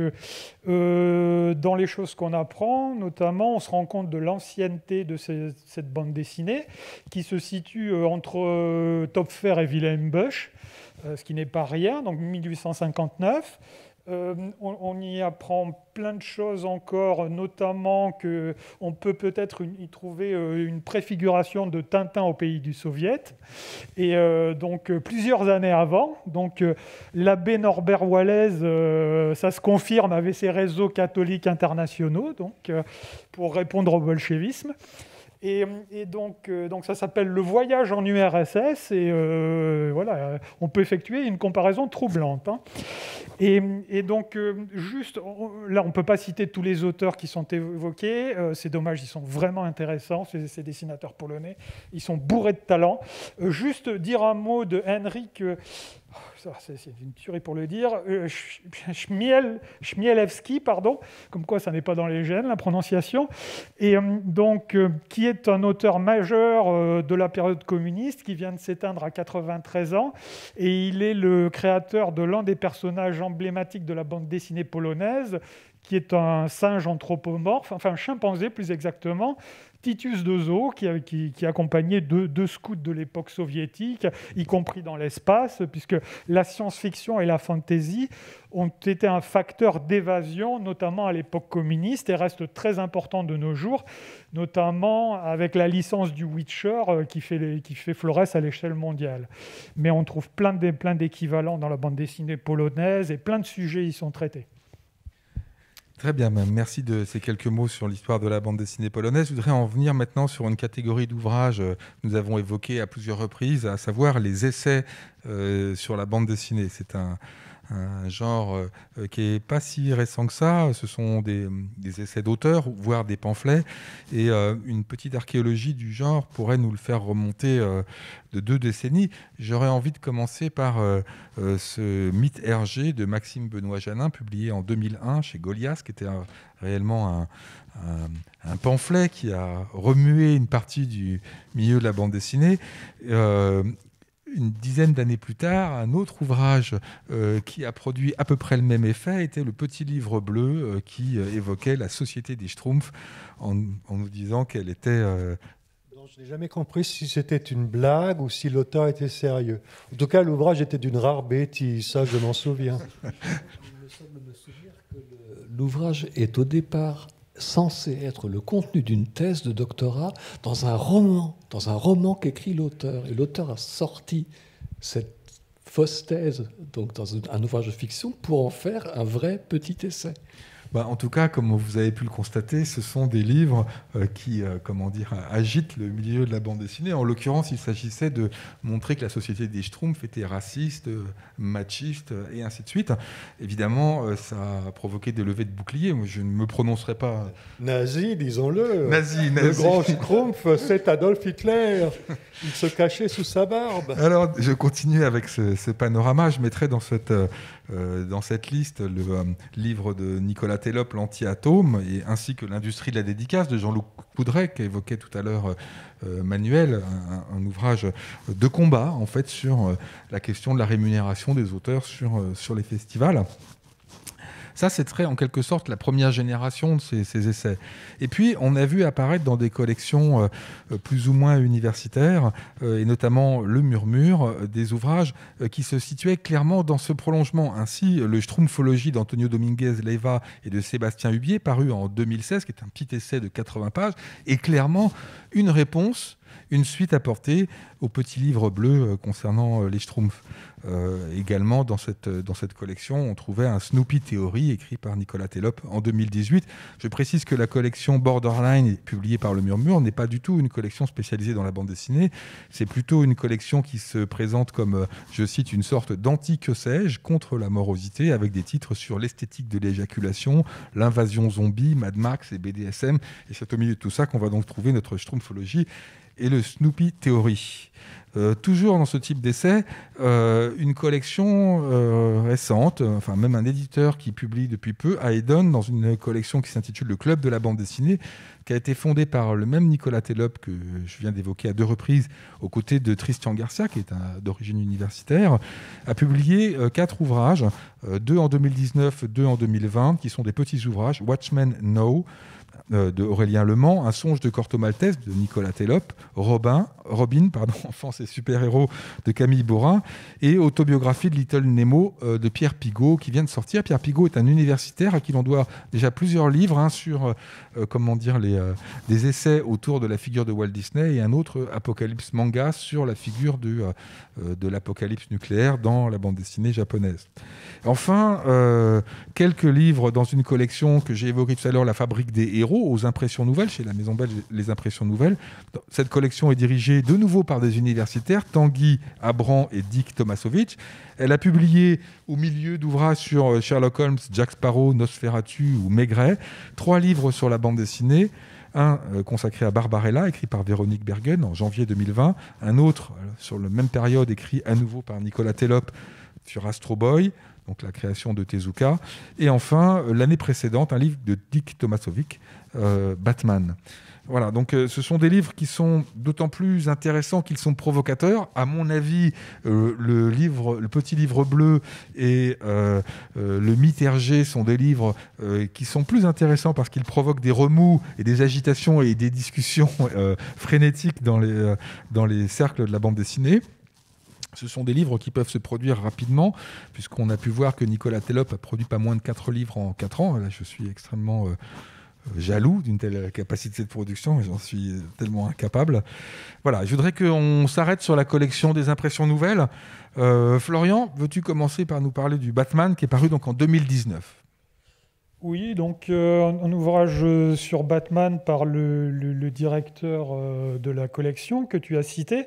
dans les choses qu'on apprend, notamment, on se rend compte de l'ancienneté de cette bande dessinée, qui se situe entre Topfer et Wilhelm Busch. Euh, ce qui n'est pas rien, donc 1859. Euh, on, y apprend plein de choses encore, notamment qu'on peut peut-être y trouver euh, une préfiguration de Tintin au pays du Soviet. Et donc plusieurs années avant, donc l'abbé Norbert Wallace, ça se confirme, avait ses réseaux catholiques internationaux, donc pour répondre au bolchevisme. Et, donc, euh, donc, ça s'appelle le voyage en URSS. Et euh, voilà, on peut effectuer une comparaison troublante. Hein. Et, donc, euh, juste, là, on ne peut pas citer tous les auteurs qui sont évoqués. c'est dommage, ils sont vraiment intéressants, ces, ces, dessinateurs polonais. Ils sont bourrés de talent. juste dire un mot de Henrik c'est une tuerie pour le dire, euh, Chmielewski, Schmielewski, pardon, comme quoi ça n'est pas dans les gènes, la prononciation, et euh, donc euh, qui est un auteur majeur de la période communiste, qui vient de s'éteindre à 93 ans, et il est le créateur de l'un des personnages emblématiques de la bande dessinée polonaise, qui est un singe anthropomorphe, enfin un chimpanzé plus exactement, Titus Dezo, qui, accompagnait deux, scouts de l'époque soviétique, y compris dans l'espace, puisque la science-fiction et la fantasy ont été un facteur d'évasion, notamment à l'époque communiste, et restent très importants de nos jours, notamment avec la licence du Witcher euh, qui fait, les, à l'échelle mondiale. Mais on trouve plein d'équivalents dans la bande dessinée polonaise, et plein de sujets y sont traités. Très bien, merci de ces quelques mots sur l'histoire de la bande dessinée polonaise. Je voudrais en venir maintenant sur une catégorie d'ouvrages euh, que nous avons évoqués à plusieurs reprises, à savoir les essais euh, sur la bande dessinée. C'est un, un genre euh, qui n'est pas si récent que ça. Ce sont des, essais d'auteurs, voire des pamphlets. Et euh, une petite archéologie du genre pourrait nous le faire remonter euh, de deux décennies. J'aurais envie de commencer par ce mythe Hergé de Maxime Benoît Janin, publié en 2001 chez Goliath, qui était réellement un, pamphlet qui a remué une partie du milieu de la bande dessinée une dizaine d'années plus tard, un autre ouvrage euh, qui a produit à peu près le même effet était le petit livre bleu euh, qui euh, évoquait la société des Schtroumpfs en, nous disant qu'elle était... je n'ai jamais compris si c'était une blague ou si l'auteur était sérieux. En tout cas, l'ouvrage était d'une rare bêtise, ça je m'en souviens. l'ouvrage est au départ censé être le contenu d'une thèse de doctorat dans un roman, dans un roman qu'écrit l'auteur. Et l'auteur a sorti cette fausse thèse, donc dans un ouvrage de fiction, pour en faire un vrai petit essai. Bah, en tout cas, comme vous avez pu le constater, ce sont des livres euh, qui, euh, comment dire, agitent le milieu de la bande dessinée. En l'occurrence, il s'agissait de montrer que la société des Schtroumpfs était raciste, machiste, et ainsi de suite. Évidemment, euh, ça a provoqué des levées de boucliers. Je ne me prononcerai pas. Nazi, disons-le. Nazi, nazi. Le grand Schtroumpf, c'est Adolf Hitler. Il se cachait sous sa barbe. Alors, je continue avec ce panorama. Je mettrai dans cette euh, dans cette liste le euh, livre de Nicolas Telop, L'anti-atome, ainsi que l'industrie de la dédicace de Jean-Luc Coudray, évoquait tout à l'heure euh, Manuel, un, ouvrage de combat en fait sur la question de la rémunération des auteurs sur les festivals. Ça, c'est très, en quelque sorte, la première génération de ces, essais. Et puis, on a vu apparaître dans des collections euh, euh, plus ou moins universitaires, euh, et notamment Le Murmure, des ouvrages qui se situaient clairement dans ce prolongement. Ainsi, le Strumpfologie d'Antonio Dominguez Leiva et de Sébastien Hubier, paru en 2016, qui est un petit essai de 80 pages, est clairement une réponse une suite apportée au petit livre bleu euh, concernant euh, les Schtroumpfs. Euh, également, dans cette, dans cette collection, on trouvait un Snoopy Théorie écrit par Nicolas Tellop en 2018. Je précise que la collection Borderline, publiée par Le Murmure, n'est pas du tout une collection spécialisée dans la bande dessinée. C'est plutôt une collection qui se présente comme, je cite, une sorte d'antique que contre la morosité, avec des titres sur l'esthétique de l'éjaculation, l'invasion zombie, Mad Max et BDSM. Et c'est au milieu de tout ça qu'on va donc trouver notre schtroumpfologie et le Snoopy Theory. Euh, toujours dans ce type d'essai, euh, une collection euh, récente, enfin même un éditeur qui publie depuis peu, Aidon, dans une collection qui s'intitule Le Club de la bande dessinée, qui a été fondée par le même Nicolas Tellop que je viens d'évoquer à deux reprises, aux côtés de Tristan Garcia, qui est d'origine universitaire, a publié quatre ouvrages, deux en 2019, deux en 2020, qui sont des petits ouvrages, Watchmen Now, euh, de Aurélien Le Mans, Un songe de Corto Maltese de Nicolas Télope, Robin, Robin, pardon, Enfance et super-héros de Camille Borin, et Autobiographie de Little Nemo euh, de Pierre Pigot qui vient de sortir. Pierre Pigot est un universitaire à qui l'on doit déjà plusieurs livres hein, sur euh, comment dire les, des essais autour de la figure de Walt Disney et un autre Apocalypse manga sur la figure de, euh, de l'apocalypse nucléaire dans la bande dessinée japonaise. Enfin, euh, quelques livres dans une collection que j'ai évoquée tout à l'heure, La Fabrique des Héros, aux Impressions Nouvelles, chez la Maison Belge Les Impressions Nouvelles. Cette collection est dirigée de nouveau par des universitaires, Tanguy Abran et Dick Tomasovic. Elle a publié au milieu d'ouvrages sur euh, Sherlock Holmes, Jack Sparrow, Nosferatu ou Maigret, trois livres sur la bande dessinée un euh, consacré à Barbarella, écrit par Véronique Bergen en janvier 2020, un autre euh, sur la même période, écrit à nouveau par Nicolas Telop sur Astro Boy, donc la création de Tezuka, et enfin euh, l'année précédente, un livre de Dick Tomasovic, Batman. Voilà, donc euh, ce sont des livres qui sont d'autant plus intéressants qu'ils sont provocateurs. À mon avis, euh, le, livre, le petit livre bleu et euh, le mythe sont des livres qui sont plus intéressants parce qu'ils provoquent des remous et des agitations et des discussions frénétiques dans les, dans les cercles de la bande dessinée. Ce sont des livres qui peuvent se produire rapidement, puisqu'on a pu voir que Nicolas Tellop a produit pas moins de 4 livres en 4 ans. Là, je suis extrêmement jaloux d'une telle capacité de production, j'en suis tellement incapable. Voilà, je voudrais qu'on s'arrête sur la collection des impressions nouvelles. Euh, Florian, veux-tu commencer par nous parler du Batman qui est paru donc en 2019 oui, donc euh, un ouvrage sur Batman par le directeur euh, de la collection que tu as cité,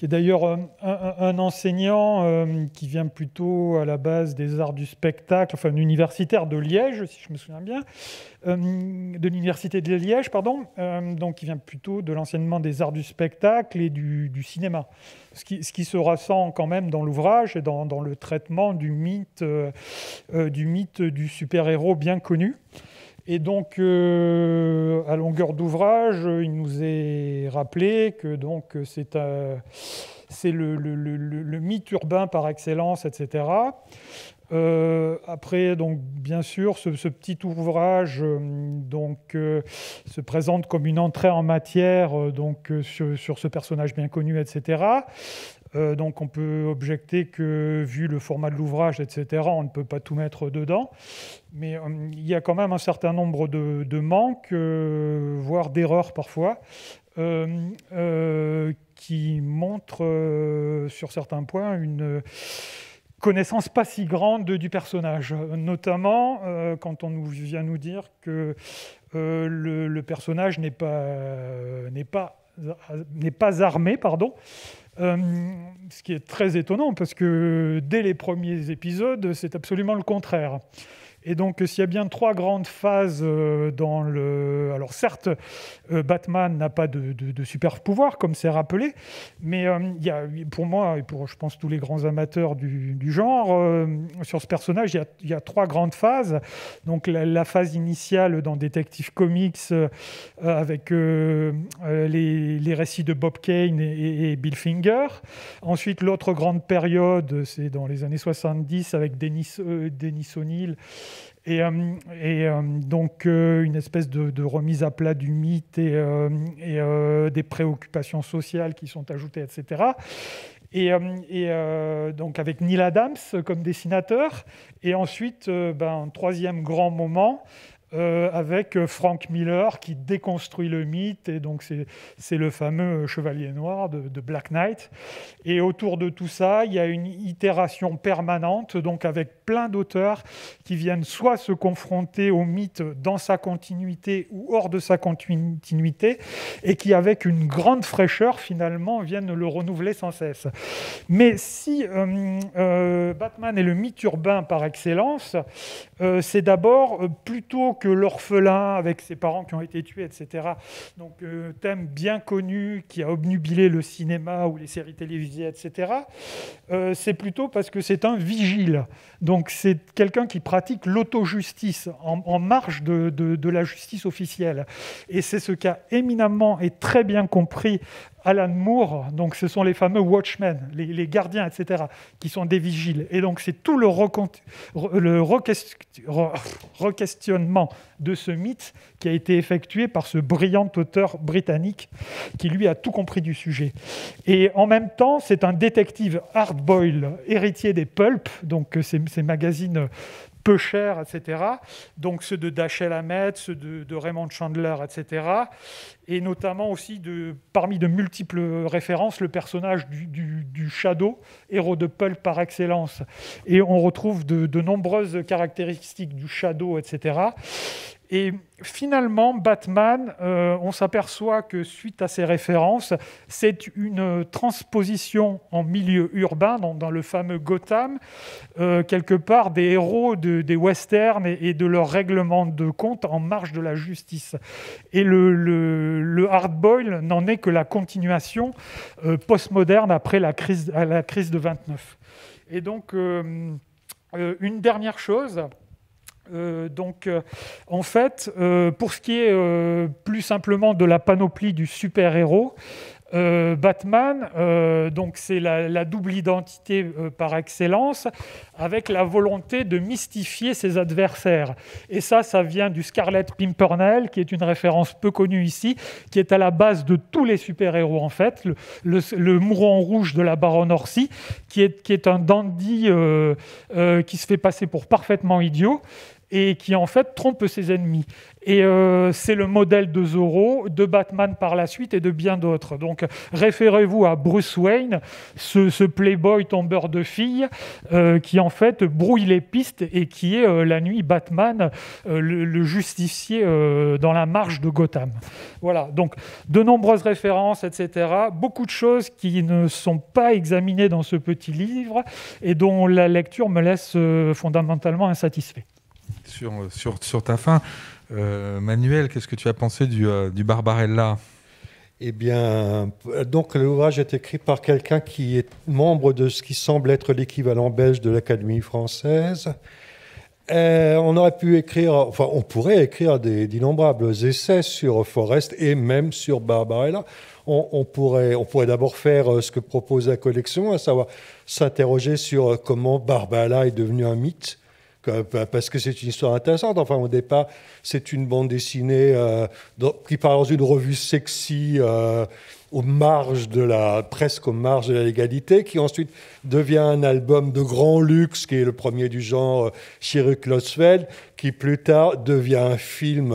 qui est d'ailleurs euh, un, enseignant euh, qui vient plutôt à la base des arts du spectacle, enfin universitaire de Liège, si je me souviens bien, euh, de l'université de Liège, pardon, donc qui vient plutôt de l'enseignement des arts du spectacle et du, cinéma. Ce qui, se ressent quand même dans l'ouvrage et dans, le traitement du, mythe du super-héros bien connu. Et donc, euh, à longueur d'ouvrage, il nous est rappelé que donc c'est euh, le, le, le, mythe urbain par excellence, etc. Euh, après, donc, bien sûr, ce, petit ouvrage donc, se présente comme une entrée en matière donc, sur, ce personnage bien connu, etc. Euh, donc on peut objecter que vu le format de l'ouvrage, etc., on ne peut pas tout mettre dedans. Mais euh, il y a quand même un certain nombre de, manques, euh, voire d'erreurs parfois, qui montrent sur certains points une connaissance pas si grande du personnage, notamment quand on vient nous dire que le, personnage n'est pas, n'est pas armé, pardon, euh, ce qui est très étonnant parce que dès les premiers épisodes, c'est absolument le contraire. Et donc, s'il y a bien trois grandes phases euh, dans le. Alors, certes, euh, Batman n'a pas de, super pouvoir, comme c'est rappelé, mais euh, il y a, pour moi, et pour, je pense, tous les grands amateurs du, genre, sur ce personnage, il y, a, trois grandes phases. Donc, la, phase initiale dans Detective Comics, avec les, récits de Bob Kane et, Bill Finger. Ensuite, l'autre grande période, c'est dans les années 70, avec Dennis, Dennis O'Neill. Et, euh, euh, donc euh, une espèce de, remise à plat du mythe et, et des préoccupations sociales qui sont ajoutées, etc. Et, donc avec Neil Adams comme dessinateur. Et ensuite, ben, un troisième grand moment, euh, avec euh, Frank Miller qui déconstruit le mythe, et donc c'est le fameux Chevalier Noir de, Black Knight. Et autour de tout ça, il y a une itération permanente, donc avec plein d'auteurs qui viennent soit se confronter au mythe dans sa continuité ou hors de sa continuité, et qui avec une grande fraîcheur finalement viennent le renouveler sans cesse. Mais si euh, Batman est le mythe urbain par excellence, c'est d'abord plutôt que l'orphelin avec ses parents qui ont été tués, etc. Donc euh, thème bien connu qui a obnubilé le cinéma ou les séries télévisées, etc. Euh, c'est plutôt parce que c'est un vigile. Donc c'est quelqu'un qui pratique lauto en, en marge de, de, la justice officielle. Et c'est ce qu'a éminemment et très bien compris Alan Moore, donc ce sont les fameux watchmen, les, gardiens, etc., qui sont des vigiles. Et donc c'est tout le, requestionnement de ce mythe qui a été effectué par ce brillant auteur britannique qui lui a tout compris du sujet. Et en même temps, c'est un détective hard héritier des Pulp, donc euh, ces magazines peu chers, etc. Donc ceux de Dachel Hammett, ceux de, Raymond Chandler, etc. Et notamment aussi, parmi de multiples références, le personnage du, Shadow, héros de pulp par excellence. Et on retrouve de nombreuses caractéristiques du Shadow, etc. Et finalement, Batman, euh, on s'aperçoit que suite à ces références, c'est une transposition en milieu urbain, dans, le fameux Gotham, euh, quelque part des héros des westerns et, de leur règlement de compte en marge de la justice. Et le, hard-boil n'en est que la continuation euh, postmoderne après la crise, la crise de 29. Et donc, une dernière chose. Euh, donc, euh, en fait, euh, pour ce qui est plus simplement de la panoplie du super-héros, Batman, donc c'est la, double identité par excellence, avec la volonté de mystifier ses adversaires. Et ça, ça vient du Scarlet Pimpernel, qui est une référence peu connue ici, qui est à la base de tous les super-héros en fait, le, mouron rouge de la Baronne Orsi, qui est, qui est un dandy qui se fait passer pour parfaitement idiot, et qui en fait trompe ses ennemis. Et euh, c'est le modèle de Zorro, de Batman par la suite et de bien d'autres. Donc référez-vous à Bruce Wayne, ce, playboy tombeur de filles euh, qui en fait brouille les pistes et qui est euh, la nuit Batman, le, le, justicier dans la marche de Gotham. Voilà, donc de nombreuses références, etc. Beaucoup de choses qui ne sont pas examinées dans ce petit livre et dont la lecture me laisse fondamentalement insatisfait sur, sur, sur ta fin. Euh, Manuel, qu'est-ce que tu as pensé du, euh, du Barbarella eh bien, donc l'ouvrage est écrit par quelqu'un qui est membre de ce qui semble être l'équivalent belge de l'Académie française. Euh, on aurait pu écrire, enfin, on pourrait écrire d'innombrables essais sur Forrest et même sur Barbarella. On, pourrait, on pourrait d'abord faire ce que propose la collection, à savoir s'interroger sur comment Barbarella est devenu un mythe euh, parce que c'est une histoire intéressante. Enfin, au départ, c'est une bande dessinée euh, qui part dans une revue sexy euh, aux de la, presque aux marge de la légalité, qui ensuite devient un album de grand luxe, qui est le premier du genre chez qui plus tard devient un film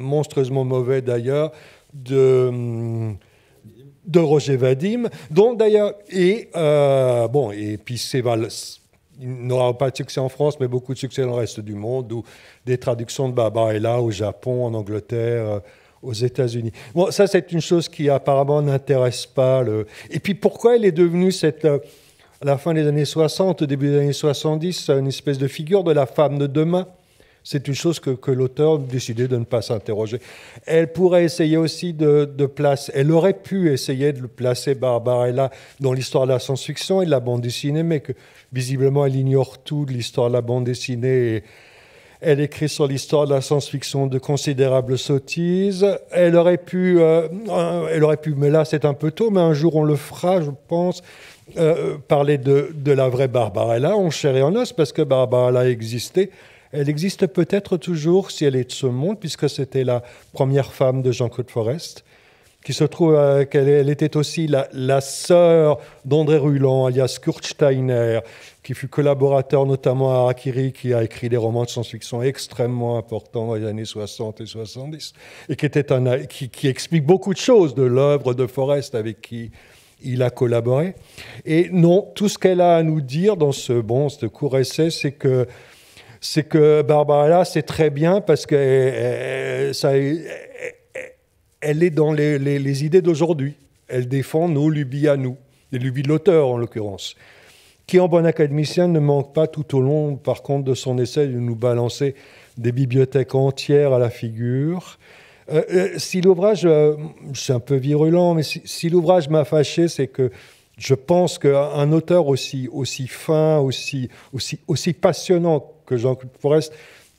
monstrueusement mauvais d'ailleurs, de de Roger Vadim, Donc d'ailleurs, et bon, et puis c'est il n'aura pas de succès en France, mais beaucoup de succès dans le reste du monde, ou des traductions de Baba là au Japon, en Angleterre, euh, aux États-Unis. Bon, ça, c'est une chose qui apparemment n'intéresse pas. Le... Et puis, pourquoi elle est devenue cette. Euh, à la fin des années 60, au début des années 70, une espèce de figure de la femme de demain c'est une chose que, que l'auteur décidait de ne pas s'interroger. Elle pourrait essayer aussi de, de placer, elle aurait pu essayer de placer Barbarella dans l'histoire de la science-fiction et de la bande dessinée, mais que visiblement elle ignore tout de l'histoire de la bande dessinée. elle écrit sur l'histoire de la science-fiction de considérables sottises. Elle aurait pu, euh, elle aurait pu, mais là c'est un peu tôt, mais un jour on le fera, je pense, euh, parler de, de, la vraie Barbarella en chair et en os, parce que Barbarella existait. Elle existe peut-être toujours si elle est de ce monde, puisque c'était la première femme de Jean-Claude Forest, qui se trouve euh, qu'elle était aussi la, sœur d'André Ruland, alias Kurt Steiner, qui fut collaborateur notamment à Akiri, qui a écrit des romans de science-fiction extrêmement importants dans les années 60 et 70, et qui, explique beaucoup de choses de l'œuvre de Forest avec qui il a collaboré. Et non, tout ce qu'elle a à nous dire dans ce, bon, ce court essai, c'est que c'est que Barbara, c'est très bien parce que eh, eh, ça, eh, elle est dans les, idées d'aujourd'hui. Elle défend nos lubies à nous, les lubies de l'auteur en l'occurrence, qui en bon académicien ne manque pas tout au long, par contre, de son essai de nous balancer des bibliothèques entières à la figure. Euh, euh, si l'ouvrage, euh, c'est un peu virulent, mais si, l'ouvrage m'a fâché, c'est que je pense qu'un auteur aussi, aussi fin, aussi, aussi, aussi passionnant Jean-Claude Forest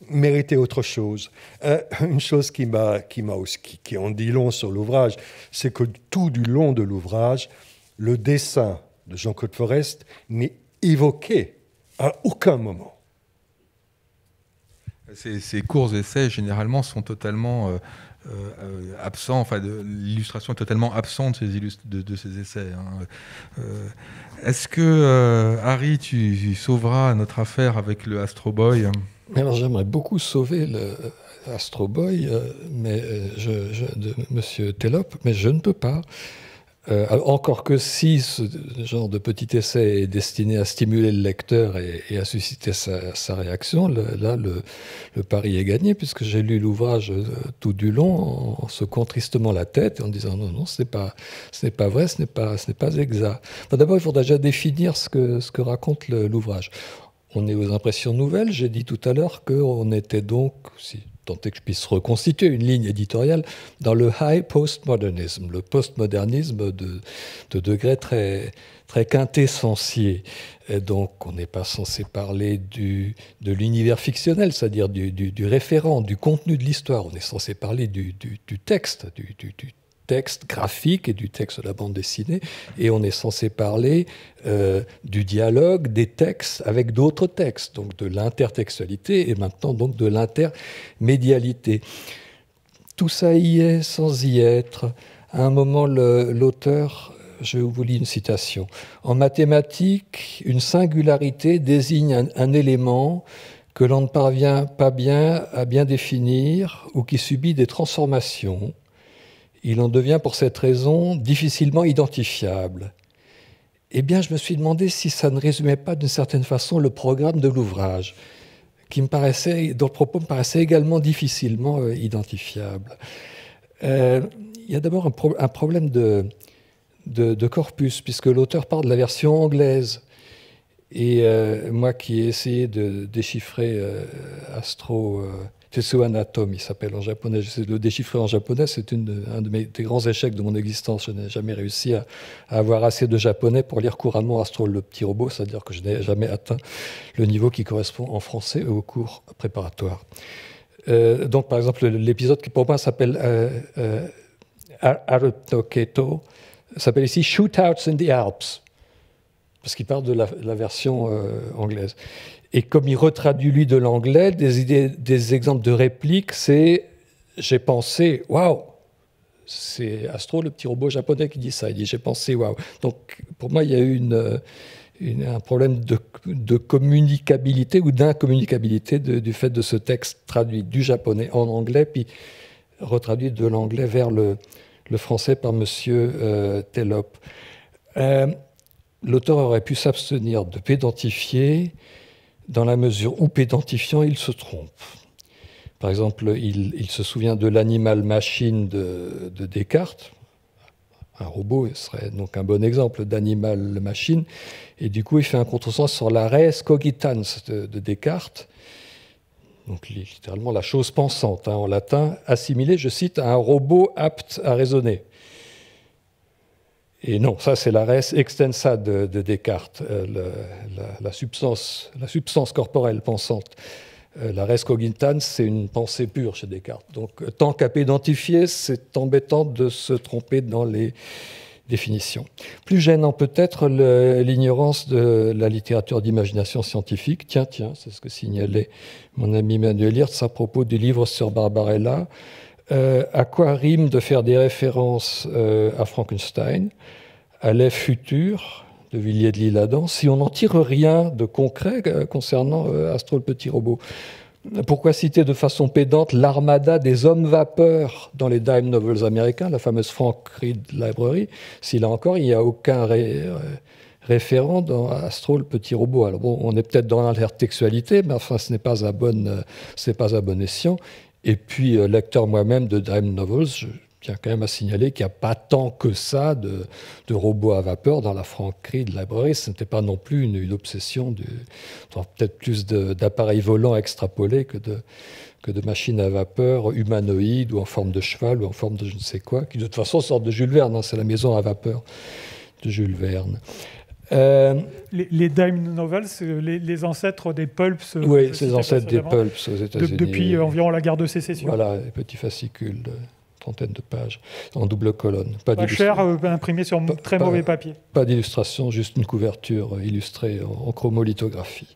méritait autre chose. Euh, une chose qui m'a qui m'a qui, qui en dit long sur l'ouvrage, c'est que tout du long de l'ouvrage, le dessin de Jean-Claude Forest n'est évoqué à aucun moment. Ces, ces courts essais, généralement, sont totalement euh, euh, absent, enfin l'illustration est totalement absente de ces, de, ces essais. Hein. Euh, est-ce que euh, Harry, tu, sauveras notre affaire avec le Astro Boy Alors j'aimerais beaucoup sauver le Astro Boy, mais je, de Monsieur Telop, mais je ne peux pas. Euh, encore que si ce genre de petit essai est destiné à stimuler le lecteur et, à susciter sa, réaction, là le, pari est gagné puisque j'ai lu l'ouvrage euh, tout du long en, se secouant tristement la tête en disant non non ce n'est pas pas vrai ce n'est pas pas exact. D'abord il faudra déjà définir ce que ce que raconte l'ouvrage. On est aux impressions nouvelles. J'ai dit tout à l'heure qu'on était donc si tant que je puisse reconstituer une ligne éditoriale, dans le high postmodernism, le postmodernisme de, de degré très, très quintessentiel. donc, on n'est pas censé parler du, de l'univers fictionnel, c'est-à-dire du, du, référent, du contenu de l'histoire. On est censé parler du, texte, du, texte graphique et du texte de la bande dessinée, et on est censé parler euh, du dialogue des textes avec d'autres textes, donc de l'intertextualité et maintenant donc de l'intermédialité. Tout ça y est sans y être. À un moment, l'auteur, je vous lis une citation, en mathématiques, une singularité désigne un, un élément que l'on ne parvient pas bien à bien définir ou qui subit des transformations il en devient pour cette raison difficilement identifiable. Eh bien, je me suis demandé si ça ne résumait pas d'une certaine façon le programme de l'ouvrage, qui me paraissait, dont le propos me paraissait également difficilement euh, identifiable. Euh, il y a d'abord un, problème de, corpus, puisque l'auteur parle de la version anglaise. Et euh, moi qui ai essayé de déchiffrer Astro anatom, il s'appelle en japonais. le déchiffrer en japonais. C'est un de mes des grands échecs de mon existence. Je n'ai jamais réussi à, avoir assez de japonais pour lire couramment Astro le petit robot, c'est-à-dire que je n'ai jamais atteint le niveau qui correspond en français au cours préparatoire. Euh, donc, par exemple, l'épisode qui pour moi s'appelle euh, euh, Aruto Keto s'appelle ici Shootouts in the Alps parce qu'il parle de la, version anglaise. Et comme il retraduit, lui, de l'anglais, des, des exemples de répliques, c'est j'ai pensé, waouh C'est Astro, le petit robot japonais, qui dit ça. Il dit j'ai pensé, waouh Donc, pour moi, il y a eu une, un problème de, communicabilité ou d'incommunicabilité du fait de ce texte traduit du japonais en anglais, puis retraduit de l'anglais vers le, le, français par M. Euh, euh, L'auteur aurait pu s'abstenir de pédentifier dans la mesure où pédantifiant, il se trompe. Par exemple, il, se souvient de l'animal-machine de, Descartes. Un robot serait donc un bon exemple d'animal-machine. Et du coup, il fait un contresens sur la res cogitans de, Descartes. Donc littéralement la chose pensante hein, en latin, assimilée, je cite, à un robot apte à raisonner. Et non, ça c'est la res extensa de, Descartes, euh, la, substance, la substance corporelle pensante. Euh, la res cogitans, c'est une pensée pure chez Descartes. Donc euh, tant qu'à identifier, c'est embêtant de se tromper dans les définitions. Plus gênant peut-être l'ignorance de la littérature d'imagination scientifique. Tiens, tiens, c'est ce que signalait mon ami Manuel Hirtz à propos du livre sur Barbarella. Euh, à quoi rime de faire des références euh, à Frankenstein, à l'Ève future de Villiers de l'Isle-Adam, si on n'en tire rien de concret euh, concernant Astro le petit robot Pourquoi citer de façon pédante l'armada des hommes vapeurs dans les dime novels américains, la fameuse Frank Reed Library, si là encore il n'y a aucun référent dans Astro, le petit robot. Alors bon, on est peut-être dans l'intertextualité, mais enfin, ce n'est pas un c'est pas à bon escient. Et puis, euh, l'acteur moi-même de Dime Novels, je tiens quand même à signaler qu'il n'y a pas tant que ça de, robots à vapeur dans la franquerie de librairie. Ce n'était pas non plus une, une obsession, du, peut-être plus d'appareils volants extrapolés que de, que de machines à vapeur humanoïdes ou en forme de cheval ou en forme de je ne sais quoi, qui de toute façon sortent de Jules Verne, hein, c'est la maison à vapeur de Jules Verne. Euh, les, dime novels, les, ancêtres des pulps. Euh, oui, ces ancêtres des pulps aux États-Unis. depuis euh, environ la guerre de sécession. Voilà, petits fascicules, de trentaine de pages, en double colonne. Pas, cher, imprimé sur très mauvais papier. Pas d'illustration, juste une couverture illustrée en, chromolithographie.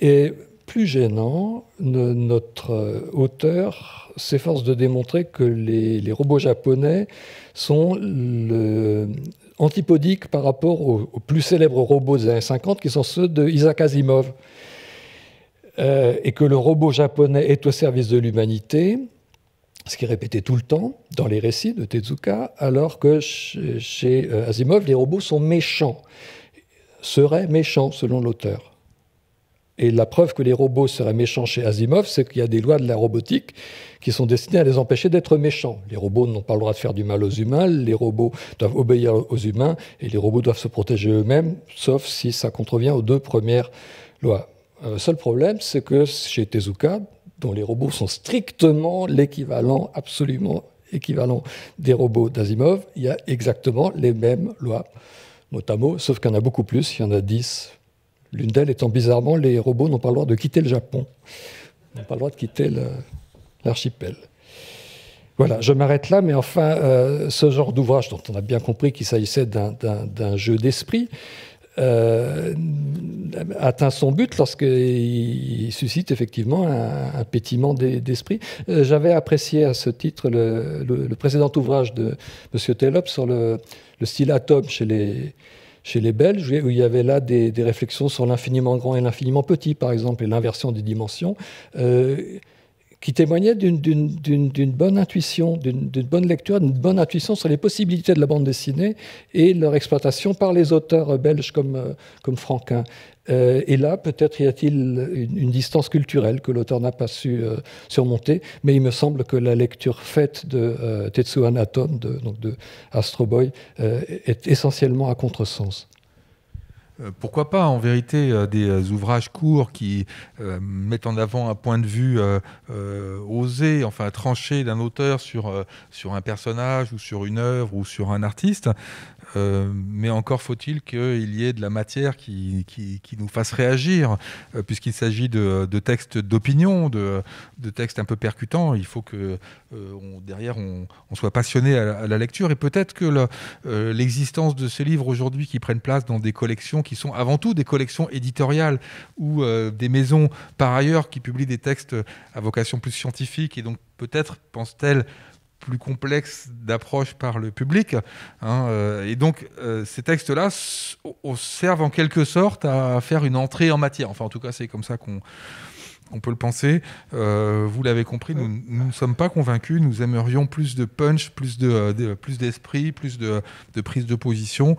Et plus gênant, notre auteur s'efforce de démontrer que les robots japonais sont le, antipodique par rapport aux, plus célèbres robots des années 50, qui sont ceux de Isaac Asimov. Euh, et que le robot japonais est au service de l'humanité, ce qui est répété tout le temps dans les récits de Tezuka, alors que chez euh, Asimov, les robots sont méchants, seraient méchants selon l'auteur. Et la preuve que les robots seraient méchants chez Asimov, c'est qu'il y a des lois de la robotique qui sont destinées à les empêcher d'être méchants. Les robots n'ont pas le droit de faire du mal aux humains, les robots doivent obéir aux humains, et les robots doivent se protéger eux-mêmes, sauf si ça contrevient aux deux premières lois. Le euh, seul problème, c'est que chez Tezuka, dont les robots sont strictement l'équivalent, absolument équivalent des robots d'Asimov, il y a exactement les mêmes lois, notamment, sauf qu'il y en a beaucoup plus, il y en a 10 L'une d'elles étant bizarrement, les robots n'ont pas le droit de quitter le Japon, n'ont pas le droit de quitter l'archipel. Voilà, je m'arrête là, mais enfin, euh, ce genre d'ouvrage dont on a bien compris qu'il s'agissait d'un jeu d'esprit, euh, atteint son but lorsqu'il suscite effectivement un, pétiment d'esprit. Euh, j'avais apprécié à ce titre le, précédent ouvrage de M. Tellop sur le, le style atome chez les, chez les Belges, où il y avait là des, réflexions sur l'infiniment grand et l'infiniment petit, par exemple, et l'inversion des dimensions, euh, qui témoignaient d'une bonne intuition, d'une bonne lecture, d'une bonne intuition sur les possibilités de la bande dessinée et leur exploitation par les auteurs belges comme, euh, comme Franquin. Euh, et là, peut-être y a-t-il une, distance culturelle que l'auteur n'a pas su euh, surmonter, mais il me semble que la lecture faite de euh, Tetsuo de, donc Astro Boy, est essentiellement à contresens. Pourquoi pas, en vérité, des ouvrages courts qui mettent en avant un point de vue osé, enfin tranché d'un auteur sur, sur un personnage ou sur une œuvre ou sur un artiste. Euh, mais encore faut-il qu'il y ait de la matière qui, nous fasse réagir, euh, puisqu'il s'agit de, textes d'opinion, de, textes un peu percutants. Il faut que euh, on, derrière on, soit passionné à la, lecture. Et peut-être que l'existence de ces livres aujourd'hui qui prennent place dans des collections qui sont avant tout des collections éditoriales ou des maisons par ailleurs qui publient des textes à vocation plus scientifique et donc peut-être pense pense-t-elle plus complexe d'approche par le public. Hein, euh, et donc, euh, ces textes-là servent en quelque sorte à faire une entrée en matière. Enfin, en tout cas, c'est comme ça qu'on on peut le penser. Euh, vous l'avez compris, nous, ne sommes pas convaincus. Nous aimerions plus de punch, plus de, plus d'esprit, plus de, prise de position,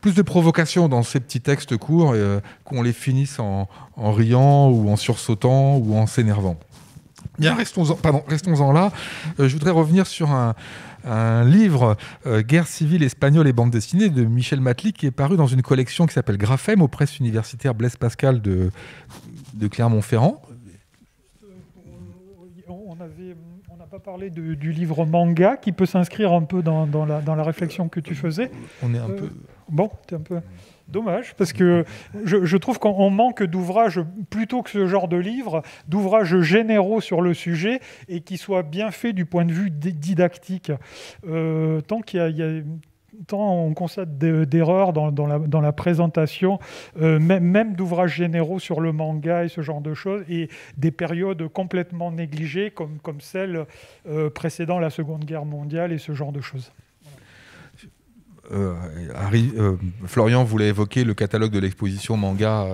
plus de provocation dans ces petits textes courts, qu'on les finisse en, en riant ou en sursautant ou en s'énervant. Bien, restons-en, là. Euh, je voudrais revenir sur un, un livre, euh, Guerre civile espagnole et bande dessinée, de Michel Matli, qui est paru dans une collection qui s'appelle Graphème aux presses universitaires Blaise Pascal de, de Clermont-Ferrand. Euh, on n'a pas parlé du livre manga qui peut s'inscrire un peu dans, dans, la, dans, la, réflexion que tu faisais. On est un peu. Bon, tu es un peu. Dommage, parce que je, trouve qu'on manque d'ouvrages, plutôt que ce genre de livres, d'ouvrages généraux sur le sujet et qui soient bien faits du point de vue didactique. Euh, tant qu'il y, a tant on constate d'erreurs dans, la, présentation, euh, même, d'ouvrages généraux sur le manga et ce genre de choses, et des périodes complètement négligées comme, celle celles euh, précédant la Seconde Guerre mondiale et ce genre de choses. Euh, euh, Florian voulait évoquer le catalogue de l'exposition manga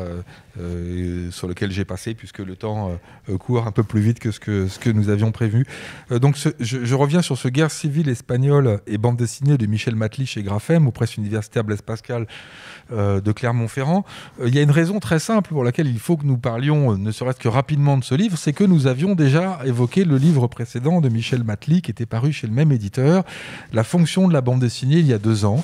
euh, sur lequel j'ai passé, puisque le temps court un peu plus vite que ce que, nous avions prévu. donc je, reviens sur ce Guerre civile espagnole et bande dessinée de Michel Matli chez Grafem, au Presse Universitaire Blaise Pascal de Clermont-Ferrand. Il y a une raison très simple pour laquelle il faut que nous parlions, ne serait-ce que rapidement, de ce livre, c'est que nous avions déjà évoqué le livre précédent de Michel Matli, qui était paru chez le même éditeur, La fonction de la bande dessinée, il y a deux ans.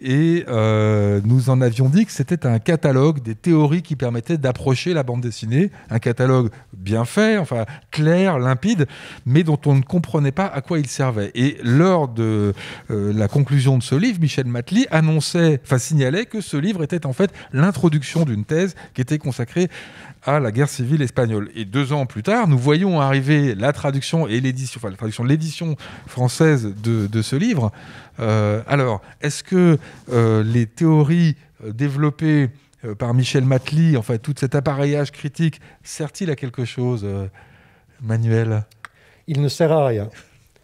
Et euh, nous en avions dit que c'était un catalogue des théories qui permettaient d'approcher la bande dessinée, un catalogue bien fait, enfin clair, limpide, mais dont on ne comprenait pas à quoi il servait. Et lors de euh, la conclusion de ce livre, Michel Matli annonçait, enfin signalait que ce livre était en fait l'introduction d'une thèse qui était consacrée à la guerre civile espagnole. Et deux ans plus tard, nous voyons arriver la traduction et l'édition, enfin la traduction, l'édition française de, ce livre. Euh, alors, est-ce que euh, les théories euh, développées euh, par Michel Matli, enfin tout cet appareillage critique, sert-il à quelque chose, Manuel Il ne sert à rien.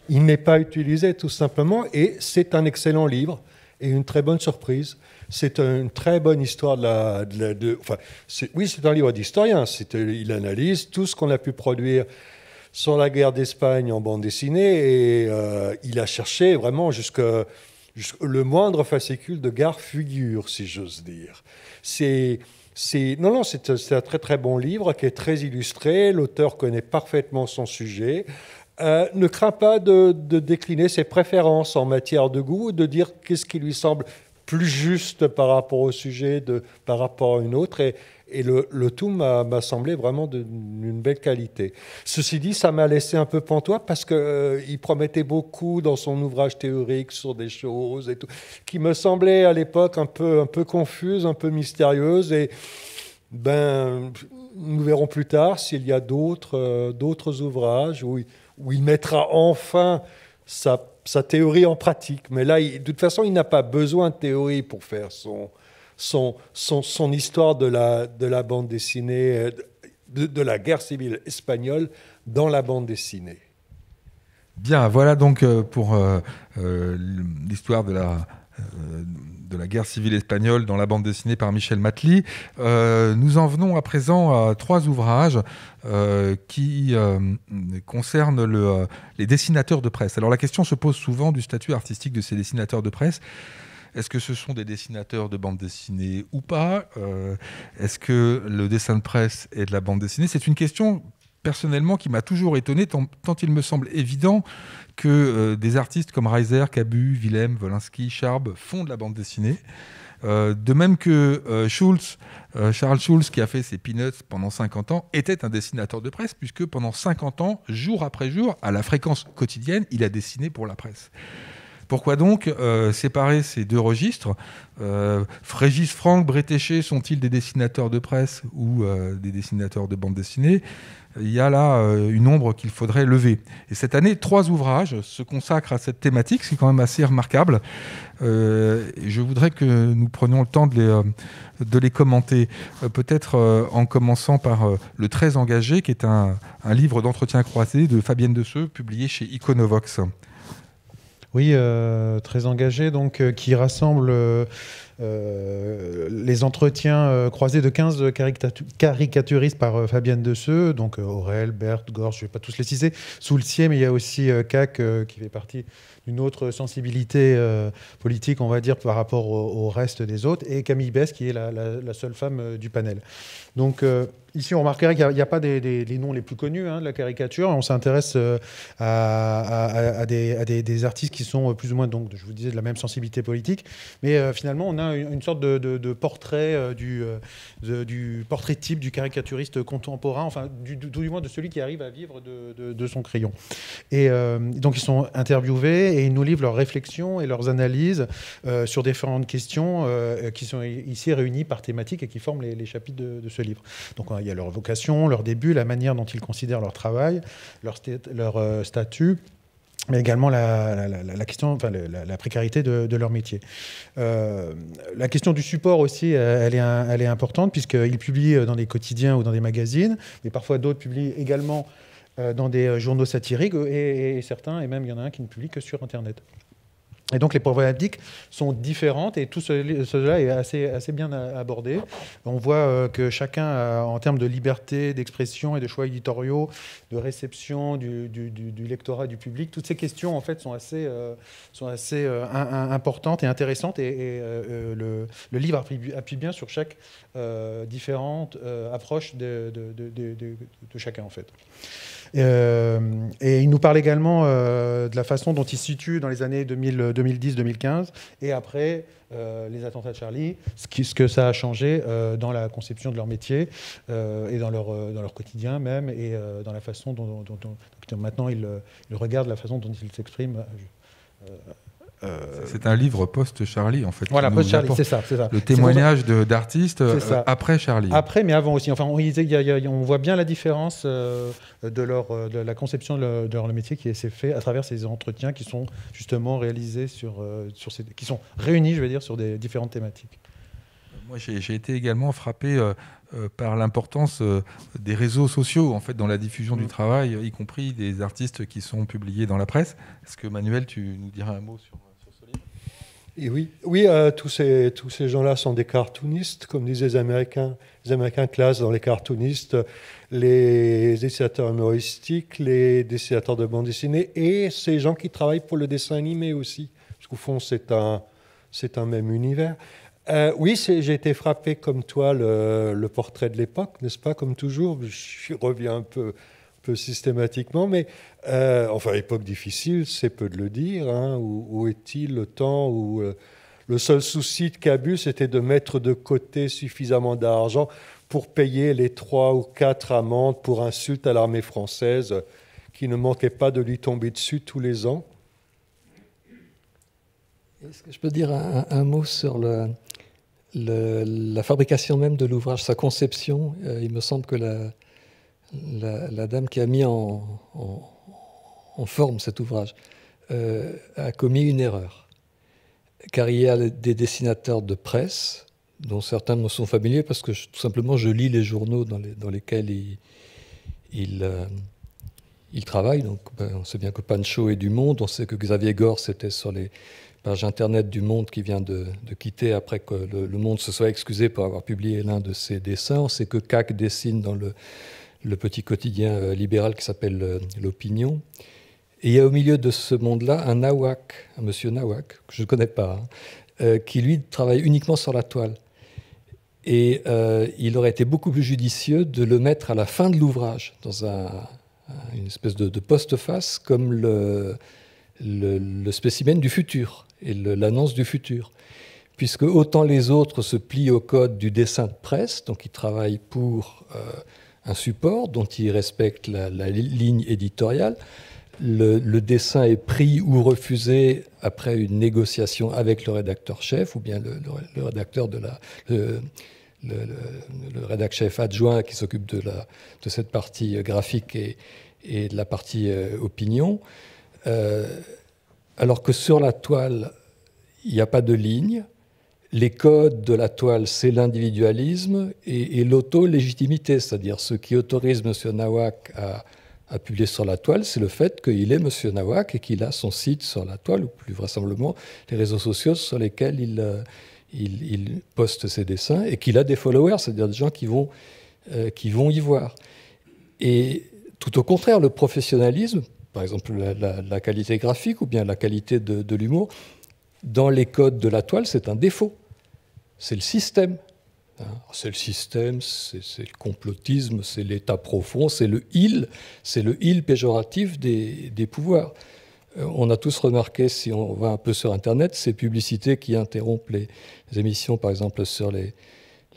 Il n'est pas utilisé tout simplement et c'est un excellent livre et une très bonne surprise. C'est une très bonne histoire de la. De enfin, oui, c'est un livre d'historien. Il analyse tout ce qu'on a pu produire sur la guerre d'Espagne en bande dessinée et il a cherché vraiment jusqu'à le moindre fascicule de gare figure, si j'ose dire. C'est non, non, c'est un très très bon livre qui est très illustré. L'auteur connaît parfaitement son sujet. Euh, ne craint pas de, décliner ses préférences en matière de goût, de dire qu'est-ce qui lui semble plus juste par rapport au sujet, de, par rapport à une autre. Et, et le, tout m'a semblé vraiment d'une belle qualité. Ceci dit, ça m'a laissé un peu pantois parce qu'il euh, promettait beaucoup dans son ouvrage théorique sur des choses et tout, qui me semblait à l'époque un peu, un peu confuse, un peu mystérieuse. Et ben, nous verrons plus tard s'il y a d'autres euh, ouvrages où il, mettra enfin sa, théorie en pratique. Mais là, de toute façon, il n'a pas besoin de théorie pour faire son, son, histoire de la, bande dessinée, euh, de, la guerre civile espagnole dans la bande dessinée. Bien, voilà donc euh, pour euh, l'histoire de la, guerre civile espagnole dans la bande dessinée par Michel Matli. nous en venons à présent à trois ouvrages qui concernent les dessinateurs de presse. Alors la question se pose souvent du statut artistique de ces dessinateurs de presse. Est-ce que ce sont des dessinateurs de bande dessinée ou pas euh, Est-ce que le dessin de presse est de la bande dessinée C'est une question personnellement qui m'a toujours étonné, tant, il me semble évident que euh, des artistes comme Reiser, Cabu, Willem, Wolinski, Charb font de la bande dessinée. Euh, de même que Charles Schulz, qui a fait ses peanuts pendant 50 ans, était un dessinateur de presse, puisque pendant 50 ans, jour après jour, à la fréquence quotidienne, il a dessiné pour la presse. Pourquoi donc euh, séparer ces deux registres euh, Frégis Franck, Bretéché sont-ils des dessinateurs de presse ou euh, des dessinateurs de bande dessinée il y a là une ombre qu'il faudrait lever. Et cette année, trois ouvrages se consacrent à cette thématique, ce qui est quand même assez remarquable. je voudrais que nous prenions le temps de les, commenter, peut-être en commençant par Le Très engagé, qui est un, un livre d'entretien croisé de Fabienne Desseux, publié chez Iconovox. Oui, euh, très engagé, donc euh, qui rassemble euh, les entretiens croisés de 15 caricaturistes par Fabienne Desseux, donc Aurel, Berthe, Gorge, je ne vais pas tous les citer, Soulcier, mais il y a aussi CAC qui fait partie une autre sensibilité euh, politique, on va dire, par rapport au, reste des autres, et Camille Bess, qui est la, seule femme euh, du panel. Donc euh, ici, on remarquerait qu'il n'y a, pas des, les noms les plus connus hein, de la caricature. On s'intéresse à, des, artistes qui sont plus ou moins, donc, je vous disais, de la même sensibilité politique, mais finalement, on a une, sorte de, portrait du, portrait type du caricaturiste contemporain, enfin, du, du moins de celui qui arrive à vivre de, son crayon. Et donc, ils sont interviewés et ils nous livrent leurs réflexions et leurs analyses euh, sur différentes questions euh, qui sont ici réunies par thématique et qui forment les, chapitres de, ce livre. Donc euh, il y a leur vocation, leur début, la manière dont ils considèrent leur travail, leur, leur statut mais également la, question, enfin, la, précarité de, leur métier. la question du support aussi, elle est, elle est importante, puisqu'ils publient dans des quotidiens ou dans des magazines, mais parfois d'autres publient également euh, dans des euh, journaux satiriques, euh, et, certains, et même il y en a un qui ne publie que sur Internet. Et donc les problématiques sont différentes et tout cela est assez, assez bien abordé. On voit que chacun, en termes de liberté d'expression et de choix éditoriaux, de réception du, lectorat, du public, toutes ces questions en fait sont assez, sont assez importantes et intéressantes. Et, le, livre appuie, bien sur chaque différente approche de, de, de, chacun en fait. Euh, et il nous parle également euh, de la façon dont il se situe dans les années 2010-2015 et après euh, les attentats de Charlie, ce, qui, ce, que ça a changé dans la conception de leur métier et dans leur, dans leur quotidien même et dans la façon dont, maintenant il ils regardent la façon dont ils s'expriment euh, c'est un livre post-Charlie, en fait. Voilà, post-Charlie, c'est ça, ça, Le témoignage d'artistes euh, après Charlie. Après, mais avant aussi. Enfin, on, on voit bien la différence euh, de, leur, de la conception de leur, métier qui s'est fait à travers ces entretiens qui sont justement réalisés sur, sur ces, qui sont réunis, je vais dire, sur des différentes thématiques. Moi, j'ai été également frappé par l'importance des réseaux sociaux en fait dans la diffusion du mm. travail, y compris des artistes qui sont publiés dans la presse. Est-ce que Manuel, tu nous dirais un mot sur oui, oui euh, tous ces, tous ces gens-là sont des cartoonistes, comme disent les Américains. Les Américains classent dans les cartoonistes les dessinateurs humoristiques, les dessinateurs de bande dessinée et ces gens qui travaillent pour le dessin animé aussi. Parce qu'au fond, c'est un, c'est un même univers. Euh, oui, j'ai été frappé comme toi le, le portrait de l'époque, n'est-ce pas Comme toujours, je reviens un peu peu systématiquement, mais euh, enfin, époque difficile, c'est peu de le dire. Hein, où, est-il le temps où euh, le seul souci de Cabus était de mettre de côté suffisamment d'argent pour payer les trois ou quatre amendes pour insultes à l'armée française qui ne manquait pas de lui tomber dessus tous les ans. Est-ce que je peux dire un, mot sur le, la fabrication même de l'ouvrage, sa conception euh, Il me semble que la, la, dame qui a mis en, forme cet ouvrage euh, a commis une erreur. Car il y a des dessinateurs de presse, dont certains me sont familiers, parce que tout simplement je lis les journaux dans, lesquels ils, euh, travaillent. Donc, ben, on sait bien que Pancho est du Monde, on sait que Xavier Gore, était sur les pages internet du Monde qui vient de, quitter après que le, le, Monde se soit excusé pour avoir publié l'un de ses dessins. On sait que CAC dessine dans le le petit quotidien euh, libéral qui s'appelle euh, L'Opinion. Et il y a au milieu de ce monde-là un Nawak, un monsieur Nawak, que je ne connais pas, hein, euh, qui lui travaille uniquement sur la toile. Et il aurait été beaucoup plus judicieux de le mettre à la fin de l'ouvrage, dans une espèce de, de postface, comme le, spécimen du futur et l'annonce du futur. Puisque autant les autres se plient au code du dessin de presse, donc ils travaillent pour un support dont il respecte la, ligne éditoriale. Le, dessin est pris ou refusé après une négociation avec le rédacteur-chef ou bien le, rédacteur de la... Le, rédacteur-chef adjoint qui s'occupe de, la, de cette partie euh, graphique et, et de la partie euh, opinion. Euh, alors que sur la toile, il n'y a pas de ligne, les codes de la toile, c'est l'individualisme et, l'auto-légitimité, c'est-à-dire ce qui autorise M. Nawak à, publier sur la toile, c'est le fait qu'il est M. Nawak et qu'il a son site sur la toile, ou plus vraisemblablement les réseaux sociaux sur lesquels il, euh, poste ses dessins, et qu'il a des followers, c'est-à-dire des gens qui vont, euh, qui vont y voir. Et tout au contraire, le professionnalisme, par exemple la, qualité graphique ou bien la qualité de l'humour, dans les codes de la toile, c'est un défaut. Hein, c'est le système. C'est le système, c'est le complotisme, c'est l'état profond, c'est le il, c'est le il péjoratif des, pouvoirs. Euh, on a tous remarqué, si on va un peu sur Internet, ces publicités qui interrompent les, émissions, par exemple sur les,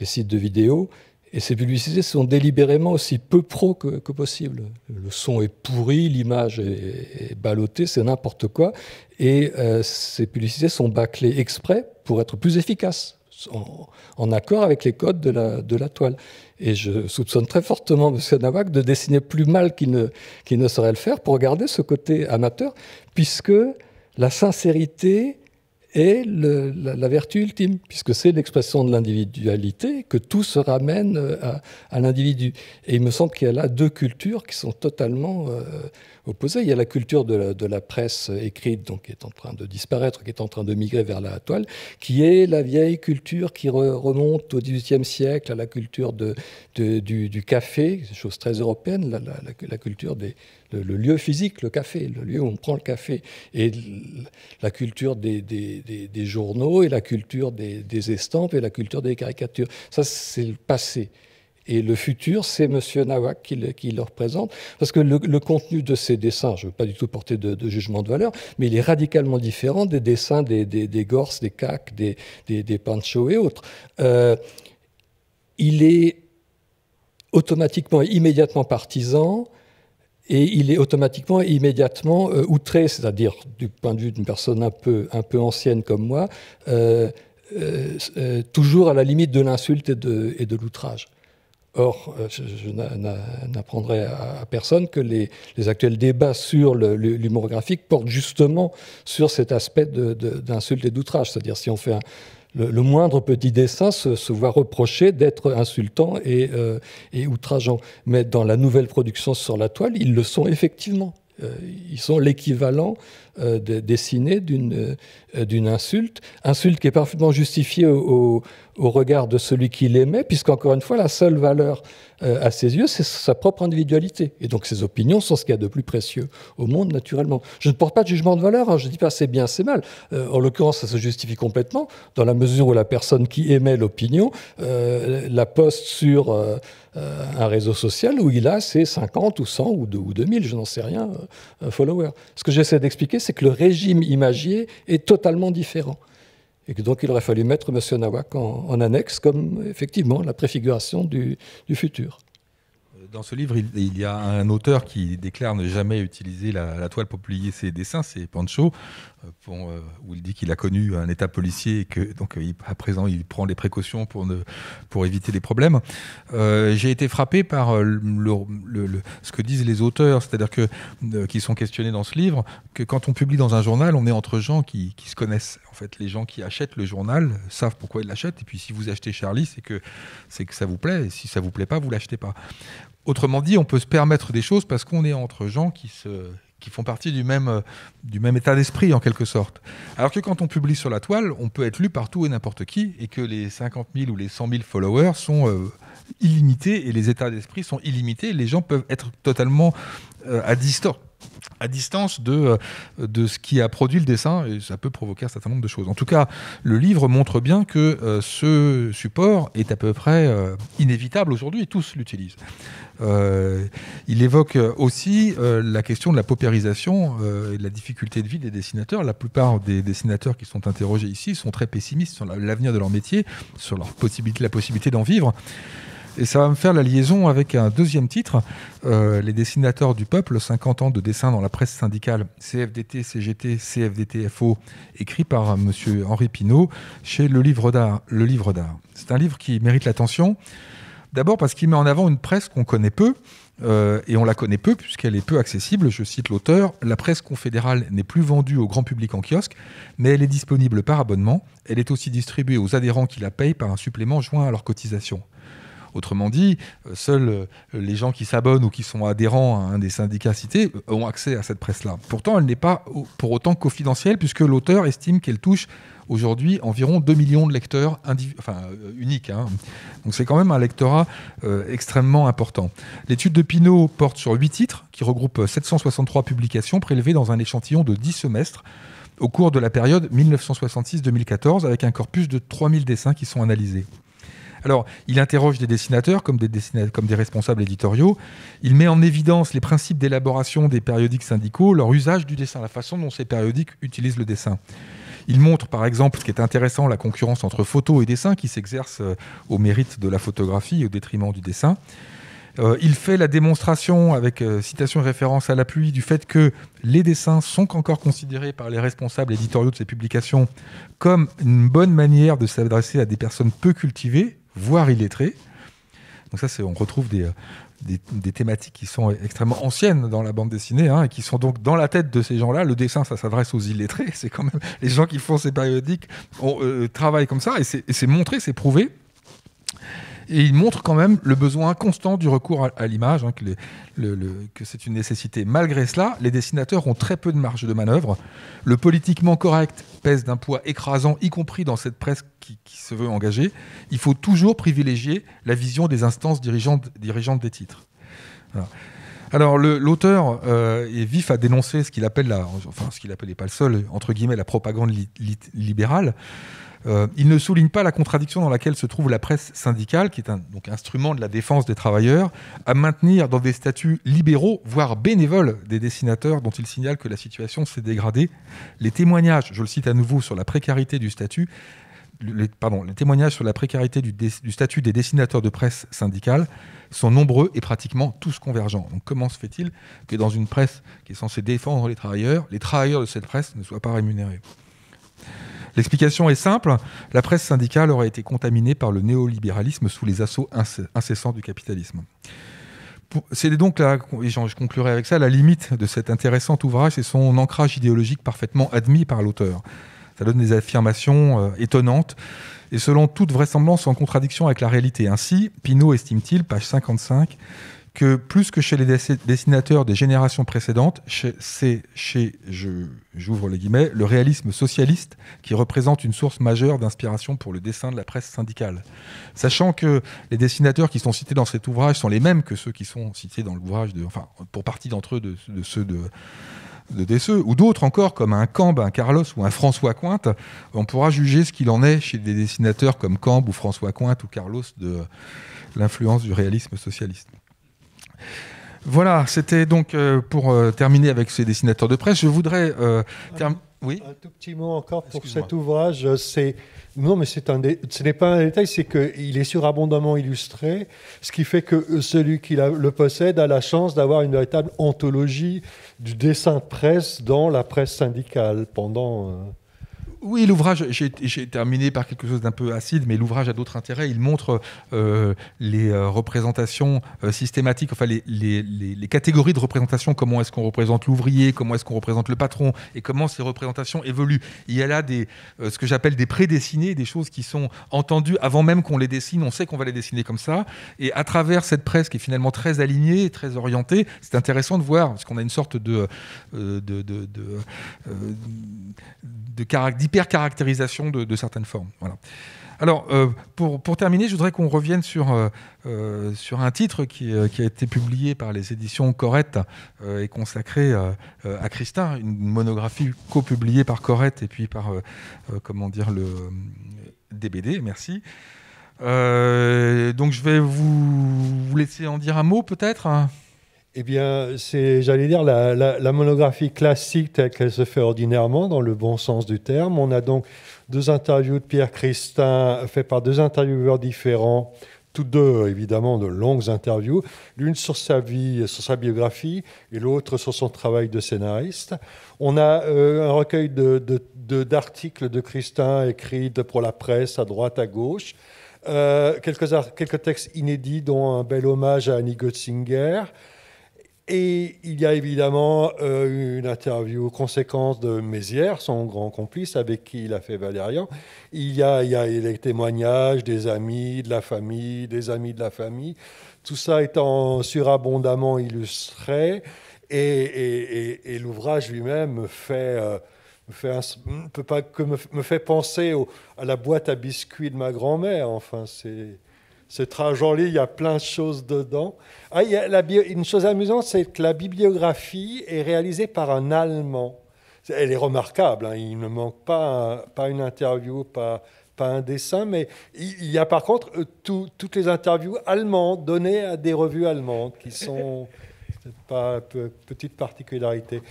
sites de vidéos, et ces publicités sont délibérément aussi peu pro que, possible. Le son est pourri, l'image est, est, c'est n'importe quoi. Et euh, ces publicités sont bâclées exprès pour être plus efficaces, en, en, accord avec les codes de la, de la, toile. Et je soupçonne très fortement M. Nawak de dessiner plus mal qu'il ne, ne, saurait le faire pour garder ce côté amateur, puisque la sincérité est la, vertu ultime, puisque c'est l'expression de l'individualité, que tout se ramène euh, à, l'individu. Et il me semble qu'il y a là deux cultures qui sont totalement... Euh, opposé. Il y a la culture de la, presse écrite, donc qui est en train de disparaître, qui est en train de migrer vers la toile, qui est la vieille culture qui remonte au XVIIIe siècle, à la culture du, café, chose très européenne, la, culture des le, lieu physique, le café, le lieu où on prend le café, et la culture des, des journaux, et la culture des, estampes, et la culture des caricatures. Ça, c'est le passé. Et le futur, c'est Monsieur Nawak qui le, qui représente. Parce que le, contenu de ces dessins, je ne veux pas du tout porter de, jugement de valeur, mais il est radicalement différent des dessins des, des, des Gorses, des Cac, des, Pancho et autres. Euh, il est automatiquement et immédiatement partisan et il est automatiquement et immédiatement euh, outré, c'est-à-dire du point de vue d'une personne un peu, un peu ancienne comme moi, euh, toujours à la limite de l'insulte et de l'outrage. Or, euh, je, n'apprendrai à, personne que les, actuels débats sur l'humorographique graphique portent justement sur cet aspect d'insulte et d'outrage. C'est-à-dire, si on fait le, moindre petit dessin se, voit reprocher d'être insultant euh, et, outrageant. Mais dans la nouvelle production sur la toile, ils le sont effectivement. Euh, ils sont l'équivalent euh, dessiné euh, d'une insulte, insulte qui est parfaitement justifiée au, au, regard de celui qui l'aimait, puisqu'encore une fois, la seule valeur euh, à ses yeux, c'est sa propre individualité. Et donc ses opinions sont ce qu'il y a de plus précieux au monde, naturellement. Je ne porte pas de jugement de valeur, hein, je ne dis pas c'est bien, c'est mal. en l'occurrence, ça se justifie complètement, dans la mesure où la personne qui aimait l'opinion la poste sur un réseau social où il a ses 50 ou 100 ou, 2000, je n'en sais rien, followers. Ce que j'essaie d'expliquer, c'est que le régime imagier est totalement différent. Et que donc il aurait fallu mettre M. Nawak en, annexe comme effectivement la préfiguration du futur dans ce livre, il, y a un auteur qui déclare ne jamais utiliser la, toile pour publier ses dessins, c'est Pancho, euh, euh, où il dit qu'il a connu un état policier et que donc euh, à présent il prend les précautions pour, ne, pour éviter les problèmes. J'ai été frappé par ce que disent les auteurs, c'est-à-dire que qui sont questionnés dans ce livre, que quand on publie dans un journal, on est entre gens qui se connaissent en fait, les gens qui achètent le journal savent pourquoi ils l'achètent. Et puis, si vous achetez Charlie, c'est que, c'est que ça vous plaît. Et si ça ne vous plaît pas, vous ne l'achetez pas. Autrement dit, on peut se permettre des choses parce qu'on est entre gens qui se qui font partie du même, du même état d'esprit en quelque sorte. Alors que quand on publie sur la toile, on peut être lu partout et n'importe qui, et que les 50 000 ou les 100 000 followers sont euh, illimités, et les états d'esprit sont illimités, les gens peuvent être totalement euh, à distance à distance de, euh, de ce qui a produit le dessin, et ça peut provoquer un certain nombre de choses. En tout cas, le livre montre bien que euh, ce support est à peu près euh, inévitable aujourd'hui, et tous l'utilisent. il évoque aussi la question de la paupérisation et de la difficulté de vie des dessinateurs. La plupart des dessinateurs qui sont interrogés ici sont très pessimistes sur l'avenir de leur métier, sur la possibilité d'en vivre. Et ça va me faire la liaison avec un deuxième titre, euh, Les dessinateurs du peuple, 50 ans de dessin dans la presse syndicale CFDT, CGT, CFDT, FO, écrit par M. Henri Pinault chez Le Livre d'Art. Le Livre d'Art. C'est un livre qui mérite l'attention. D'abord parce qu'il met en avant une presse qu'on connaît peu, euh, et on la connaît peu puisqu'elle est peu accessible. Je cite l'auteur, la presse confédérale n'est plus vendue au grand public en kiosque, mais elle est disponible par abonnement. Elle est aussi distribuée aux adhérents qui la payent par un supplément joint à leur cotisation. Autrement dit, euh, seuls euh, les gens qui s'abonnent ou qui sont adhérents à un des syndicats cités euh, ont accès à cette presse-là. Pourtant, elle n'est pas pour autant confidentielle, puisque l'auteur estime qu'elle touche aujourd'hui environ 2 millions de lecteurs uniques. Hein. Donc c'est quand même un lectorat extrêmement important. L'étude de Pinault porte sur 8 titres qui regroupent 763 publications prélevées dans un échantillon de 10 semestres au cours de la période 1966-2014 avec un corpus de 3000 dessins qui sont analysés. Alors, il interroge des dessinateurs comme des, responsables éditoriaux. Il met en évidence les principes d'élaboration des périodiques syndicaux, leur usage du dessin, la façon dont ces périodiques utilisent le dessin. Il montre par exemple, ce qui est intéressant, la concurrence entre photos et dessins qui s'exerce euh, au mérite de la photographie et au détriment du dessin. Euh, il fait la démonstration, avec euh, citation et référence à la pluie, du fait que les dessins sont encore considérés par les responsables éditoriaux de ces publications comme une bonne manière de s'adresser à des personnes peu cultivées, voire illettrés. Donc ça, on retrouve euh, des, thématiques qui sont extrêmement anciennes dans la bande dessinée, hein, et qui sont donc dans la tête de ces gens-là. Le dessin, ça s'adresse aux illettrés. C'est quand même les gens qui font ces périodiques on, euh, euh, travaillent comme ça, et c'est montré, c'est prouvé et il montre quand même le besoin constant du recours à, l'image, hein, que, c'est une nécessité. Malgré cela, les dessinateurs ont très peu de marge de manœuvre. Le politiquement correct pèse d'un poids écrasant, y compris dans cette presse qui, se veut engagée. Il faut toujours privilégier la vision des instances dirigeantes, des titres. Alors l'auteur euh, est vif à dénoncer ce qu'il appelle la, enfin ce qu'il appelle, pas le seul, entre guillemets, la propagande libérale. Euh, il ne souligne pas la contradiction dans laquelle se trouve la presse syndicale, qui est un donc, instrument de la défense des travailleurs, à maintenir dans des statuts libéraux, voire bénévoles, des dessinateurs dont il signale que la situation s'est dégradée. Les témoignages, je le cite à nouveau, sur la précarité du statut, pardon, les témoignages sur la précarité du, du, statut des dessinateurs de presse syndicale sont nombreux et pratiquement tous convergents. Donc comment se fait-il que dans une presse qui est censée défendre les travailleurs, les travailleurs de cette presse ne soient pas rémunérés L'explication est simple, la presse syndicale aurait été contaminée par le néolibéralisme sous les assauts incessants du capitalisme. C'est donc là, et je conclurai avec ça, la limite de cet intéressant ouvrage, et son ancrage idéologique parfaitement admis par l'auteur. Ça donne des affirmations euh, étonnantes et selon toute vraisemblance en contradiction avec la réalité. Ainsi, Pinault estime-t-il, page 55, que plus que chez les dessinateurs des générations précédentes, c'est chez, j'ouvre les guillemets, le réalisme socialiste qui représente une source majeure d'inspiration pour le dessin de la presse syndicale. Sachant que les dessinateurs qui sont cités dans cet ouvrage sont les mêmes que ceux qui sont cités dans l'ouvrage, de, enfin, pour partie d'entre eux, de, ceux de de Desseux, ou d'autres encore, comme un Camb, un Carlos ou un François Cointe, on pourra juger ce qu'il en est chez des dessinateurs comme Camb ou François Cointe ou Carlos de l'influence du réalisme socialiste. Voilà, c'était donc euh, pour euh, terminer avec ces dessinateurs de presse. Je voudrais. Euh, oui un tout petit mot encore pour cet ouvrage. C'est non, mais c'est un ce n'est pas un détail, c'est qu'il est surabondamment illustré, ce qui fait que celui qui le possède a la chance d'avoir une véritable anthologie du dessin de presse dans la presse syndicale pendant. Oui, l'ouvrage, j'ai terminé par quelque chose d'un peu acide, mais l'ouvrage a d'autres intérêts. Il montre euh, les euh, représentations euh, systématiques, enfin les, catégories de représentation, comment est-ce qu'on représente l'ouvrier, comment est-ce qu'on représente le patron, et comment ces représentations évoluent. Il y a là des, ce que j'appelle des prédessinés, des choses qui sont entendues avant même qu'on les dessine, on sait qu'on va les dessiner comme ça. Et à travers cette presse qui est finalement très alignée, très orientée, c'est intéressant de voir, parce qu'on a une sorte de, de, de, caractérisation de, certaines formes. Alors, euh, pour, terminer, je voudrais qu'on revienne sur, euh, euh, sur un titre qui, a été publié par les éditions Corette et consacré à Christin, une monographie copubliée par Corette et puis par, comment dire, le DBD, merci. donc, je vais vous, vous laisser en dire un mot peut-être hein eh bien, c'est, j'allais dire, la, monographie classique telle qu'elle se fait ordinairement, dans le bon sens du terme. On a donc deux interviews de Pierre Christin, faites par deux intervieweurs différents, Tous deux, évidemment, de longues interviews. L'une sur sa vie, sur sa biographie, et l'autre sur son travail de scénariste. On a euh, un recueil d'articles de Christin écrits pour la presse, à droite, à gauche. Euh, quelques, quelques textes inédits, dont un bel hommage à Annie Götzinger. Et il y a évidemment euh, une interview conséquence de Mézières, son grand complice avec qui il a fait Valérian. Il y a, les témoignages des amis, de la famille, des amis de la famille. Tout ça étant surabondamment illustré. Et, l'ouvrage lui-même euh, me fait... me fait, peut pas, que me, fait penser à la boîte à biscuits de ma grand-mère. Enfin, c'est c'est très joli, il y a plein de choses dedans. Ah, il y a la une chose amusante, c'est que la bibliographie est réalisée par un Allemand. Elle est remarquable, hein. il ne manque pas, pas une interview, pas, pas, un dessin, mais il y a par contre euh, toutes les interviews allemandes données à des revues allemandes qui sont pas petite particularité.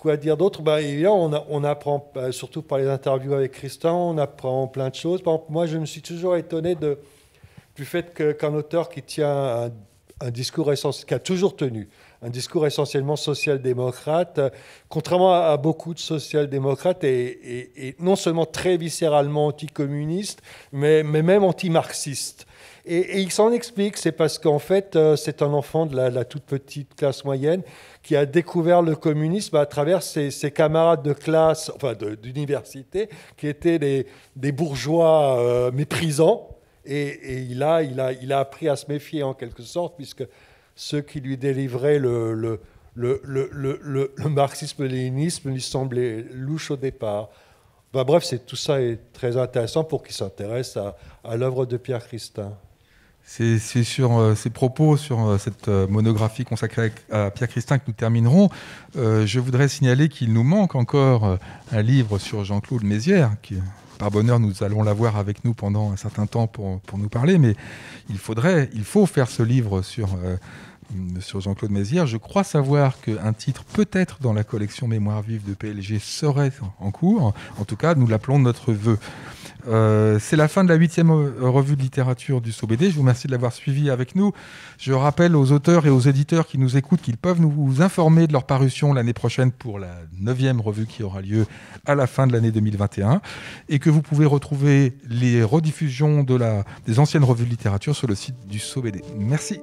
Quoi dire d'autre bah, on, on, apprend, euh, surtout par les interviews avec Christian, on apprend plein de choses. moi, je me suis toujours étonné de, du fait qu'un auteur qui tient un, discours a toujours tenu un discours essentiellement social-démocrate, euh, contrairement à, beaucoup de social-démocrates, et, non seulement très viscéralement anticommuniste, mais, même anti-marxiste. Et, il s'en explique, c'est parce qu'en fait, euh, c'est un enfant de la, toute petite classe moyenne qui a découvert le communisme à travers ses, camarades de classe, enfin d'université, qui étaient des, bourgeois euh, méprisants et, il, a, il, a, il a appris à se méfier en quelque sorte, puisque ceux qui lui délivraient le, marxisme-léninisme lui semblaient louches au départ. Bah, bref, c'est, tout ça est très intéressant pour qu'il s'intéresse à, l'œuvre de Pierre Christin. C'est, sur ses euh, ces propos, sur euh, cette euh, monographie consacrée à Pierre Christin que nous terminerons. je voudrais signaler qu'il nous manque encore un livre sur Jean-Claude Mézières, qui, par bonheur, nous allons l'avoir avec nous pendant un certain temps pour, nous parler, mais il faudrait, il faut faire ce livre sur euh, Monsieur Jean-Claude Mézières. Je crois savoir qu'un titre peut-être dans la collection Mémoire vive de PLG serait en cours. En tout cas, nous l'appelons notre vœu. Euh, c'est la fin de la huitième revue de littérature du SOBD. Je vous remercie de l'avoir suivi avec nous. Je rappelle aux auteurs et aux éditeurs qui nous écoutent qu'ils peuvent nous informer de leur parution l'année prochaine pour la neuvième revue qui aura lieu à la fin de l'année 2021 et que vous pouvez retrouver les rediffusions de la, des anciennes revues de littérature sur le site du SOBD. Merci.